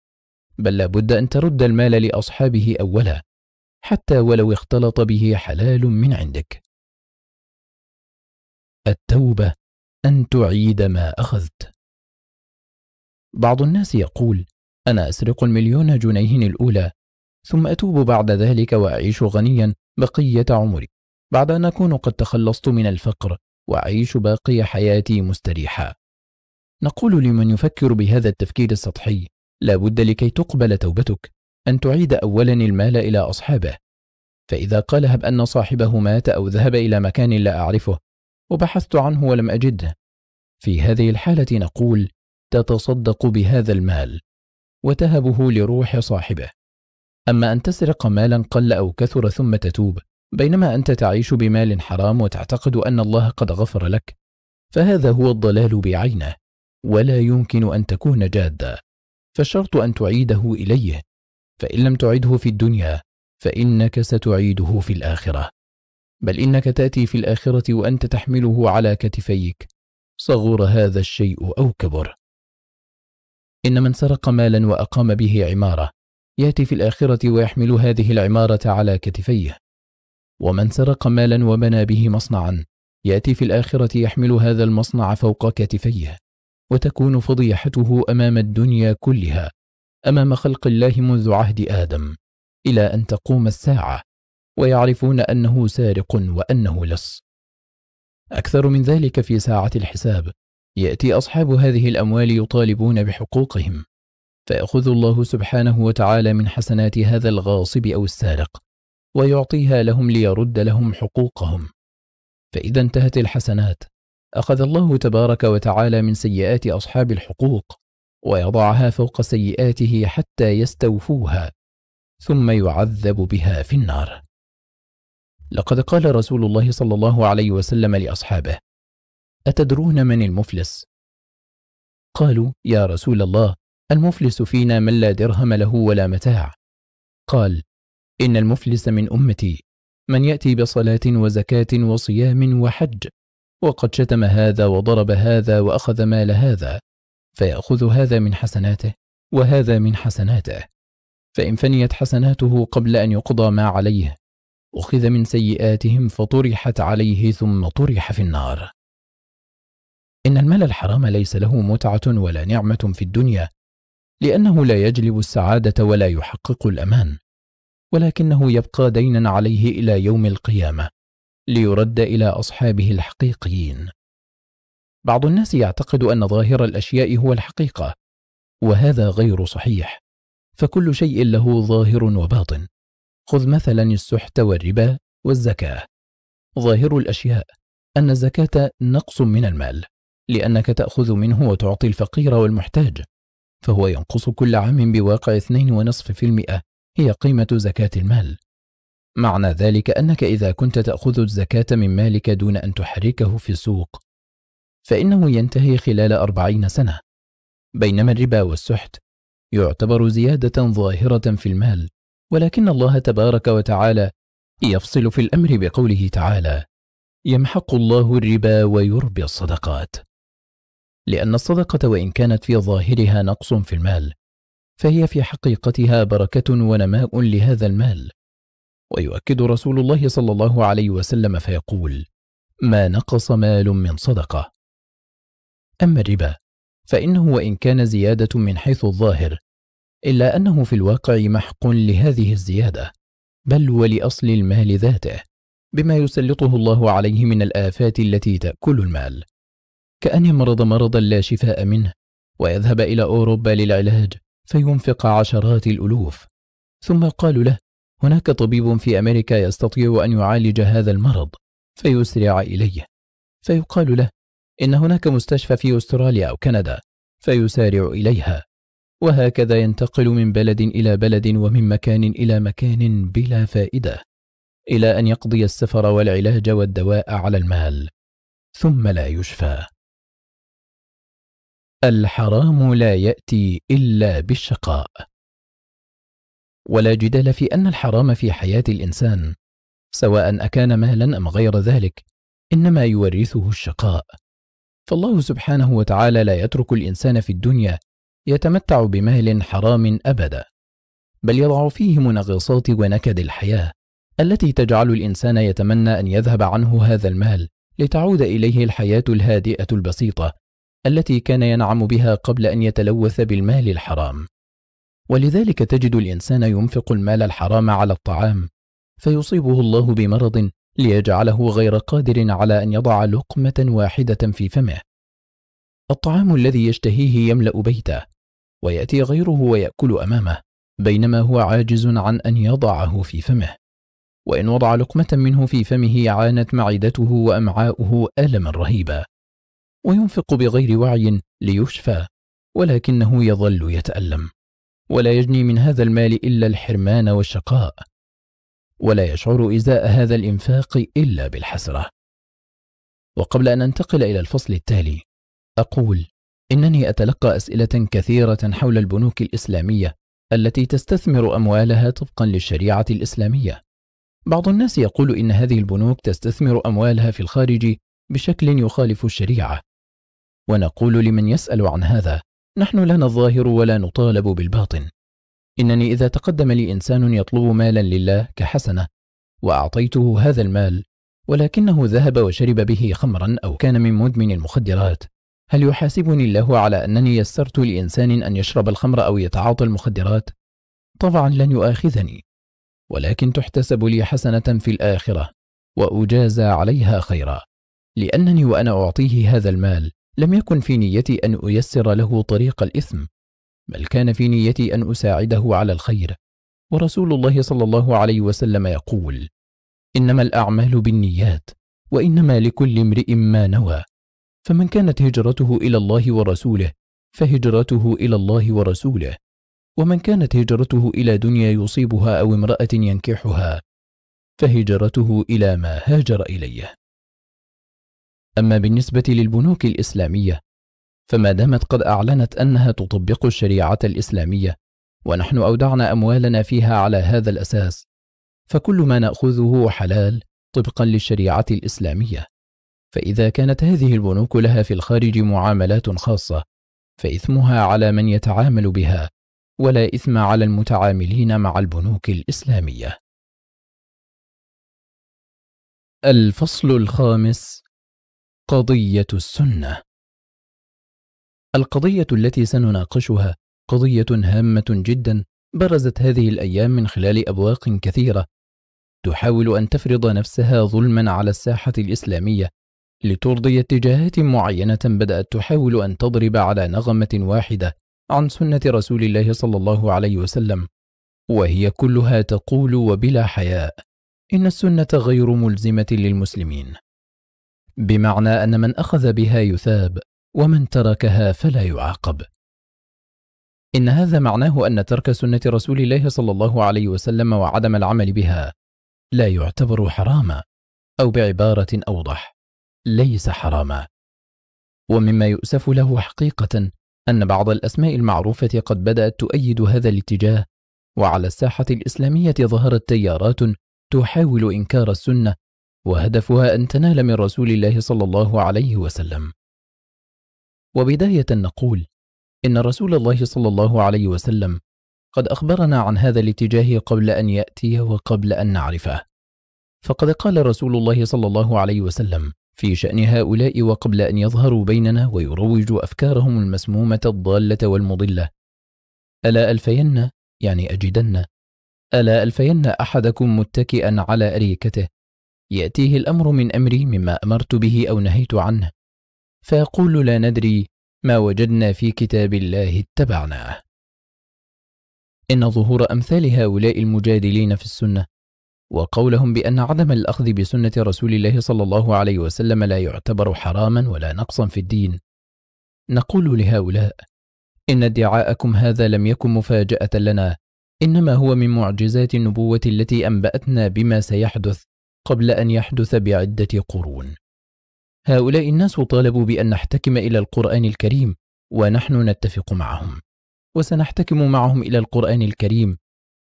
بل لابد أن ترد المال لأصحابه أولا حتى ولو اختلط به حلال من عندك التوبة أن تعيد ما أخذت بعض الناس يقول أنا أسرق المليون جنيه الأولى ثم أتوب بعد ذلك وأعيش غنيا بقية عمري بعد أن أكون قد تخلصت من الفقر وأعيش باقي حياتي مستريحا نقول لمن يفكر بهذا التفكير السطحي لا بد لكي تقبل توبتك أن تعيد أولا المال إلى أصحابه فإذا قال هب أن صاحبه مات أو ذهب إلى مكان لا أعرفه وبحثت عنه ولم أجده في هذه الحالة نقول تتصدق بهذا المال وتهبه لروح صاحبه أما أن تسرق مالا قل أو كثر ثم تتوب بينما أنت تعيش بمال حرام وتعتقد أن الله قد غفر لك فهذا هو الضلال بعينه ولا يمكن أن تكون جادا فالشرط أن تعيده إليه فإن لم تعده في الدنيا فإنك ستعيده في الآخرة بل إنك تأتي في الآخرة وأنت تحمله على كتفيك صغر هذا الشيء أو كبر إن من سرق مالا وأقام به عمارة يأتي في الآخرة ويحمل هذه العمارة على كتفيه ومن سرق مالا وبنى به مصنعا يأتي في الآخرة يحمل هذا المصنع فوق كتفيه وتكون فضيحته أمام الدنيا كلها أمام خلق الله منذ عهد آدم إلى أن تقوم الساعة ويعرفون أنه سارق وأنه لص أكثر من ذلك في ساعة الحساب يأتي أصحاب هذه الأموال يطالبون بحقوقهم فيأخذ الله سبحانه وتعالى من حسنات هذا الغاصب أو السارق ويعطيها لهم ليرد لهم حقوقهم فإذا انتهت الحسنات أخذ الله تبارك وتعالى من سيئات أصحاب الحقوق ويضعها فوق سيئاته حتى يستوفوها ثم يعذب بها في النار لقد قال رسول الله صلى الله عليه وسلم لأصحابه أتدرون من المفلس؟ قالوا يا رسول الله المفلس فينا من لا درهم له ولا متاع قال إن المفلس من أمتي من يأتي بصلاة وزكاة وصيام وحج وقد شتم هذا وضرب هذا وأخذ مال هذا فيأخذ هذا من حسناته وهذا من حسناته فإن فنيت حسناته قبل أن يقضى ما عليه أخذ من سيئاتهم فطرحت عليه ثم طرح في النار إن المال الحرام ليس له متعة ولا نعمة في الدنيا لأنه لا يجلب السعادة ولا يحقق الأمان ولكنه يبقى دينا عليه إلى يوم القيامة ليرد إلى أصحابه الحقيقيين بعض الناس يعتقد أن ظاهر الأشياء هو الحقيقة وهذا غير صحيح فكل شيء له ظاهر وباطن خذ مثلا السحت والربا والزكاة ظاهر الأشياء أن الزكاة نقص من المال لأنك تأخذ منه وتعطي الفقير والمحتاج فهو ينقص كل عام بواقع 2.5% هي قيمة زكاة المال معنى ذلك أنك إذا كنت تأخذ الزكاة من مالك دون أن تحركه في السوق فإنه ينتهي خلال أربعين سنة بينما الربا والسحت يعتبر زيادة ظاهرة في المال ولكن الله تبارك وتعالى يفصل في الأمر بقوله تعالى يمحق الله الربا ويربي الصدقات لأن الصدقة وإن كانت في ظاهرها نقص في المال فهي في حقيقتها بركة ونماء لهذا المال ويؤكد رسول الله صلى الله عليه وسلم فيقول ما نقص مال من صدقة أما الربا فإنه وإن كان زيادة من حيث الظاهر إلا أنه في الواقع محق لهذه الزيادة بل ولأصل المال ذاته بما يسلطه الله عليه من الآفات التي تأكل المال كأن يمرض مرضا لا شفاء منه ويذهب إلى أوروبا للعلاج فينفق عشرات الألوف ثم قالوا له هناك طبيب في أمريكا يستطيع أن يعالج هذا المرض فيسرع إليه فيقال له إن هناك مستشفى في أستراليا أو كندا فيسارع إليها وهكذا ينتقل من بلد إلى بلد ومن مكان إلى مكان بلا فائدة إلى أن يقضي السفر والعلاج والدواء على المال ثم لا يشفى الحرام لا يأتي إلا بالشقاء ولا جدال في أن الحرام في حياة الإنسان سواء أكان مالا أم غير ذلك إنما يورثه الشقاء فالله سبحانه وتعالى لا يترك الإنسان في الدنيا يتمتع بمال حرام أبدا بل يضع فيه منغصات ونكد الحياة التي تجعل الإنسان يتمنى أن يذهب عنه هذا المال لتعود إليه الحياة الهادئة البسيطة التي كان ينعم بها قبل أن يتلوث بالمال الحرام ولذلك تجد الإنسان ينفق المال الحرام على الطعام فيصيبه الله بمرض ليجعله غير قادر على أن يضع لقمة واحدة في فمه الطعام الذي يشتهيه يملأ بيته ويأتي غيره ويأكل أمامه بينما هو عاجز عن أن يضعه في فمه وإن وضع لقمة منه في فمه عانت معدته وأمعاؤه ألما رهيبا وينفق بغير وعي ليشفى ولكنه يظل يتألم ولا يجني من هذا المال إلا الحرمان والشقاء ولا يشعر إزاء هذا الإنفاق إلا بالحسرة وقبل أن أنتقل إلى الفصل التالي أقول إنني أتلقى أسئلة كثيرة حول البنوك الإسلامية التي تستثمر أموالها طبقا للشريعة الإسلامية. بعض الناس يقول إن هذه البنوك تستثمر أموالها في الخارج بشكل يخالف الشريعة. ونقول لمن يسأل عن هذا: نحن لا نظاهر ولا نطالب بالباطن. إنني إذا تقدم لي إنسان يطلب مالا لله كحسنة، وأعطيته هذا المال، ولكنه ذهب وشرب به خمرا أو كان من مدمن المخدرات، هل يحاسبني الله على أنني يسرت لإنسان أن يشرب الخمر أو يتعاطى المخدرات؟ طبعا لن يؤاخذني ولكن تحتسب لي حسنة في الآخرة وأجازى عليها خيرا لأنني وأنا أعطيه هذا المال لم يكن في نيتي أن أيسر له طريق الإثم بل كان في نيتي أن أساعده على الخير ورسول الله صلى الله عليه وسلم يقول إنما الأعمال بالنيات وإنما لكل امرئ ما نوى فمن كانت هجرته إلى الله ورسوله فهجرته إلى الله ورسوله ومن كانت هجرته إلى دنيا يصيبها أو امرأة ينكحها فهجرته إلى ما هاجر إليه أما بالنسبة للبنوك الإسلامية فما دامت قد أعلنت أنها تطبق الشريعة الإسلامية ونحن أودعنا أموالنا فيها على هذا الأساس فكل ما نأخذه حلال طبقا للشريعة الإسلامية فإذا كانت هذه البنوك لها في الخارج معاملات خاصة فإثمها على من يتعامل بها ولا إثم على المتعاملين مع البنوك الإسلامية الفصل الخامس قضية السنة القضية التي سنناقشها قضية هامة جدا برزت هذه الأيام من خلال أبواق كثيرة تحاول أن تفرض نفسها ظلما على الساحة الإسلامية لترضي اتجاهات معينة بدأت تحاول أن تضرب على نغمة واحدة عن سنة رسول الله صلى الله عليه وسلم وهي كلها تقول وبلا حياء إن السنة غير ملزمة للمسلمين بمعنى أن من أخذ بها يثاب ومن تركها فلا يعاقب إن هذا معناه أن ترك سنة رسول الله صلى الله عليه وسلم وعدم العمل بها لا يعتبر حراما أو بعبارة أوضح ليس حراما ومما يؤسف له حقيقة أن بعض الأسماء المعروفة قد بدأت تؤيد هذا الاتجاه وعلى الساحة الإسلامية ظهرت تيارات تحاول إنكار السنة وهدفها أن تنال من رسول الله صلى الله عليه وسلم وبداية نقول إن رسول الله صلى الله عليه وسلم قد أخبرنا عن هذا الاتجاه قبل أن يأتي وقبل أن نعرفه فقد قال رسول الله صلى الله عليه وسلم في شأن هؤلاء وقبل أن يظهروا بيننا ويروجوا أفكارهم المسمومة الضالة والمضلة ألا ألفين يعني أجدن ألا ألفين أحدكم متكئا على أريكته يأتيه الأمر من أمري مما أمرت به أو نهيت عنه فيقول لا ندري ما وجدنا في كتاب الله اتبعناه إن ظهور أمثال هؤلاء المجادلين في السنة وقولهم بأن عدم الأخذ بسنة رسول الله صلى الله عليه وسلم لا يعتبر حراما ولا نقصا في الدين نقول لهؤلاء إن ادعاءكم هذا لم يكن مفاجأة لنا إنما هو من معجزات النبوة التي أنبأتنا بما سيحدث قبل أن يحدث بعدة قرون هؤلاء الناس طالبوا بأن نحتكم إلى القرآن الكريم ونحن نتفق معهم وسنحتكم معهم إلى القرآن الكريم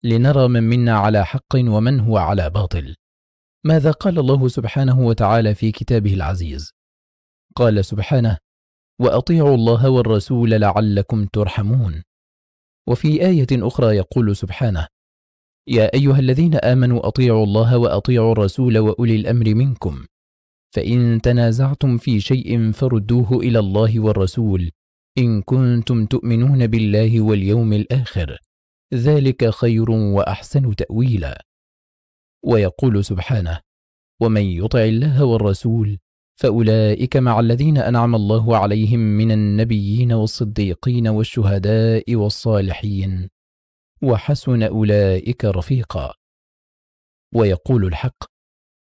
لنرى من منا على حق ومن هو على باطل ماذا قال الله سبحانه وتعالى في كتابه العزيز قال سبحانه وأطيعوا الله والرسول لعلكم ترحمون وفي آية أخرى يقول سبحانه يا أيها الذين آمنوا أطيعوا الله وأطيعوا الرسول وأولي الأمر منكم فإن تنازعتم في شيء فردوه إلى الله والرسول إن كنتم تؤمنون بالله واليوم الآخر ذلك خير وأحسن تأويلا ويقول سبحانه ومن يطع الله والرسول فأولئك مع الذين أنعم الله عليهم من النبيين والصديقين والشهداء والصالحين وحسن أولئك رفيقا ويقول الحق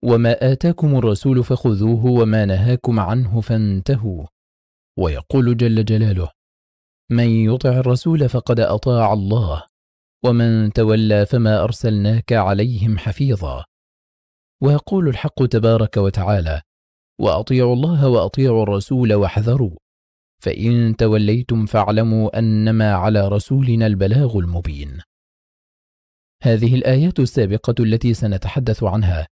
وما آتاكم الرسول فخذوه وما نهاكم عنه فانتهوا ويقول جل جلاله من يطع الرسول فقد أطاع الله ومن تولى فما أرسلناك عليهم حفيظا ويقول الحق تبارك وتعالى وأطيعوا الله وأطيعوا الرسول واحذروا فإن توليتم فاعلموا أنما على رسولنا البلاغ المبين هذه الآيات السابقة التي سنتحدث عنها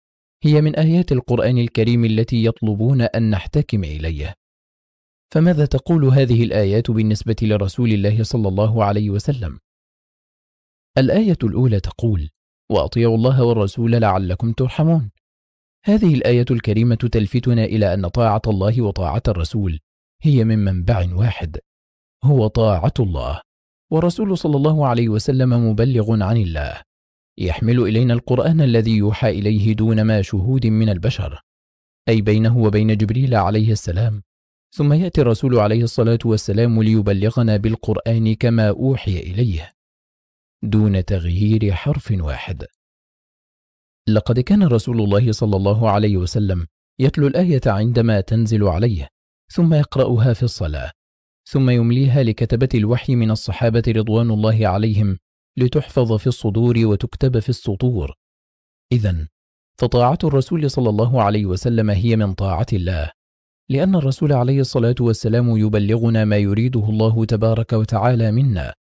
هي من آيات القرآن الكريم التي يطلبون أن نحتكم إليه فماذا تقول هذه الآيات بالنسبة لرسول الله صلى الله عليه وسلم الآية الأولى تقول وأطيعوا الله والرسول لعلكم ترحمون هذه الآية الكريمة تلفتنا إلى أن طاعة الله وطاعة الرسول هي من منبع واحد هو طاعة الله والرسول صلى الله عليه وسلم مبلغ عن الله يحمل إلينا القرآن الذي يوحى إليه دون ما شهود من البشر أي بينه وبين جبريل عليه السلام ثم يأتي الرسول عليه الصلاة والسلام ليبلغنا بالقرآن كما أوحي إليه دون تغيير حرف واحد لقد كان رسول الله صلى الله عليه وسلم يتلو الآية عندما تنزل عليه ثم يقرأها في الصلاة ثم يمليها لكتبة الوحي من الصحابة رضوان الله عليهم لتحفظ في الصدور وتكتب في السطور إذا فطاعة الرسول صلى الله عليه وسلم هي من طاعة الله لأن الرسول عليه الصلاة والسلام يبلغنا ما يريده الله تبارك وتعالى منا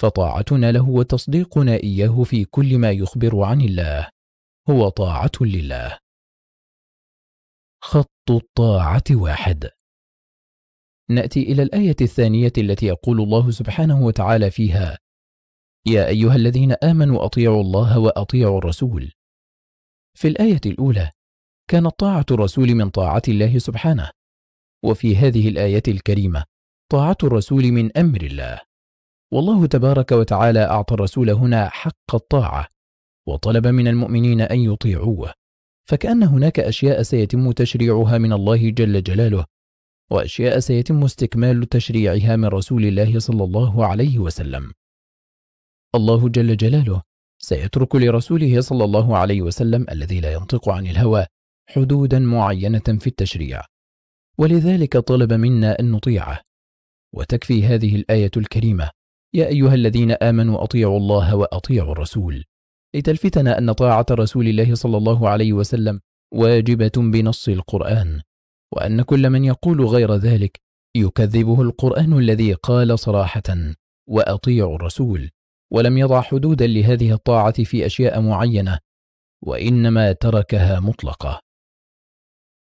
فطاعتنا له وتصديقنا إياه في كل ما يخبر عن الله هو طاعة لله خط الطاعة واحد نأتي إلى الآية الثانية التي يقول الله سبحانه وتعالى فيها يا أيها الذين آمنوا أطيعوا الله وأطيعوا الرسول في الآية الأولى كانت طاعة الرسول من طاعة الله سبحانه وفي هذه الآية الكريمة طاعة الرسول من أمر الله والله تبارك وتعالى أعطى الرسول هنا حق الطاعة وطلب من المؤمنين أن يطيعوه فكأن هناك أشياء سيتم تشريعها من الله جل جلاله وأشياء سيتم استكمال تشريعها من رسول الله صلى الله عليه وسلم الله جل جلاله سيترك لرسوله صلى الله عليه وسلم الذي لا ينطق عن الهوى حدودا معينة في التشريع ولذلك طلب منا أن نطيعه وتكفي هذه الآية الكريمة يا أيها الذين آمنوا أطيعوا الله وأطيعوا الرسول لتلفتنا أن طاعة رسول الله صلى الله عليه وسلم واجبة بنص القرآن وأن كل من يقول غير ذلك يكذبه القرآن الذي قال صراحة وأطيعوا الرسول ولم يضع حدودا لهذه الطاعة في أشياء معينة وإنما تركها مطلقة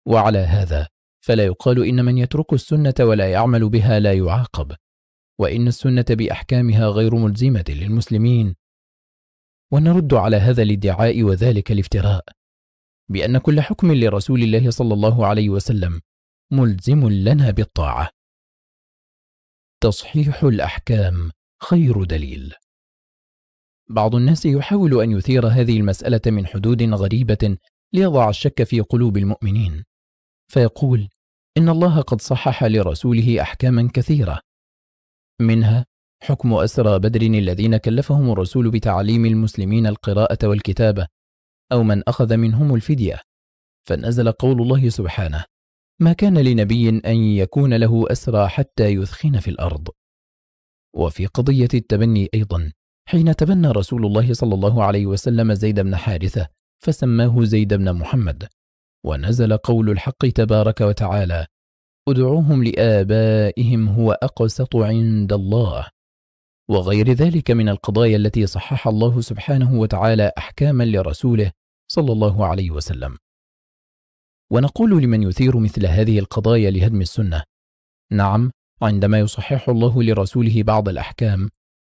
وعلى هذا فلا يقال إن من يترك السنة ولا يعمل بها لا يعاقب وإن السنة بأحكامها غير ملزمة للمسلمين ونرد على هذا الادعاء وذلك الافتراء بأن كل حكم لرسول الله صلى الله عليه وسلم ملزم لنا بالطاعة تصحيح الأحكام خير دليل بعض الناس يحاول أن يثير هذه المسألة من حدود غريبة ليضع الشك في قلوب المؤمنين فيقول إن الله قد صحح لرسوله أحكاما كثيرة منها حكم أسرى بدر الذين كلفهم الرسول بتعليم المسلمين القراءة والكتابة أو من أخذ منهم الفدية فنزل قول الله سبحانه ما كان لنبي أن يكون له أسرى حتى يثخن في الأرض وفي قضية التبني أيضا حين تبنى رسول الله صلى الله عليه وسلم زيد بن حارثة فسماه زيد بن محمد ونزل قول الحق تبارك وتعالى ادعوهم لآبائهم هو أقسط عند الله وغير ذلك من القضايا التي صحح الله سبحانه وتعالى أحكاما لرسوله صلى الله عليه وسلم ونقول لمن يثير مثل هذه القضايا لهدم السنة نعم عندما يصحح الله لرسوله بعض الأحكام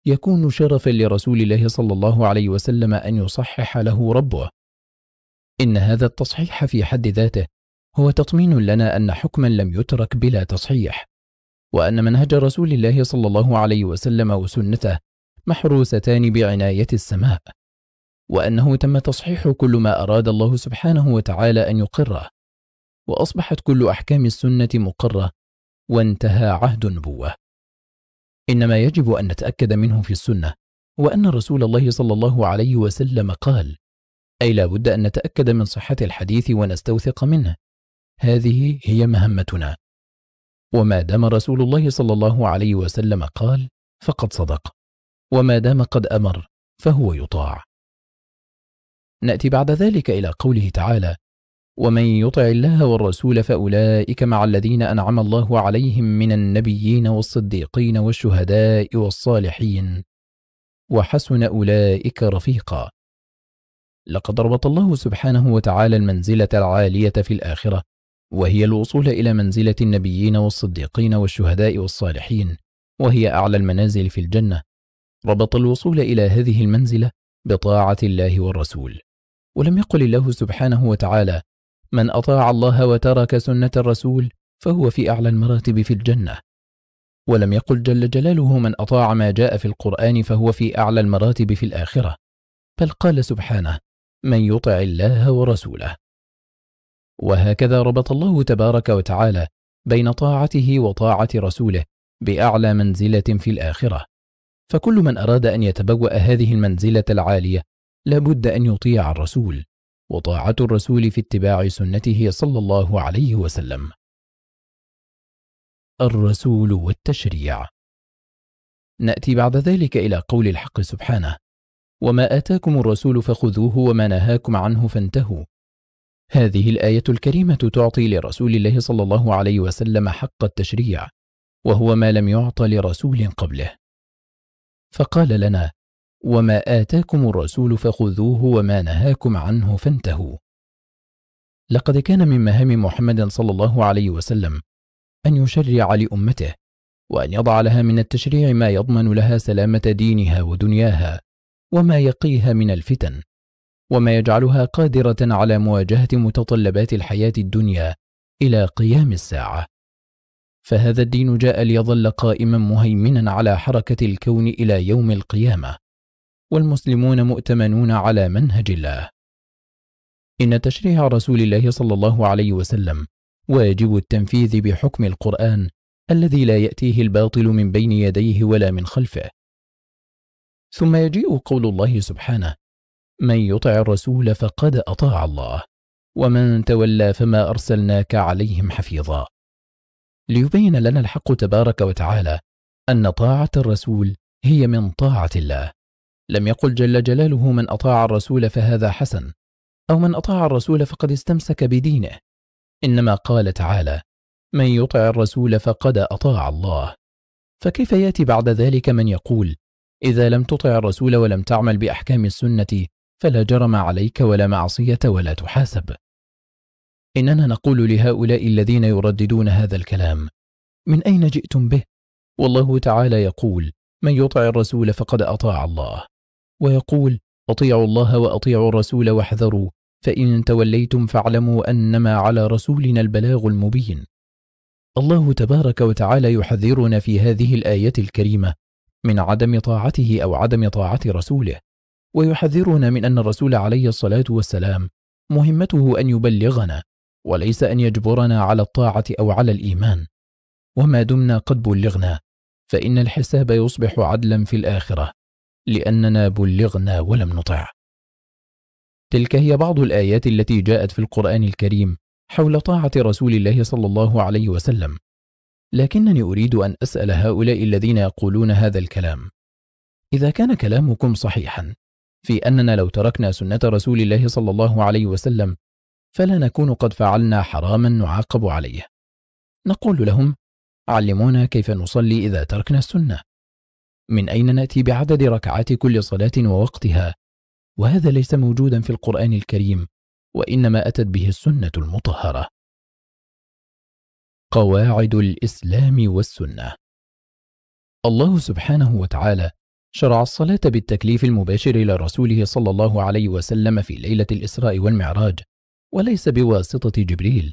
يكون شرفا لرسول الله صلى الله عليه وسلم أن يصحح له ربه إن هذا التصحيح في حد ذاته هو تطمين لنا أن حكما لم يترك بلا تصحيح وأن منهج رسول الله صلى الله عليه وسلم وسنته محروستان بعناية السماء وأنه تم تصحيح كل ما أراد الله سبحانه وتعالى أن يقره وأصبحت كل أحكام السنة مقرة وانتهى عهد النبوة إنما يجب أن نتأكد منه في السنة هو أن رسول الله صلى الله عليه وسلم قال أي لا بد أن نتأكد من صحة الحديث ونستوثق منه هذه هي مهمتنا وما دام رسول الله صلى الله عليه وسلم قال فقد صدق وما دام قد أمر فهو يطاع نأتي بعد ذلك إلى قوله تعالى ومن يطع الله والرسول فأولئك مع الذين أنعم الله عليهم من النبيين والصديقين والشهداء والصالحين وحسن أولئك رفيقا لقد ربط الله سبحانه وتعالى المنزلة العالية في الآخرة وهي الوصول إلى منزلة النبيين والصديقين والشهداء والصالحين وهي أعلى المنازل في الجنة ربط الوصول إلى هذه المنزلة بطاعة الله والرسول ولم يقل الله سبحانه وتعالى من أطاع الله وترك سنة الرسول فهو في أعلى المراتب في الجنة ولم يقل جل جلاله من أطاع ما جاء في القرآن فهو في أعلى المراتب في الآخرة بل قال سبحانه من يطع الله ورسوله وهكذا ربط الله تبارك وتعالى بين طاعته وطاعة رسوله بأعلى منزلة في الآخرة فكل من أراد أن يتبوأ هذه المنزلة العالية لابد أن يطيع الرسول وطاعة الرسول في اتباع سنته صلى الله عليه وسلم الرسول والتشريع نأتي بعد ذلك إلى قول الحق سبحانه وما آتاكم الرسول فخذوه وما نهاكم عنه فانتهوا هذه الآية الكريمة تعطي لرسول الله صلى الله عليه وسلم حق التشريع وهو ما لم يعط لرسول قبله فقال لنا وما آتاكم الرسول فخذوه وما نهاكم عنه فانتهوا لقد كان من مهام محمد صلى الله عليه وسلم أن يشرع لأمته وأن يضع لها من التشريع ما يضمن لها سلامة دينها ودنياها وما يقيها من الفتن وما يجعلها قادرة على مواجهة متطلبات الحياة الدنيا إلى قيام الساعة فهذا الدين جاء ليظل قائما مهيمنا على حركة الكون إلى يوم القيامة والمسلمون مؤتمنون على منهج الله إن تشريع رسول الله صلى الله عليه وسلم واجب التنفيذ بحكم القرآن الذي لا يأتيه الباطل من بين يديه ولا من خلفه ثم يجيء قول الله سبحانه من يطع الرسول فقد أطاع الله ومن تولى فما أرسلناك عليهم حفيظا ليبين لنا الحق تبارك وتعالى أن طاعة الرسول هي من طاعة الله لم يقل جل جلاله من أطاع الرسول فهذا حسن أو من أطاع الرسول فقد استمسك بدينه إنما قال تعالى من يطع الرسول فقد أطاع الله فكيف يأتي بعد ذلك من يقول إذا لم تطع الرسول ولم تعمل بأحكام السنة فلا جرم عليك ولا معصية ولا تحاسب إننا نقول لهؤلاء الذين يرددون هذا الكلام من أين جئتم به؟ والله تعالى يقول من يطع الرسول فقد أطاع الله ويقول أطيعوا الله وأطيعوا الرسول واحذروا فإن توليتم فاعلموا أنما على رسولنا البلاغ المبين الله تبارك وتعالى يحذرنا في هذه الآية الكريمة من عدم طاعته أو عدم طاعة رسوله ويحذرنا من أن الرسول عليه الصلاة والسلام مهمته أن يبلغنا وليس أن يجبرنا على الطاعة أو على الإيمان وما دمنا قد بلغنا فإن الحساب يصبح عدلا في الآخرة لأننا بلغنا ولم نطع تلك هي بعض الآيات التي جاءت في القرآن الكريم حول طاعة رسول الله صلى الله عليه وسلم لكنني أريد أن أسأل هؤلاء الذين يقولون هذا الكلام إذا كان كلامكم صحيحا في أننا لو تركنا سنة رسول الله صلى الله عليه وسلم فلا نكون قد فعلنا حراما نعاقب عليه نقول لهم علمونا كيف نصلي إذا تركنا السنة من أين نأتي بعدد ركعات كل صلاة ووقتها وهذا ليس موجودا في القرآن الكريم وإنما أتت به السنة المطهرة قواعد الإسلام والسنة الله سبحانه وتعالى شرع الصلاة بالتكليف المباشر إلى رسوله صلى الله عليه وسلم في ليلة الإسراء والمعراج وليس بواسطة جبريل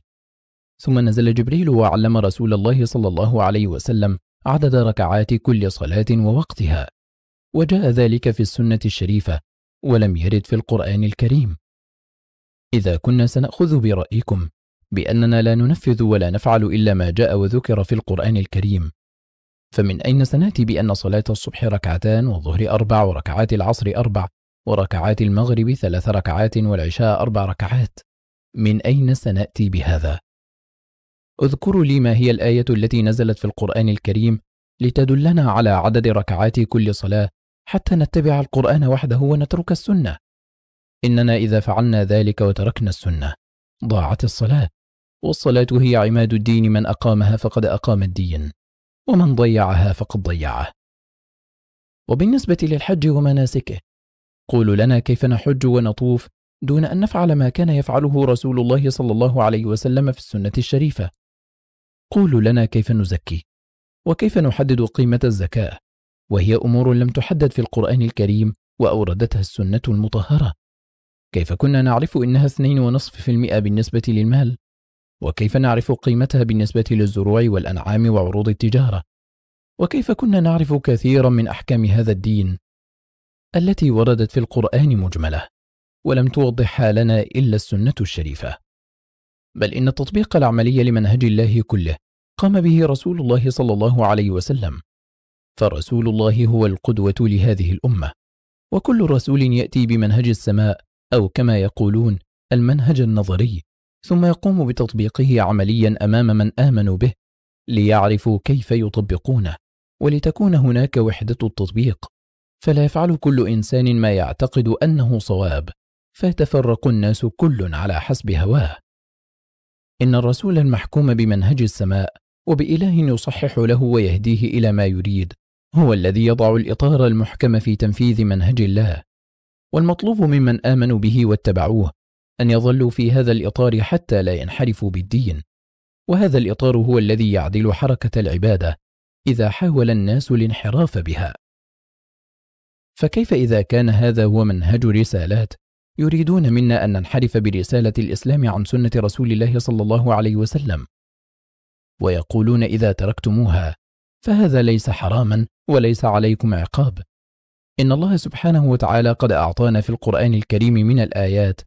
ثم نزل جبريل وعلم رسول الله صلى الله عليه وسلم عدد ركعات كل صلاة ووقتها وجاء ذلك في السنة الشريفة ولم يرد في القرآن الكريم إذا كنا سنأخذ برأيكم بأننا لا ننفذ ولا نفعل إلا ما جاء وذكر في القرآن الكريم فمن أين سنأتي بأن صلاة الصبح ركعتان والظهر أربع وركعات العصر أربع وركعات المغرب ثلاث ركعات والعشاء أربع ركعات من أين سنأتي بهذا؟ اذكروا لي ما هي الآية التي نزلت في القرآن الكريم لتدلنا على عدد ركعات كل صلاة حتى نتبع القرآن وحده ونترك السنة إننا إذا فعلنا ذلك وتركنا السنة ضاعت الصلاة والصلاة هي عماد الدين من أقامها فقد أقام الدين ومن ضيعها فقد ضيعه وبالنسبة للحج ومناسكه قولوا لنا كيف نحج ونطوف دون أن نفعل ما كان يفعله رسول الله صلى الله عليه وسلم في السنة الشريفة قولوا لنا كيف نزكي وكيف نحدد قيمة الزكاة وهي أمور لم تحدد في القرآن الكريم وأوردتها السنة المطهرة كيف كنا نعرف إنها 2.5% بالنسبة للمال وكيف نعرف قيمتها بالنسبة للزروع والأنعام وعروض التجارة وكيف كنا نعرف كثيرا من أحكام هذا الدين التي وردت في القرآن مجملة ولم توضحها لنا إلا السنة الشريفة بل إن التطبيق العملي لمنهج الله كله قام به رسول الله صلى الله عليه وسلم فرسول الله هو القدوة لهذه الأمة وكل رسول يأتي بمنهج السماء أو كما يقولون المنهج النظري ثم يقوم بتطبيقه عمليا أمام من آمنوا به ليعرفوا كيف يطبقونه ولتكون هناك وحدة التطبيق فلا يفعل كل إنسان ما يعتقد أنه صواب فيتفرق الناس كل على حسب هواه إن الرسول المحكوم بمنهج السماء وبإله يصحح له ويهديه إلى ما يريد هو الذي يضع الإطار المحكم في تنفيذ منهج الله والمطلوب ممن آمنوا به واتبعوه أن يظلوا في هذا الإطار حتى لا ينحرفوا بالدين وهذا الإطار هو الذي يعدل حركة العبادة إذا حاول الناس الانحراف بها فكيف إذا كان هذا هو منهج رسالات يريدون منا أن ننحرف برسالة الإسلام عن سنة رسول الله صلى الله عليه وسلم ويقولون إذا تركتموها فهذا ليس حراما وليس عليكم عقاب إن الله سبحانه وتعالى قد أعطانا في القرآن الكريم من الآيات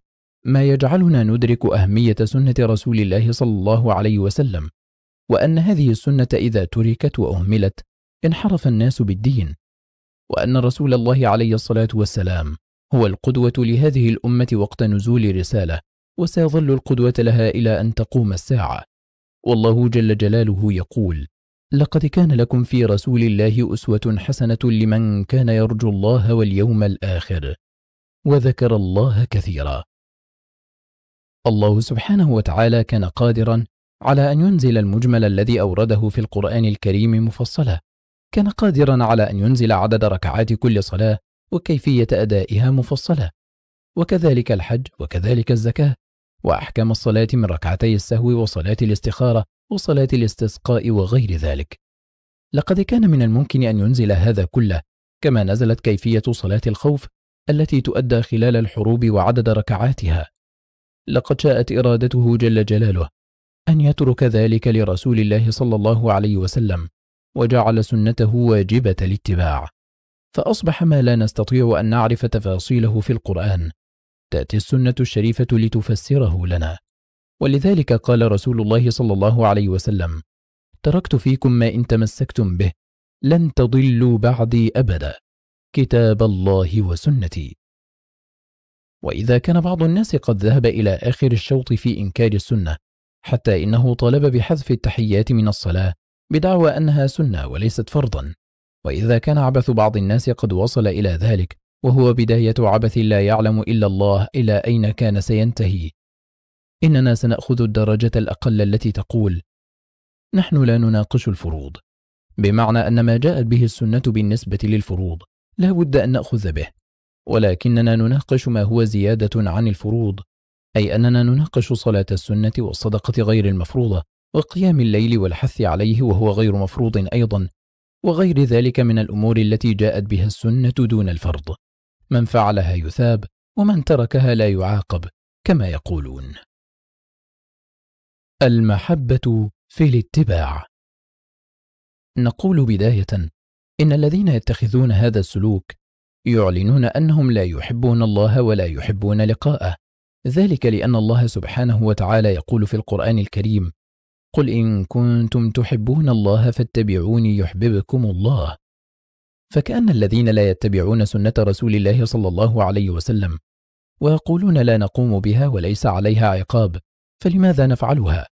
ما يجعلنا ندرك أهمية سنة رسول الله صلى الله عليه وسلم وأن هذه السنة إذا تركت وأهملت انحرف الناس بالدين وأن رسول الله عليه الصلاة والسلام هو القدوة لهذه الأمة وقت نزول رسالة وسيظل القدوة لها إلى أن تقوم الساعة والله جل جلاله يقول لقد كان لكم في رسول الله أسوة حسنة لمن كان يرجو الله واليوم الآخر وذكر الله كثيرا الله سبحانه وتعالى كان قادرا على أن ينزل المجمل الذي أورده في القرآن الكريم مفصلا كان قادرا على أن ينزل عدد ركعات كل صلاة وكيفية أدائها مفصلة وكذلك الحج وكذلك الزكاة وأحكام الصلاة من ركعتي السهو وصلاة الاستخارة وصلاة الاستسقاء وغير ذلك لقد كان من الممكن أن ينزل هذا كله كما نزلت كيفية صلاة الخوف التي تؤدى خلال الحروب وعدد ركعاتها لقد شاءت إرادته جل جلاله أن يترك ذلك لرسول الله صلى الله عليه وسلم وجعل سنته واجبة الاتباع فأصبح ما لا نستطيع أن نعرف تفاصيله في القرآن تأتي السنة الشريفة لتفسره لنا ولذلك قال رسول الله صلى الله عليه وسلم تركت فيكم ما إن تمسكتم به لن تضلوا بعدي أبدا كتاب الله وسنتي وإذا كان بعض الناس قد ذهب إلى آخر الشوط في إنكار السنة حتى إنه طلب بحذف التحيات من الصلاة بدعوى أنها سنة وليست فرضا وإذا كان عبث بعض الناس قد وصل إلى ذلك وهو بداية عبث لا يعلم إلا الله إلى أين كان سينتهي إننا سنأخذ الدرجة الأقل التي تقول نحن لا نناقش الفروض بمعنى أن ما جاءت به السنة بالنسبة للفروض لا بد أن نأخذ به ولكننا نناقش ما هو زيادة عن الفروض أي أننا نناقش صلاة السنة والصدقة غير المفروضة وقيام الليل والحث عليه وهو غير مفروض أيضا وغير ذلك من الأمور التي جاءت بها السنة دون الفرض من فعلها يثاب ومن تركها لا يعاقب كما يقولون المحبة في الاتباع نقول بداية إن الذين يتخذون هذا السلوك يعلنون أنهم لا يحبون الله ولا يحبون لقاءه ذلك لأن الله سبحانه وتعالى يقول في القرآن الكريم قل إن كنتم تحبون الله فاتبعوني يحببكم الله فكأن الذين لا يتبعون سنة رسول الله صلى الله عليه وسلم ويقولون لا نقوم بها وليس عليها عقاب فلماذا نفعلها؟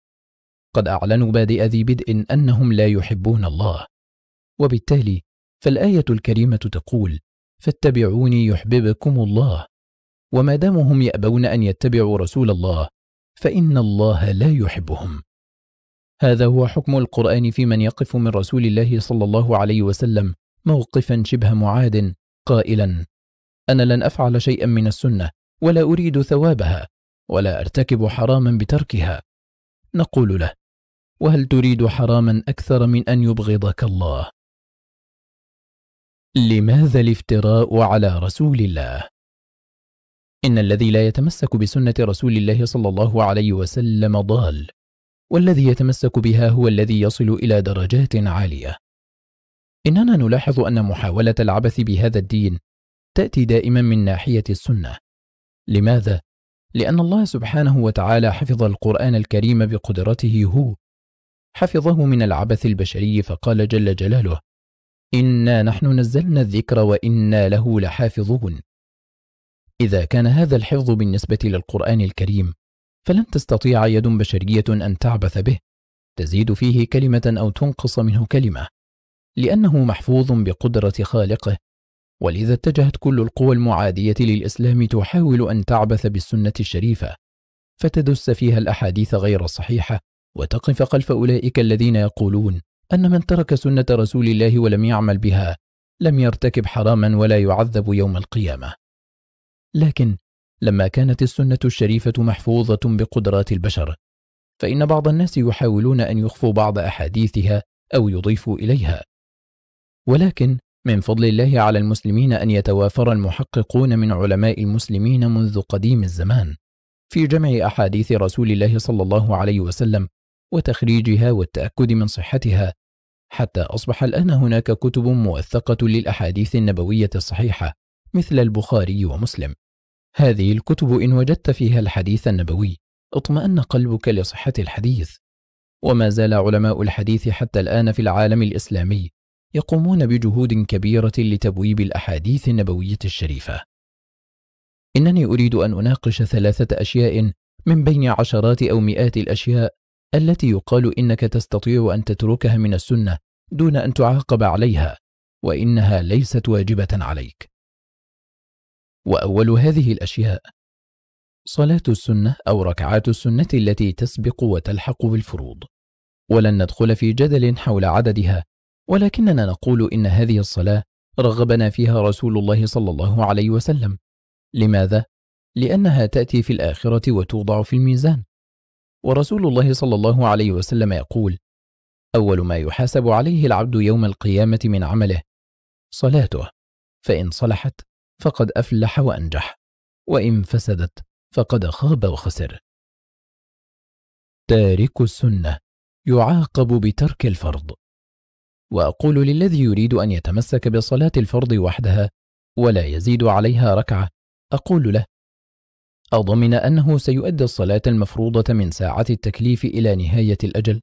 قد أعلنوا بادئ ذي بدء أنهم لا يحبون الله وبالتالي فالآية الكريمة تقول فاتبعوني يحببكم الله وما دامهم يأبون أن يتبعوا رسول الله فإن الله لا يحبهم هذا هو حكم القرآن في من يقف من رسول الله صلى الله عليه وسلم موقفا شبه معاد قائلا أنا لن أفعل شيئا من السنة ولا أريد ثوابها ولا أرتكب حراما بتركها نقول له وهل تريد حراما أكثر من أن يبغضك الله لماذا الافتراء على رسول الله؟ إن الذي لا يتمسك بسنة رسول الله صلى الله عليه وسلم ضال والذي يتمسك بها هو الذي يصل إلى درجات عالية إننا نلاحظ أن محاولة العبث بهذا الدين تأتي دائما من ناحية السنة لماذا؟ لأن الله سبحانه وتعالى حفظ القرآن الكريم بقدرته هو حفظه من العبث البشري فقال جل جلاله إنا نحن نزلنا الذكر وإنا له لحافظون إذا كان هذا الحفظ بالنسبة للقرآن الكريم فلن تستطيع يد بشرية أن تعبث به تزيد فيه كلمة أو تنقص منه كلمة لأنه محفوظ بقدرة خالقه ولذا اتجهت كل القوى المعادية للإسلام تحاول أن تعبث بالسنة الشريفة فتدس فيها الأحاديث غير الصحيحة وتقف خلف أولئك الذين يقولون أن من ترك سنة رسول الله ولم يعمل بها لم يرتكب حراما ولا يعذب يوم القيامة لكن لما كانت السنة الشريفة محفوظة بقدرات البشر فإن بعض الناس يحاولون أن يخفوا بعض أحاديثها أو يضيفوا إليها ولكن من فضل الله على المسلمين أن يتوافر المحققون من علماء المسلمين منذ قديم الزمان في جمع أحاديث رسول الله صلى الله عليه وسلم وتخريجها والتأكد من صحتها حتى أصبح الآن هناك كتب موثقة للأحاديث النبوية الصحيحة مثل البخاري ومسلم هذه الكتب إن وجدت فيها الحديث النبوي اطمأن قلبك لصحة الحديث وما زال علماء الحديث حتى الآن في العالم الإسلامي يقومون بجهود كبيرة لتبويب الأحاديث النبوية الشريفة إنني أريد أن أناقش ثلاثة أشياء من بين عشرات أو مئات الأشياء التي يقال إنك تستطيع أن تتركها من السنة دون أن تعاقب عليها وإنها ليست واجبة عليك وأول هذه الأشياء صلاة السنة أو ركعات السنة التي تسبق وتلحق بالفروض ولن ندخل في جدل حول عددها ولكننا نقول إن هذه الصلاة رغبنا فيها رسول الله صلى الله عليه وسلم لماذا؟ لأنها تأتي في الآخرة وتوضع في الميزان ورسول الله صلى الله عليه وسلم يقول أول ما يحاسب عليه العبد يوم القيامة من عمله صلاته فإن صلحت فقد أفلح وأنجح وإن فسدت فقد خاب وخسر تارك السنة يعاقب بترك الفرض وأقول للذي يريد أن يتمسك بصلاة الفرض وحدها ولا يزيد عليها ركعة أقول له أضمن أنه سيؤدي الصلاة المفروضة من ساعة التكليف إلى نهاية الأجل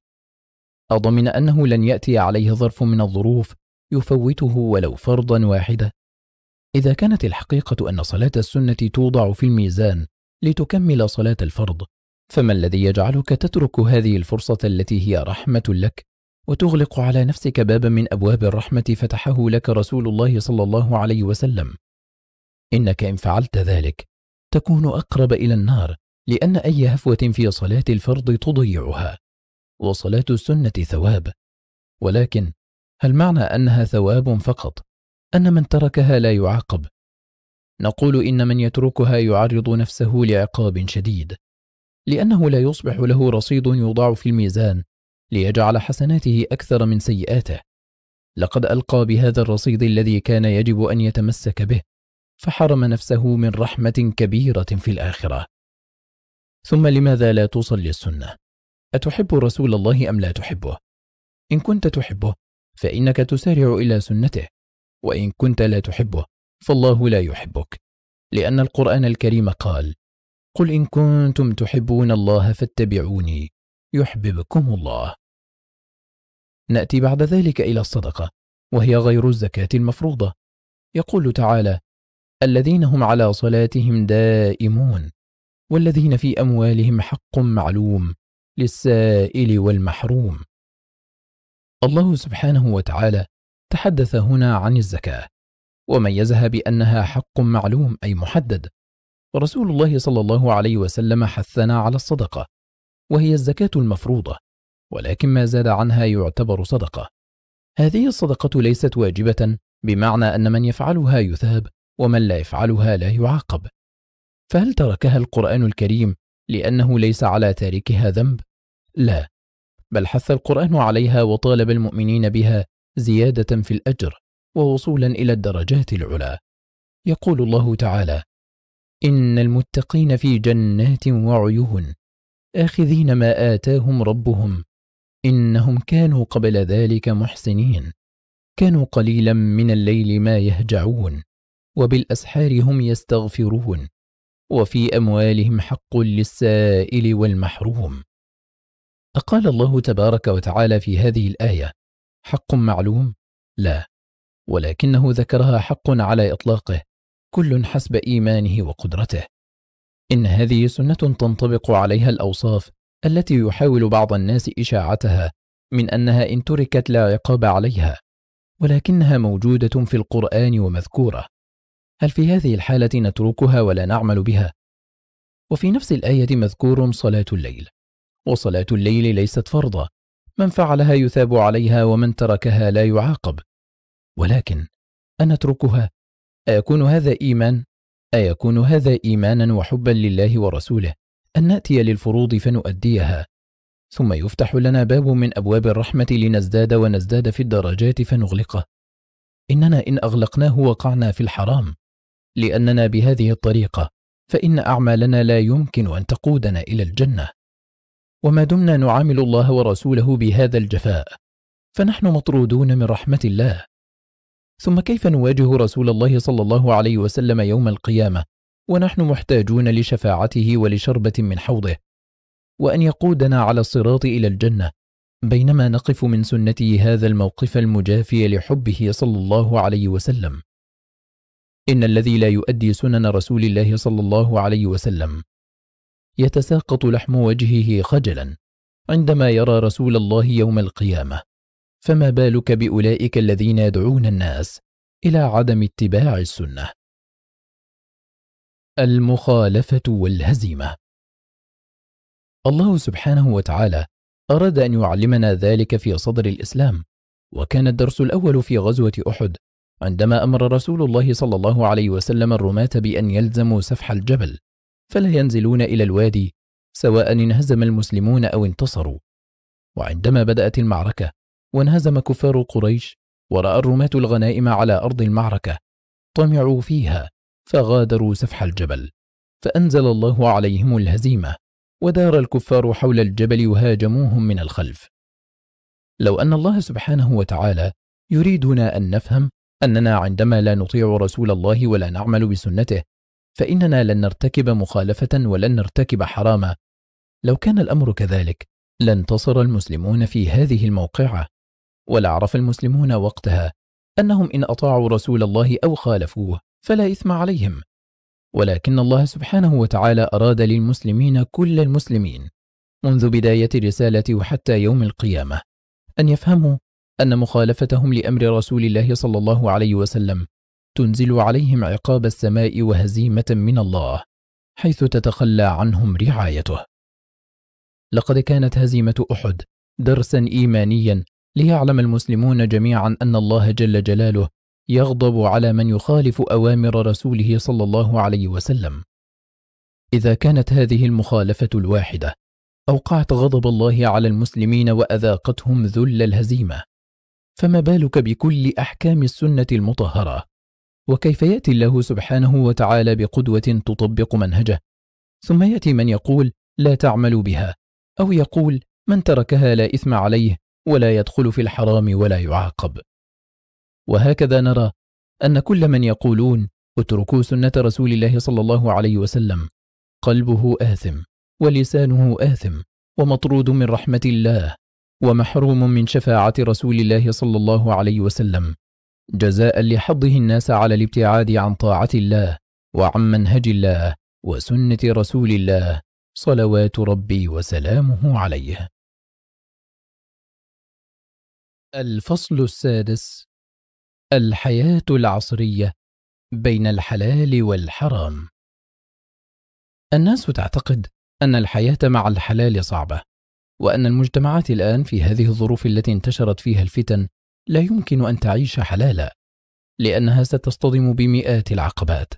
أضمن أنه لن يأتي عليه ظرف من الظروف يفوته ولو فرضا واحدة إذا كانت الحقيقة أن صلاة السنة توضع في الميزان لتكمل صلاة الفرض فما الذي يجعلك تترك هذه الفرصة التي هي رحمة لك وتغلق على نفسك بابا من أبواب الرحمة فتحه لك رسول الله صلى الله عليه وسلم إنك إن فعلت ذلك تكون أقرب إلى النار لأن أي هفوة في صلاة الفرض تضيعها وصلاة السنة ثواب ولكن هل معنى أنها ثواب فقط أن من تركها لا يعاقب نقول إن من يتركها يعرض نفسه لعقاب شديد لأنه لا يصبح له رصيد يوضع في الميزان ليجعل حسناته أكثر من سيئاته لقد ألقى بهذا الرصيد الذي كان يجب أن يتمسك به فحرم نفسه من رحمة كبيرة في الآخرة ثم لماذا لا تصلي السنة؟ أتحب رسول الله أم لا تحبه؟ إن كنت تحبه فإنك تسارع إلى سنته وإن كنت لا تحبه فالله لا يحبك لأن القرآن الكريم قال قل إن كنتم تحبون الله فاتبعوني يحببكم الله نأتي بعد ذلك إلى الصدقة وهي غير الزكاة المفروضة يقول تعالى الذين هم على صلاتهم دائمون والذين في أموالهم حق معلوم للسائل والمحروم الله سبحانه وتعالى تحدث هنا عن الزكاة وميزها بأنها حق معلوم أي محدد رسول الله صلى الله عليه وسلم حثنا على الصدقة وهي الزكاة المفروضة ولكن ما زاد عنها يعتبر صدقة هذه الصدقة ليست واجبة بمعنى أن من يفعلها يثاب ومن لا يفعلها لا يعاقب فهل تركها القرآن الكريم لأنه ليس على تاركها ذنب؟ لا بل حث القرآن عليها وطالب المؤمنين بها زيادة في الأجر ووصولا إلى الدرجات العلى يقول الله تعالى إن المتقين في جنات وعيون آخذين ما آتاهم ربهم إنهم كانوا قبل ذلك محسنين كانوا قليلا من الليل ما يهجعون وبالأسحار هم يستغفرون وفي أموالهم حق للسائل والمحروم أقال الله تبارك وتعالى في هذه الآية حق معلوم؟ لا ولكنه ذكرها حق على إطلاقه كل حسب إيمانه وقدرته إن هذه سنة تنطبق عليها الأوصاف التي يحاول بعض الناس إشاعتها من أنها إن تركت لا عقاب عليها ولكنها موجودة في القرآن ومذكورة هل في هذه الحالة نتركها ولا نعمل بها؟ وفي نفس الآية مذكور صلاة الليل وصلاة الليل ليست فرضا من فعلها يثاب عليها ومن تركها لا يعاقب ولكن أنتركها أيكون هذا إيمان؟ أيكون هذا إيمانا وحبا لله ورسوله أن نأتي للفروض فنؤديها ثم يفتح لنا باب من أبواب الرحمة لنزداد ونزداد في الدرجات فنغلقه إننا إن أغلقناه وقعنا في الحرام لأننا بهذه الطريقة فإن أعمالنا لا يمكن أن تقودنا إلى الجنة وما دمنا نعامل الله ورسوله بهذا الجفاء فنحن مطرودون من رحمة الله ثم كيف نواجه رسول الله صلى الله عليه وسلم يوم القيامة ونحن محتاجون لشفاعته ولشربة من حوضه وأن يقودنا على الصراط إلى الجنة بينما نقف من سنته هذا الموقف المجافي لحبه صلى الله عليه وسلم إن الذي لا يؤدي سنن رسول الله صلى الله عليه وسلم يتساقط لحم وجهه خجلا عندما يرى رسول الله يوم القيامة فما بالك بأولئك الذين يدعون الناس إلى عدم اتباع السنة المخالفة والهزيمة الله سبحانه وتعالى أراد أن يعلمنا ذلك في صدر الإسلام وكان الدرس الأول في غزوة أحد عندما أمر رسول الله صلى الله عليه وسلم الرماة بأن يلزموا سفح الجبل فلا ينزلون إلى الوادي سواء انهزم المسلمون أو انتصروا وعندما بدأت المعركة وانهزم كفار قريش ورأى الرماة الغنائم على أرض المعركة طمعوا فيها فغادروا سفح الجبل فأنزل الله عليهم الهزيمة ودار الكفار حول الجبل وهاجموهم من الخلف لو أن الله سبحانه وتعالى يريدنا أن نفهم أننا عندما لا نطيع رسول الله ولا نعمل بسنته فإننا لن نرتكب مخالفة ولن نرتكب حراما لو كان الأمر كذلك لانتصر المسلمون في هذه الموقعة ولعرف المسلمون وقتها أنهم إن أطاعوا رسول الله أو خالفوه فلا إثم عليهم ولكن الله سبحانه وتعالى أراد للمسلمين كل المسلمين منذ بداية الرسالة وحتى يوم القيامة أن يفهموا أن مخالفتهم لأمر رسول الله صلى الله عليه وسلم تنزل عليهم عقاب السماء وهزيمة من الله حيث تتخلى عنهم رعايته لقد كانت هزيمة أحد درسا إيمانيا ليعلم المسلمون جميعا أن الله جل جلاله يغضب على من يخالف أوامر رسوله صلى الله عليه وسلم إذا كانت هذه المخالفة الواحدة أوقعت غضب الله على المسلمين وأذاقتهم ذل الهزيمة فما بالك بكل أحكام السنة المطهرة وكيف يأتي الله سبحانه وتعالى بقدوة تطبق منهجه ثم يأتي من يقول لا تعمل بها أو يقول من تركها لا إثم عليه ولا يدخل في الحرام ولا يعاقب وهكذا نرى أن كل من يقولون اتركوا سنة رسول الله صلى الله عليه وسلم قلبه آثم ولسانه آثم ومطرود من رحمة الله ومحروم من شفاعة رسول الله صلى الله عليه وسلم جزاء لحضه الناس على الابتعاد عن طاعة الله وعن منهج الله وسنة رسول الله صلوات ربي وسلامه عليه الفصل السادس الحياة العصرية بين الحلال والحرام الناس تعتقد أن الحياة مع الحلال صعبة وأن المجتمعات الآن في هذه الظروف التي انتشرت فيها الفتن لا يمكن أن تعيش حلالا لأنها ستصطدم بمئات العقبات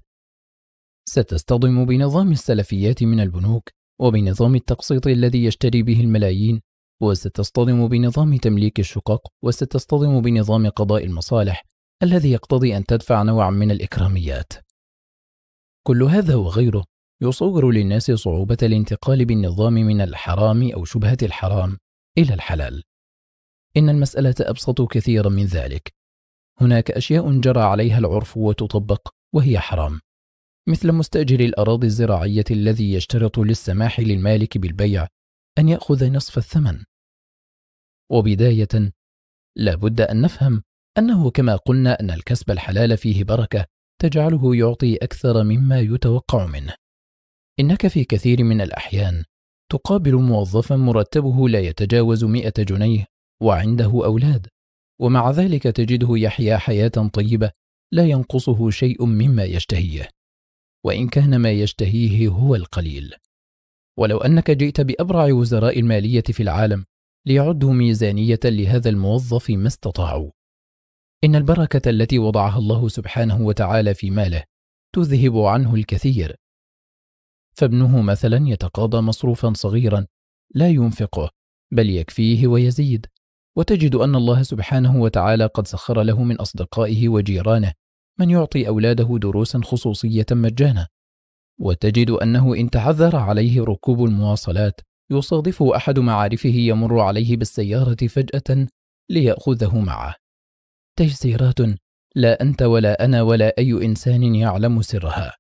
ستصطدم بنظام السلفيات من البنوك وبنظام التقسيط الذي يشتري به الملايين وستصطدم بنظام تمليك الشقق وستصطدم بنظام قضاء المصالح الذي يقتضي أن تدفع نوعا من الإكراميات كل هذا وغيره يصور للناس صعوبة الانتقال بالنظام من الحرام أو شبهة الحرام إلى الحلال إن المسألة أبسط كثيرا من ذلك هناك أشياء جرى عليها العرف وتطبق وهي حرام مثل مستأجر الأراضي الزراعية الذي يشترط للسماح للمالك بالبيع أن يأخذ نصف الثمن وبداية لا بد أن نفهم أنه كما قلنا أن الكسب الحلال فيه بركة تجعله يعطي أكثر مما يتوقع منه إنك في كثير من الأحيان تقابل موظفا مرتبه لا يتجاوز مئة جنيه وعنده أولاد ومع ذلك تجده يحيا حياة طيبة لا ينقصه شيء مما يشتهيه وإن كان ما يشتهيه هو القليل ولو أنك جئت بأبرع وزراء المالية في العالم ليعدوا ميزانية لهذا الموظف ما استطاعوا إن البركة التي وضعها الله سبحانه وتعالى في ماله تذهب عنه الكثير فابنه مثلا يتقاضى مصروفا صغيرا لا ينفقه بل يكفيه ويزيد وتجد أن الله سبحانه وتعالى قد سخر له من أصدقائه وجيرانه من يعطي أولاده دروسا خصوصية مجانا وتجد أنه إن تعذر عليه ركوب المواصلات يصادفه أحد معارفه يمر عليه بالسيارة فجأة ليأخذه معه تيسيرات لا أنت ولا أنا ولا أي إنسان يعلم سرها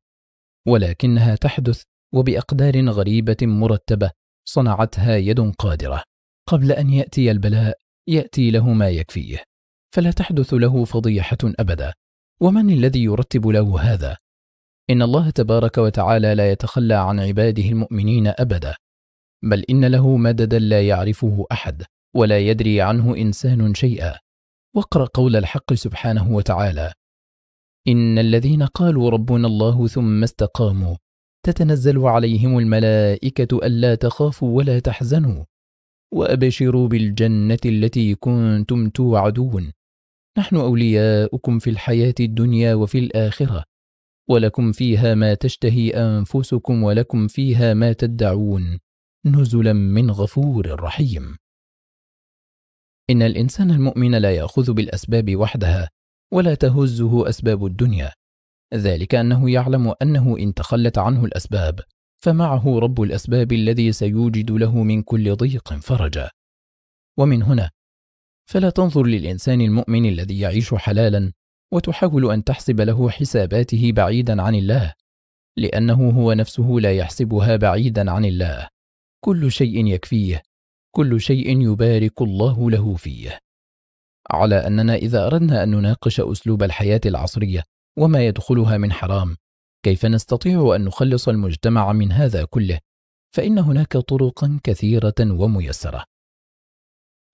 ولكنها تحدث وبأقدار غريبة مرتبة صنعتها يد قادرة قبل أن يأتي البلاء يأتي له ما يكفيه فلا تحدث له فضيحة أبدا ومن الذي يرتب له هذا؟ إن الله تبارك وتعالى لا يتخلى عن عباده المؤمنين أبدا بل إن له مددا لا يعرفه أحد ولا يدري عنه إنسان شيئا واقرأ قول الحق سبحانه وتعالى إن الذين قالوا ربنا الله ثم استقاموا تتنزل عليهم الملائكة ألا تخافوا ولا تحزنوا وأبشروا بالجنة التي كنتم توعدون نحن أولياؤكم في الحياة الدنيا وفي الآخرة ولكم فيها ما تشتهي أنفسكم ولكم فيها ما تدعون نزلا من غفور رحيم إن الإنسان المؤمن لا يأخذ بالأسباب وحدها ولا تهزه أسباب الدنيا ذلك أنه يعلم أنه إن تخلت عنه الأسباب فمعه رب الأسباب الذي سيوجد له من كل ضيق فرجا ومن هنا فلا تنظر للإنسان المؤمن الذي يعيش حلالا وتحاول أن تحسب له حساباته بعيدا عن الله لأنه هو نفسه لا يحسبها بعيدا عن الله كل شيء يكفيه كل شيء يبارك الله له فيه على أننا إذا أردنا أن نناقش أسلوب الحياة العصرية وما يدخلها من حرام كيف نستطيع أن نخلص المجتمع من هذا كله فإن هناك طرقا كثيرة وميسرة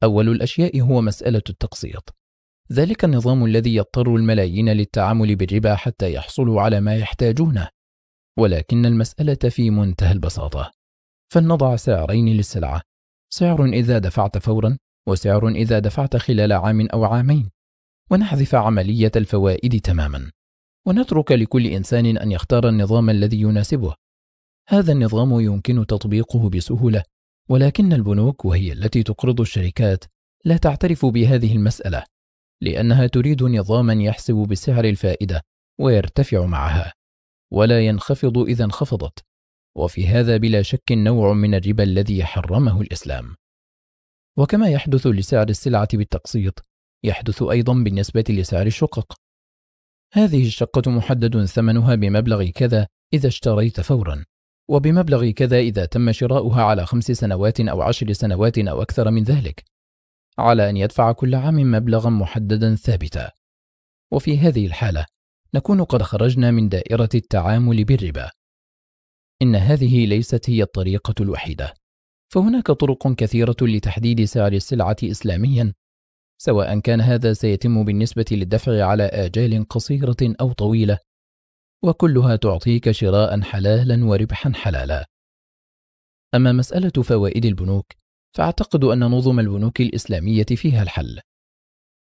أول الأشياء هو مسألة التقسيط ذلك النظام الذي يضطر الملايين للتعامل بالربا حتى يحصلوا على ما يحتاجونه ولكن المسألة في منتهى البساطة فلنضع سعرين للسلعة سعر إذا دفعت فورا وسعر إذا دفعت خلال عام أو عامين ونحذف عملية الفوائد تماما ونترك لكل إنسان أن يختار النظام الذي يناسبه هذا النظام يمكن تطبيقه بسهولة ولكن البنوك وهي التي تقرض الشركات لا تعترف بهذه المسألة لأنها تريد نظاما يحسب بسعر الفائدة ويرتفع معها ولا ينخفض إذا انخفضت وفي هذا بلا شك نوع من الربا الذي حرمه الإسلام وكما يحدث لسعر السلعة بالتقسيط يحدث أيضا بالنسبة لسعر الشقق هذه الشقة محدد ثمنها بمبلغ كذا إذا اشتريت فورا وبمبلغ كذا إذا تم شراؤها على خمس سنوات أو عشر سنوات أو أكثر من ذلك على أن يدفع كل عام مبلغا محددا ثابتا وفي هذه الحالة نكون قد خرجنا من دائرة التعامل بالربا إن هذه ليست هي الطريقة الوحيدة فهناك طرق كثيرة لتحديد سعر السلعة إسلاميا سواء كان هذا سيتم بالنسبة للدفع على آجال قصيرة أو طويلة وكلها تعطيك شراء حلالا وربحا حلالا أما مسألة فوائد البنوك فأعتقد أن نظم البنوك الإسلامية فيها الحل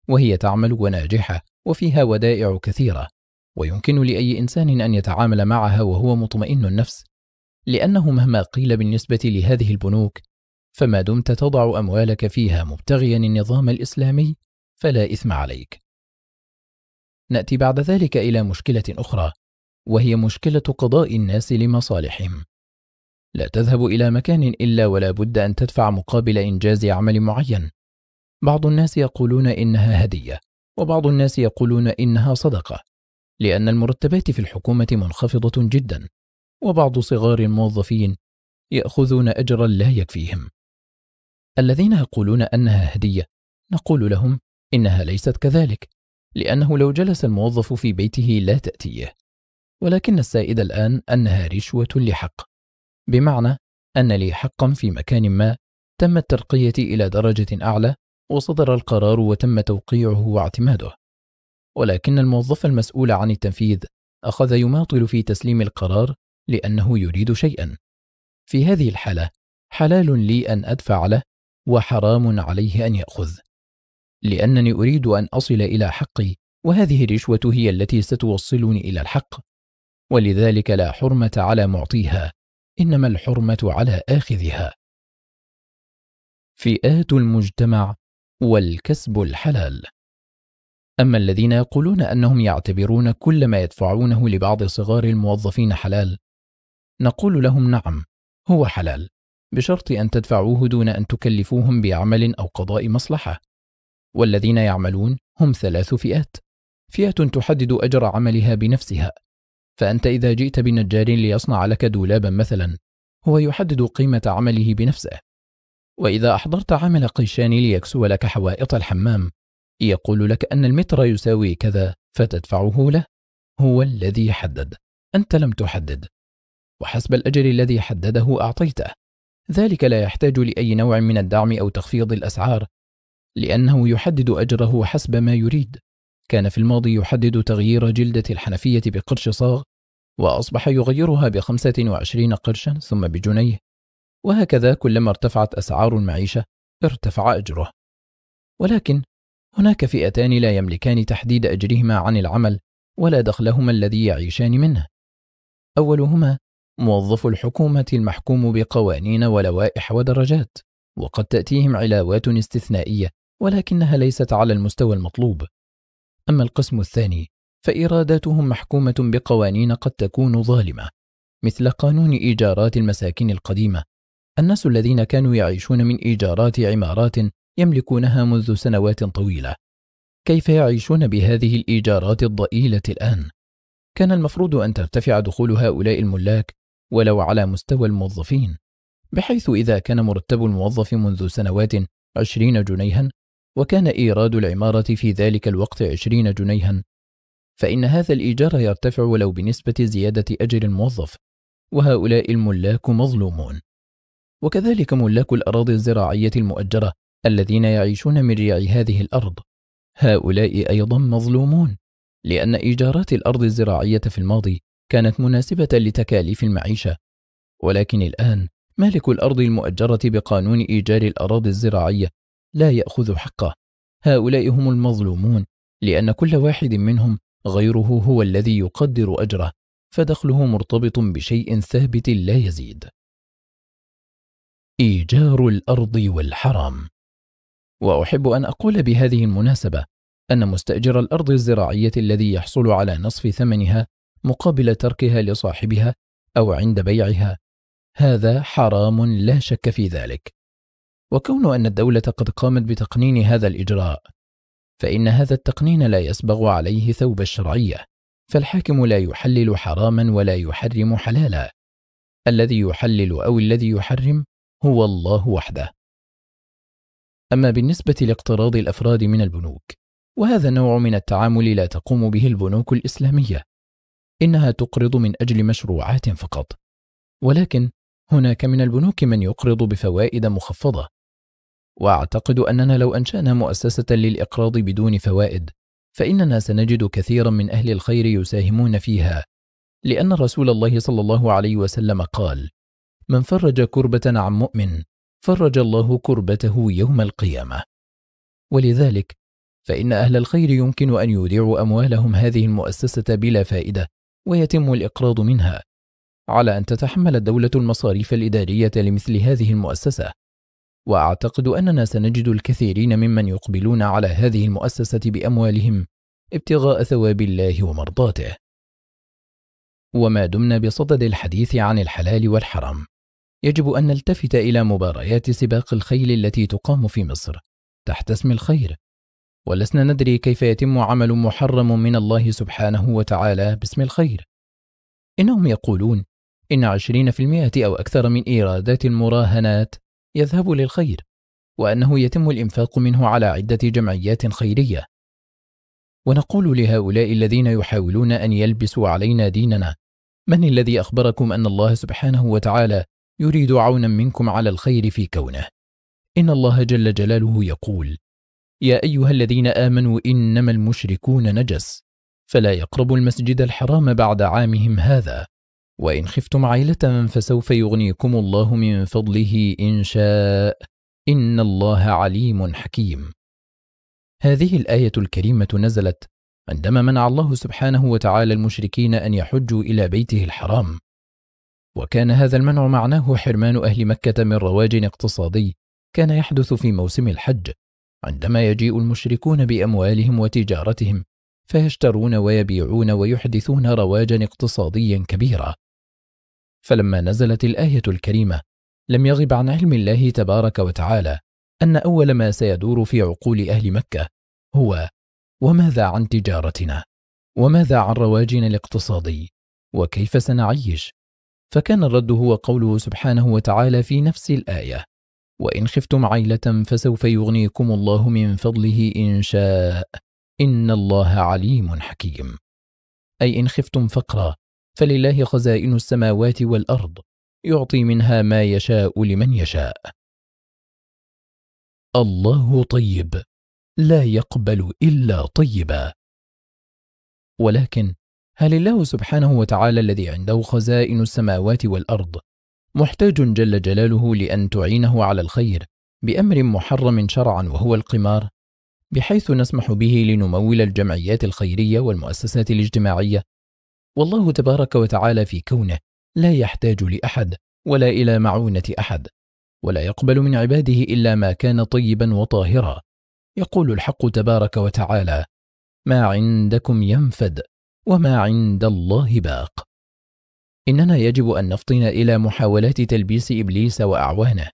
وهي تعمل وناجحة وفيها ودائع كثيرة ويمكن لأي إنسان أن يتعامل معها وهو مطمئن النفس لأنه مهما قيل بالنسبة لهذه البنوك فما دمت تضع أموالك فيها مبتغيا النظام الإسلامي فلا إثم عليك. نأتي بعد ذلك إلى مشكلة أخرى وهي مشكلة قضاء الناس لمصالحهم. لا تذهب إلى مكان إلا ولا بد أن تدفع مقابل إنجاز عمل معين. بعض الناس يقولون إنها هدية، وبعض الناس يقولون إنها صدقة، لأن المرتبات في الحكومة منخفضة جدا، وبعض صغار الموظفين يأخذون أجرا لا يكفيهم. الذين يقولون أنها هدية نقول لهم إنها ليست كذلك لأنه لو جلس الموظف في بيته لا تأتيه ولكن السائد الآن أنها رشوة لحق بمعنى أن لي حقا في مكان ما تم الترقية إلى درجة أعلى وصدر القرار وتم توقيعه واعتماده ولكن الموظف المسؤول عن التنفيذ أخذ يماطل في تسليم القرار لأنه يريد شيئا في هذه الحالة حلال لي أن أدفع له وحرام عليه ان ياخذ لانني اريد ان اصل الى حقي وهذه الرشوه هي التي ستوصلني الى الحق ولذلك لا حرمه على معطيها انما الحرمه على اخذها فئات المجتمع والكسب الحلال اما الذين يقولون انهم يعتبرون كل ما يدفعونه لبعض صغار الموظفين حلال نقول لهم نعم هو حلال بشرط أن تدفعوه دون أن تكلفوهم بعمل أو قضاء مصلحة والذين يعملون هم ثلاث فئات فئة تحدد أجر عملها بنفسها فأنت إذا جئت بنجار ليصنع لك دولابا مثلا هو يحدد قيمة عمله بنفسه وإذا أحضرت عمل قيشان ليكسو لك حوائط الحمام يقول لك أن المتر يساوي كذا فتدفعه له هو الذي حدد أنت لم تحدد وحسب الأجر الذي حدده أعطيته ذلك لا يحتاج لأي نوع من الدعم أو تخفيض الأسعار لأنه يحدد أجره حسب ما يريد كان في الماضي يحدد تغيير جلدة الحنفية بقرش صاغ وأصبح يغيرها بخمسة وعشرين قرشا ثم بجنيه وهكذا كلما ارتفعت أسعار المعيشة ارتفع أجره ولكن هناك فئتان لا يملكان تحديد أجرهما عن العمل ولا دخلهما الذي يعيشان منه أولهما موظف الحكومة المحكوم بقوانين ولوائح ودرجات وقد تأتيهم علاوات استثنائية ولكنها ليست على المستوى المطلوب أما القسم الثاني فإيراداتهم محكومة بقوانين قد تكون ظالمة مثل قانون إيجارات المساكن القديمة الناس الذين كانوا يعيشون من إيجارات عمارات يملكونها منذ سنوات طويلة كيف يعيشون بهذه الإيجارات الضئيلة الآن؟ كان المفروض أن ترتفع دخول هؤلاء الملاك ولو على مستوى الموظفين بحيث إذا كان مرتب الموظف منذ سنوات 20 جنيها وكان إيراد العمارة في ذلك الوقت 20 جنيها فإن هذا الإيجار يرتفع ولو بنسبة زيادة أجر الموظف وهؤلاء الملاك مظلومون وكذلك ملاك الأراضي الزراعية المؤجرة الذين يعيشون من ريع هذه الأرض هؤلاء أيضا مظلومون لأن إيجارات الأرض الزراعية في الماضي كانت مناسبة لتكاليف المعيشة ولكن الآن مالك الأرض المؤجرة بقانون إيجار الأراضي الزراعية لا يأخذ حقه هؤلاء هم المظلومون لأن كل واحد منهم غيره هو الذي يقدر أجره فدخله مرتبط بشيء ثابت لا يزيد إيجار الأرض والحرام وأحب أن أقول بهذه المناسبة أن مستأجر الأرض الزراعية الذي يحصل على نصف ثمنها مقابل تركها لصاحبها أو عند بيعها هذا حرام لا شك في ذلك وكون أن الدولة قد قامت بتقنين هذا الإجراء فإن هذا التقنين لا يسبغ عليه ثوب الشرعية فالحاكم لا يحلل حراما ولا يحرم حلالا الذي يحلل أو الذي يحرم هو الله وحده أما بالنسبة لاقتراض الأفراد من البنوك وهذا نوع من التعامل لا تقوم به البنوك الإسلامية إنها تقرض من أجل مشروعات فقط ولكن هناك من البنوك من يقرض بفوائد مخفضة وأعتقد أننا لو أنشأنا مؤسسة للإقراض بدون فوائد فإننا سنجد كثيرا من أهل الخير يساهمون فيها لأن رسول الله صلى الله عليه وسلم قال من فرج كربة عن مؤمن فرج الله كربته يوم القيامة ولذلك فإن أهل الخير يمكن أن يودعوا أموالهم هذه المؤسسة بلا فائدة ويتم الإقراض منها على أن تتحمل الدولة المصاريف الإدارية لمثل هذه المؤسسة وأعتقد أننا سنجد الكثيرين ممن يقبلون على هذه المؤسسة بأموالهم ابتغاء ثواب الله ومرضاته وما دمنا بصدد الحديث عن الحلال والحرام يجب أن نلتفت إلى مباريات سباق الخيل التي تقام في مصر تحت اسم الخير ولسنا ندري كيف يتم عمل محرم من الله سبحانه وتعالى باسم الخير إنهم يقولون إن 20% أو أكثر من إيرادات المراهنات يذهب للخير وأنه يتم الإنفاق منه على عدة جمعيات خيرية ونقول لهؤلاء الذين يحاولون أن يلبسوا علينا ديننا من الذي أخبركم أن الله سبحانه وتعالى يريد عونا منكم على الخير في كونه إن الله جل جلاله يقول يا أيها الذين آمنوا إنما المشركون نجس فلا يقربوا المسجد الحرام بعد عامهم هذا وإن خفتم عيلة فسوف يغنيكم الله من فضله إن شاء إن الله عليم حكيم هذه الآية الكريمة نزلت عندما منع الله سبحانه وتعالى المشركين أن يحجوا إلى بيته الحرام وكان هذا المنع معناه حرمان أهل مكة من رواج اقتصادي كان يحدث في موسم الحج عندما يجيء المشركون بأموالهم وتجارتهم فيشترون ويبيعون ويحدثون رواجا اقتصاديا كبيرا فلما نزلت الآية الكريمة لم يغب عن علم الله تبارك وتعالى أن أول ما سيدور في عقول أهل مكة هو وماذا عن تجارتنا؟ وماذا عن رواجنا الاقتصادي؟ وكيف سنعيش؟ فكان الرد هو قوله سبحانه وتعالى في نفس الآية وإن خفتم عيلة فسوف يغنيكم الله من فضله إن شاء إن الله عليم حكيم أي إن خفتم فقرا فلله خزائن السماوات والأرض يعطي منها ما يشاء لمن يشاء الله طيب لا يقبل إلا طيبا ولكن هل الله سبحانه وتعالى الذي عنده خزائن السماوات والأرض محتاج جل جلاله لأن تعينه على الخير بأمر محرم شرعا وهو القمار بحيث نسمح به لنمول الجمعيات الخيرية والمؤسسات الاجتماعية والله تبارك وتعالى في كونه لا يحتاج لأحد ولا إلى معونة أحد ولا يقبل من عباده إلا ما كان طيبا وطاهرا يقول الحق تبارك وتعالى ما عندكم ينفد وما عند الله باق إننا يجب أن نفطن إلى محاولات تلبيس إبليس وأعوانه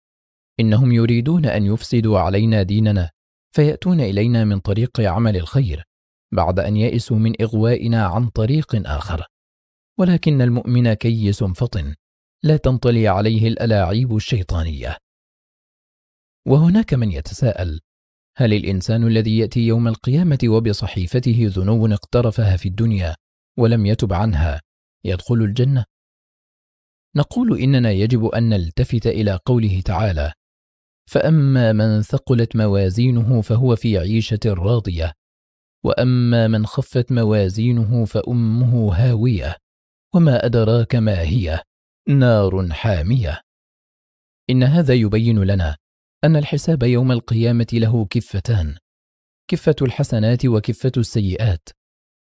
إنهم يريدون أن يفسدوا علينا ديننا فيأتون إلينا من طريق عمل الخير بعد أن يئسوا من إغوائنا عن طريق آخر ولكن المؤمن كيس فطن لا تنطلي عليه الألاعيب الشيطانية وهناك من يتساءل هل الإنسان الذي يأتي يوم القيامة وبصحيفته ذنوب اقترفها في الدنيا ولم يتب عنها يدخل الجنة نقول إننا يجب أن نلتفت إلى قوله تعالى: فأما من ثقلت موازينه فهو في عيشة راضية، وأما من خفت موازينه فأمه هاوية، وما أدراك ما هي، نار حامية. إن هذا يبين لنا أن الحساب يوم القيامة له كفتان، كفة الحسنات وكفة السيئات،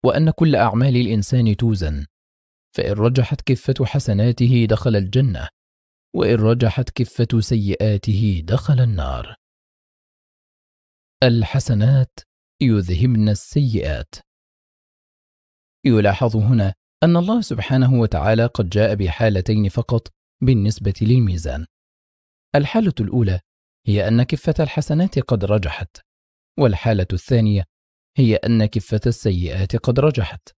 وأن كل أعمال الإنسان توزن، فإن رجحت كفة حسناته دخل الجنة وإن رجحت كفة سيئاته دخل النار الحسنات يذهبن السيئات يلاحظ هنا أن الله سبحانه وتعالى قد جاء بحالتين فقط بالنسبة للميزان الحالة الأولى هي أن كفة الحسنات قد رجحت والحالة الثانية هي أن كفة السيئات قد رجحت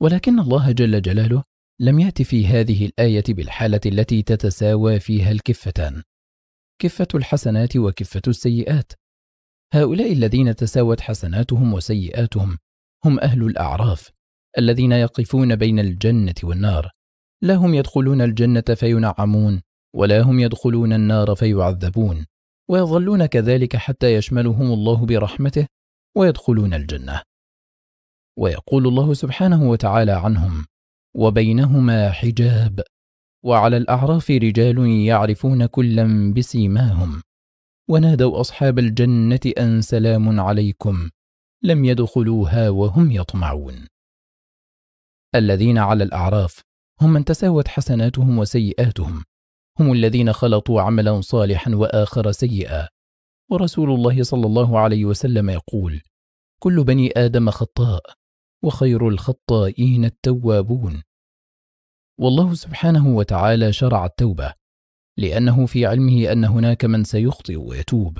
ولكن الله جل جلاله لم يأت في هذه الآية بالحالة التي تتساوى فيها الكفتان كفة الحسنات وكفة السيئات هؤلاء الذين تساوت حسناتهم وسيئاتهم هم أهل الأعراف الذين يقفون بين الجنة والنار لا هم يدخلون الجنة فينعمون ولا هم يدخلون النار فيعذبون ويظلون كذلك حتى يشملهم الله برحمته ويدخلون الجنة ويقول الله سبحانه وتعالى عنهم وبينهما حجاب وعلى الأعراف رجال يعرفون كلا بسيماهم ونادوا أصحاب الجنة أن سلام عليكم لم يدخلوها وهم يطمعون الذين على الأعراف هم من تساوت حسناتهم وسيئاتهم هم الذين خلطوا عملا صالحا وآخر سيئا ورسول الله صلى الله عليه وسلم يقول كل بني آدم خطاء وخير الخطائين التوابون والله سبحانه وتعالى شرع التوبه لانه في علمه ان هناك من سيخطئ ويتوب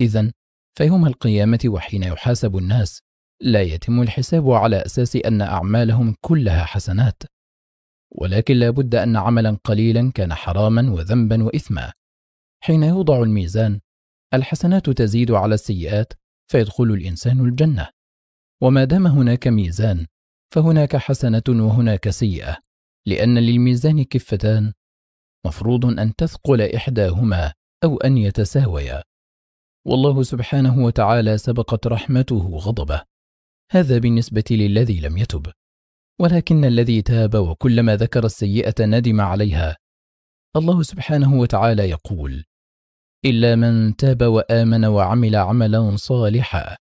اذا فيوم القيامه وحين يحاسب الناس لا يتم الحساب على اساس ان اعمالهم كلها حسنات ولكن لا بد ان عملا قليلا كان حراما وذنبا واثما حين يوضع الميزان الحسنات تزيد على السيئات فيدخل الانسان الجنه وما دام هناك ميزان فهناك حسنة وهناك سيئة لأن للميزان كفتان مفروض أن تثقل إحداهما أو أن يتساويا والله سبحانه وتعالى سبقت رحمته غضبه هذا بالنسبة للذي لم يتب ولكن الذي تاب وكلما ذكر السيئة ندم عليها الله سبحانه وتعالى يقول إلا من تاب وآمن وعمل عملا صالحا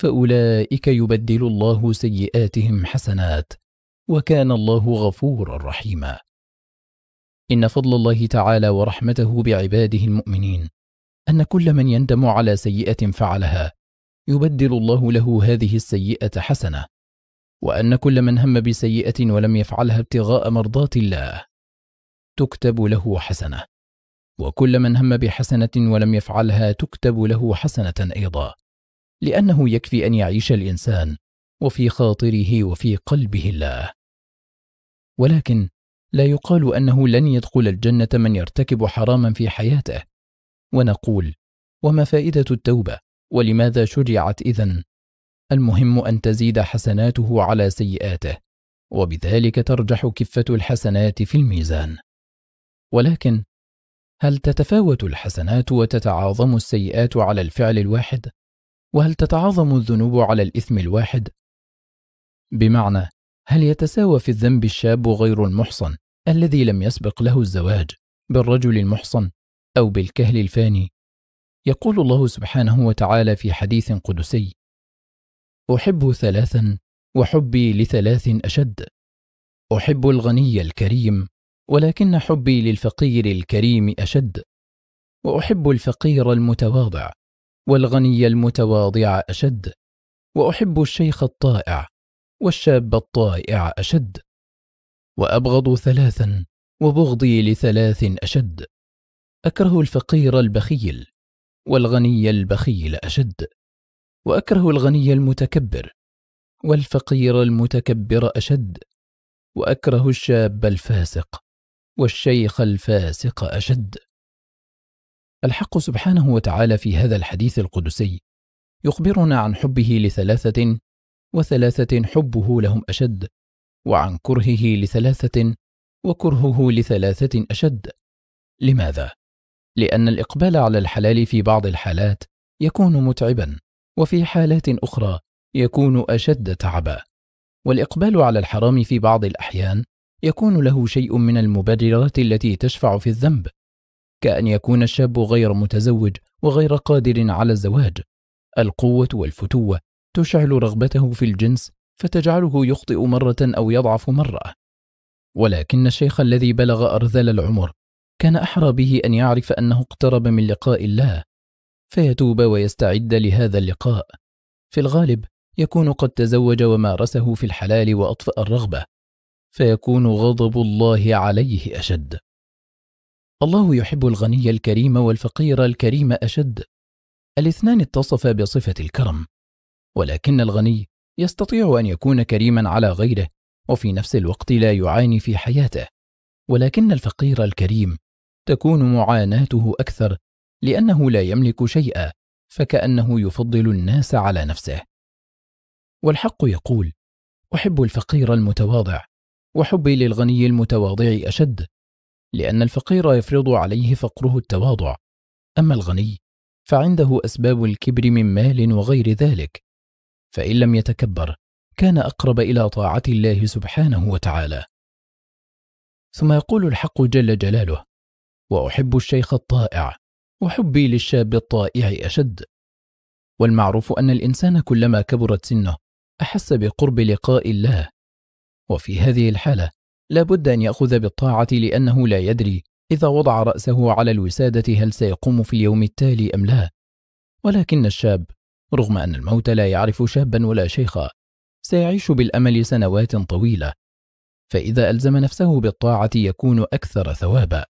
فأولئك يبدل الله سيئاتهم حسنات وكان الله غفورا رحيما إن فضل الله تعالى ورحمته بعباده المؤمنين أن كل من يندم على سيئة فعلها يبدل الله له هذه السيئة حسنة وأن كل من هم بسيئة ولم يفعلها ابتغاء مرضات الله تكتب له حسنة وكل من هم بحسنة ولم يفعلها تكتب له حسنة أيضا لأنه يكفي أن يعيش الإنسان وفي خاطره وفي قلبه الله ولكن لا يقال أنه لن يدخل الجنة من يرتكب حراما في حياته ونقول وما فائدة التوبة ولماذا شرعت إذن؟ المهم أن تزيد حسناته على سيئاته وبذلك ترجح كفة الحسنات في الميزان ولكن هل تتفاوت الحسنات وتتعاظم السيئات على الفعل الواحد؟ وهل تتعاظم الذنوب على الإثم الواحد؟ بمعنى هل يتساوى في الذنب الشاب غير المحصن الذي لم يسبق له الزواج بالرجل المحصن أو بالكهل الفاني؟ يقول الله سبحانه وتعالى في حديث قدسي أحب ثلاثا وحبي لثلاث أشد أحب الغني الكريم ولكن حبي للفقير الكريم أشد وأحب الفقير المتواضع والغني المتواضع أشد وأحب الشيخ الطائع والشاب الطائع أشد وأبغض ثلاثا وبغضي لثلاث أشد أكره الفقير البخيل والغني البخيل أشد وأكره الغني المتكبر والفقير المتكبر أشد وأكره الشاب الفاسق والشيخ الفاسق أشد الحق سبحانه وتعالى في هذا الحديث القدسي يخبرنا عن حبه لثلاثة وثلاثة حبه لهم أشد وعن كرهه لثلاثة وكرهه لثلاثة أشد لماذا؟ لأن الإقبال على الحلال في بعض الحالات يكون متعبا وفي حالات أخرى يكون أشد تعبا والإقبال على الحرام في بعض الأحيان يكون له شيء من المبررات التي تشفع في الذنب كأن يكون الشاب غير متزوج وغير قادر على الزواج. القوة والفتوة تشعل رغبته في الجنس فتجعله يخطئ مرة أو يضعف مرة. ولكن الشيخ الذي بلغ أرذل العمر كان أحرى به أن يعرف أنه اقترب من لقاء الله فيتوب ويستعد لهذا اللقاء. في الغالب يكون قد تزوج ومارسه في الحلال وأطفأ الرغبة فيكون غضب الله عليه أشد. الله يحب الغني الكريم والفقير الكريم أشد الاثنان اتصفا بصفة الكرم ولكن الغني يستطيع أن يكون كريما على غيره وفي نفس الوقت لا يعاني في حياته ولكن الفقير الكريم تكون معاناته أكثر لأنه لا يملك شيئا فكأنه يفضل الناس على نفسه والحق يقول أحب الفقير المتواضع وحبي للغني المتواضع أشد لأن الفقير يفرض عليه فقره التواضع أما الغني فعنده أسباب الكبر من مال وغير ذلك فإن لم يتكبر كان أقرب إلى طاعة الله سبحانه وتعالى ثم يقول الحق جل جلاله وأحب الشيخ الطائع وحبي للشاب الطائع أشد والمعروف أن الإنسان كلما كبرت سنه أحس بقرب لقاء الله وفي هذه الحالة لا بد أن يأخذ بالطاعة لأنه لا يدري إذا وضع رأسه على الوسادة هل سيقوم في اليوم التالي أم لا ولكن الشاب رغم أن الموت لا يعرف شابا ولا شيخا سيعيش بالأمل سنوات طويلة فإذا ألزم نفسه بالطاعة يكون أكثر ثوابا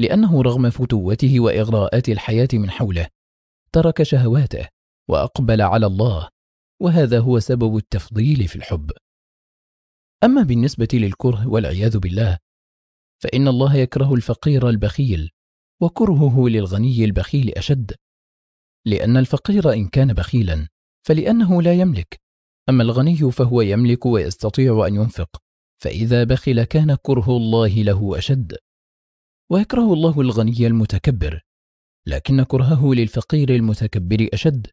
لأنه رغم فتوته وإغراءات الحياة من حوله ترك شهواته وأقبل على الله وهذا هو سبب التفضيل في الحب أما بالنسبة للكره والعياذ بالله فإن الله يكره الفقير البخيل وكرهه للغني البخيل أشد لأن الفقير إن كان بخيلا فلأنه لا يملك أما الغني فهو يملك ويستطيع أن ينفق فإذا بخل كان كره الله له أشد ويكره الله الغني المتكبر لكن كرهه للفقير المتكبر أشد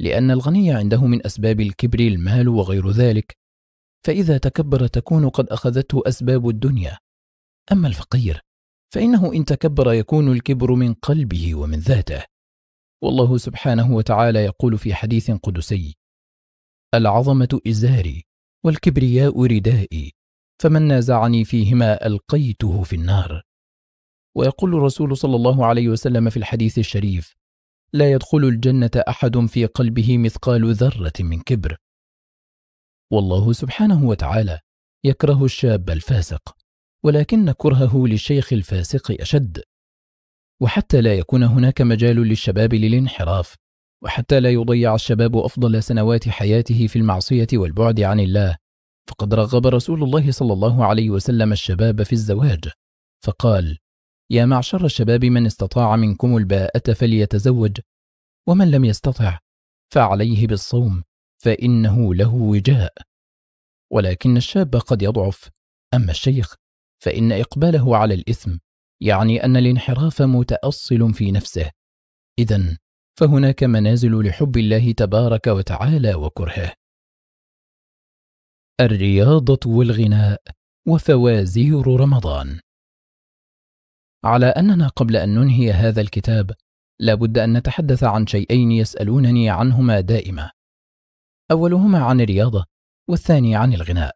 لأن الغني عنده من أسباب الكبر المال وغير ذلك فإذا تكبر تكون قد أخذته أسباب الدنيا أما الفقير فإنه إن تكبر يكون الكبر من قلبه ومن ذاته والله سبحانه وتعالى يقول في حديث قدسي العظمة إزاري والكبرياء ردائي فمن نازعني فيهما ألقيته في النار ويقول الرسول صلى الله عليه وسلم في الحديث الشريف لا يدخل الجنة أحد في قلبه مثقال ذرة من كبر والله سبحانه وتعالى يكره الشاب الفاسق ولكن كرهه للشيخ الفاسق أشد وحتى لا يكون هناك مجال للشباب للانحراف وحتى لا يضيع الشباب أفضل سنوات حياته في المعصية والبعد عن الله فقد رغب رسول الله صلى الله عليه وسلم الشباب في الزواج فقال يا معشر الشباب من استطاع منكم الباءة فليتزوج ومن لم يستطع فعليه بالصوم فإنه له وجاء ولكن الشاب قد يضعف أما الشيخ فإن إقباله على الإثم يعني أن الانحراف متأصل في نفسه إذا فهناك منازل لحب الله تبارك وتعالى وكرهه الرياضة والغناء وفوازير رمضان على أننا قبل أن ننهي هذا الكتاب لابد أن نتحدث عن شيئين يسألونني عنهما دائما أولهما عن الرياضة والثاني عن الغناء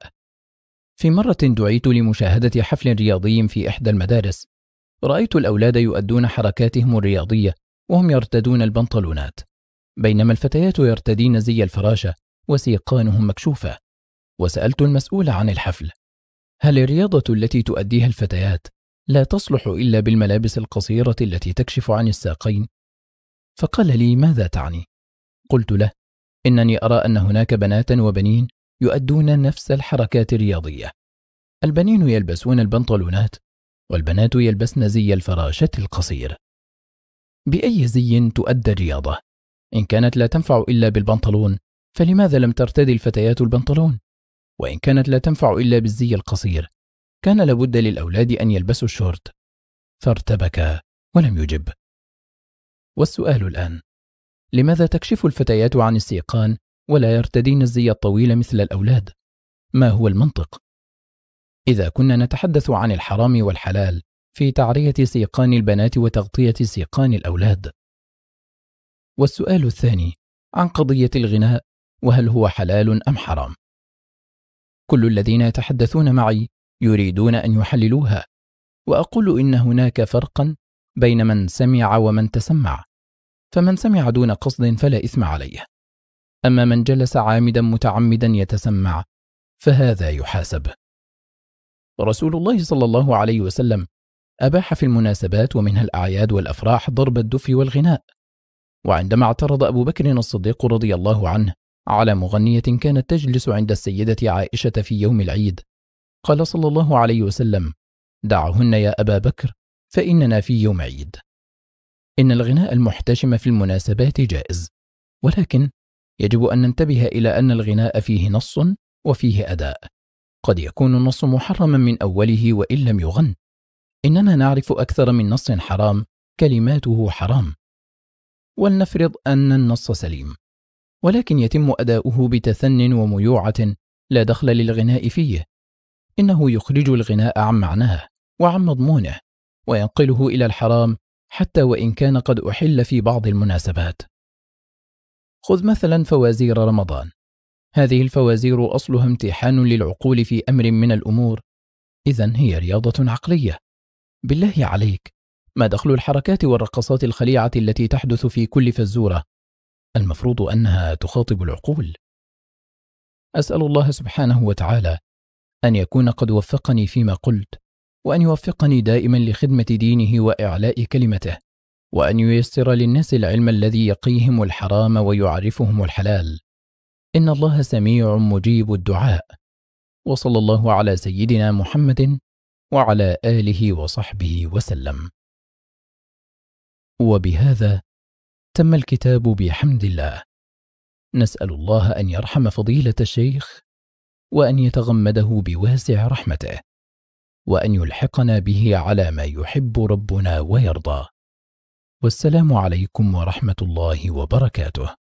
في مرة دعيت لمشاهدة حفل رياضي في إحدى المدارس رأيت الأولاد يؤدون حركاتهم الرياضية وهم يرتدون البنطلونات بينما الفتيات يرتدين زي الفراشة وسيقانهم مكشوفة وسألت المسؤول عن الحفل هل الرياضة التي تؤديها الفتيات لا تصلح إلا بالملابس القصيرة التي تكشف عن الساقين؟ فقال لي ماذا تعني؟ قلت له إنني أرى أن هناك بنات وبنين يؤدون نفس الحركات الرياضية البنين يلبسون البنطلونات والبنات يلبسن زي الفراشة القصير بأي زي تؤدى الرياضة؟ إن كانت لا تنفع إلا بالبنطلون فلماذا لم ترتدي الفتيات البنطلون؟ وإن كانت لا تنفع إلا بالزي القصير كان لابد للأولاد أن يلبسوا الشورت فارتبك ولم يجب والسؤال الآن لماذا تكشف الفتيات عن السيقان ولا يرتدين الزي الطويل مثل الأولاد؟ ما هو المنطق؟ إذا كنا نتحدث عن الحرام والحلال في تعرية سيقان البنات وتغطية سيقان الأولاد. والسؤال الثاني عن قضية الغناء وهل هو حلال أم حرام؟ كل الذين يتحدثون معي يريدون أن يحللوها، وأقول إن هناك فرقًا بين من سمع ومن تسمع، فمن سمع دون قصد فلا إثم عليه أما من جلس عامدا متعمدا يتسمع فهذا يحاسب رسول الله صلى الله عليه وسلم أباح في المناسبات ومنها الأعياد والأفراح ضرب الدف والغناء وعندما اعترض أبو بكر الصديق رضي الله عنه على مغنية كانت تجلس عند السيدة عائشة في يوم العيد قال صلى الله عليه وسلم دعهن يا أبا بكر فإننا في يوم عيد إن الغناء المحتشم في المناسبات جائز، ولكن يجب أن ننتبه إلى أن الغناء فيه نص وفيه أداء، قد يكون النص محرما من أوله وإن لم يغن، إننا نعرف أكثر من نص حرام كلماته حرام، ولنفرض أن النص سليم، ولكن يتم أداؤه بتثن وميوعة لا دخل للغناء فيه، إنه يخرج الغناء عن معناه وعن مضمونه، وينقله إلى الحرام حتى وإن كان قد أحل في بعض المناسبات. خذ مثلا فوازير رمضان. هذه الفوازير أصلها امتحان للعقول في أمر من الأمور، إذا هي رياضة عقلية. بالله عليك، ما دخل الحركات والرقصات الخليعة التي تحدث في كل فزورة؟ المفروض أنها تخاطب العقول. أسأل الله سبحانه وتعالى أن يكون قد وفقني فيما قلت وأن يوفقني دائما لخدمة دينه وإعلاء كلمته وأن ييسر للناس العلم الذي يقيهم الحرام ويعرفهم الحلال إن الله سميع مجيب الدعاء وصلى الله على سيدنا محمد وعلى آله وصحبه وسلم وبهذا تم الكتاب بحمد الله نسأل الله أن يرحم فضيلة الشيخ وأن يتغمده بواسع رحمته وان يلحقنا به على ما يحب ربنا ويرضى والسلام عليكم ورحمه الله وبركاته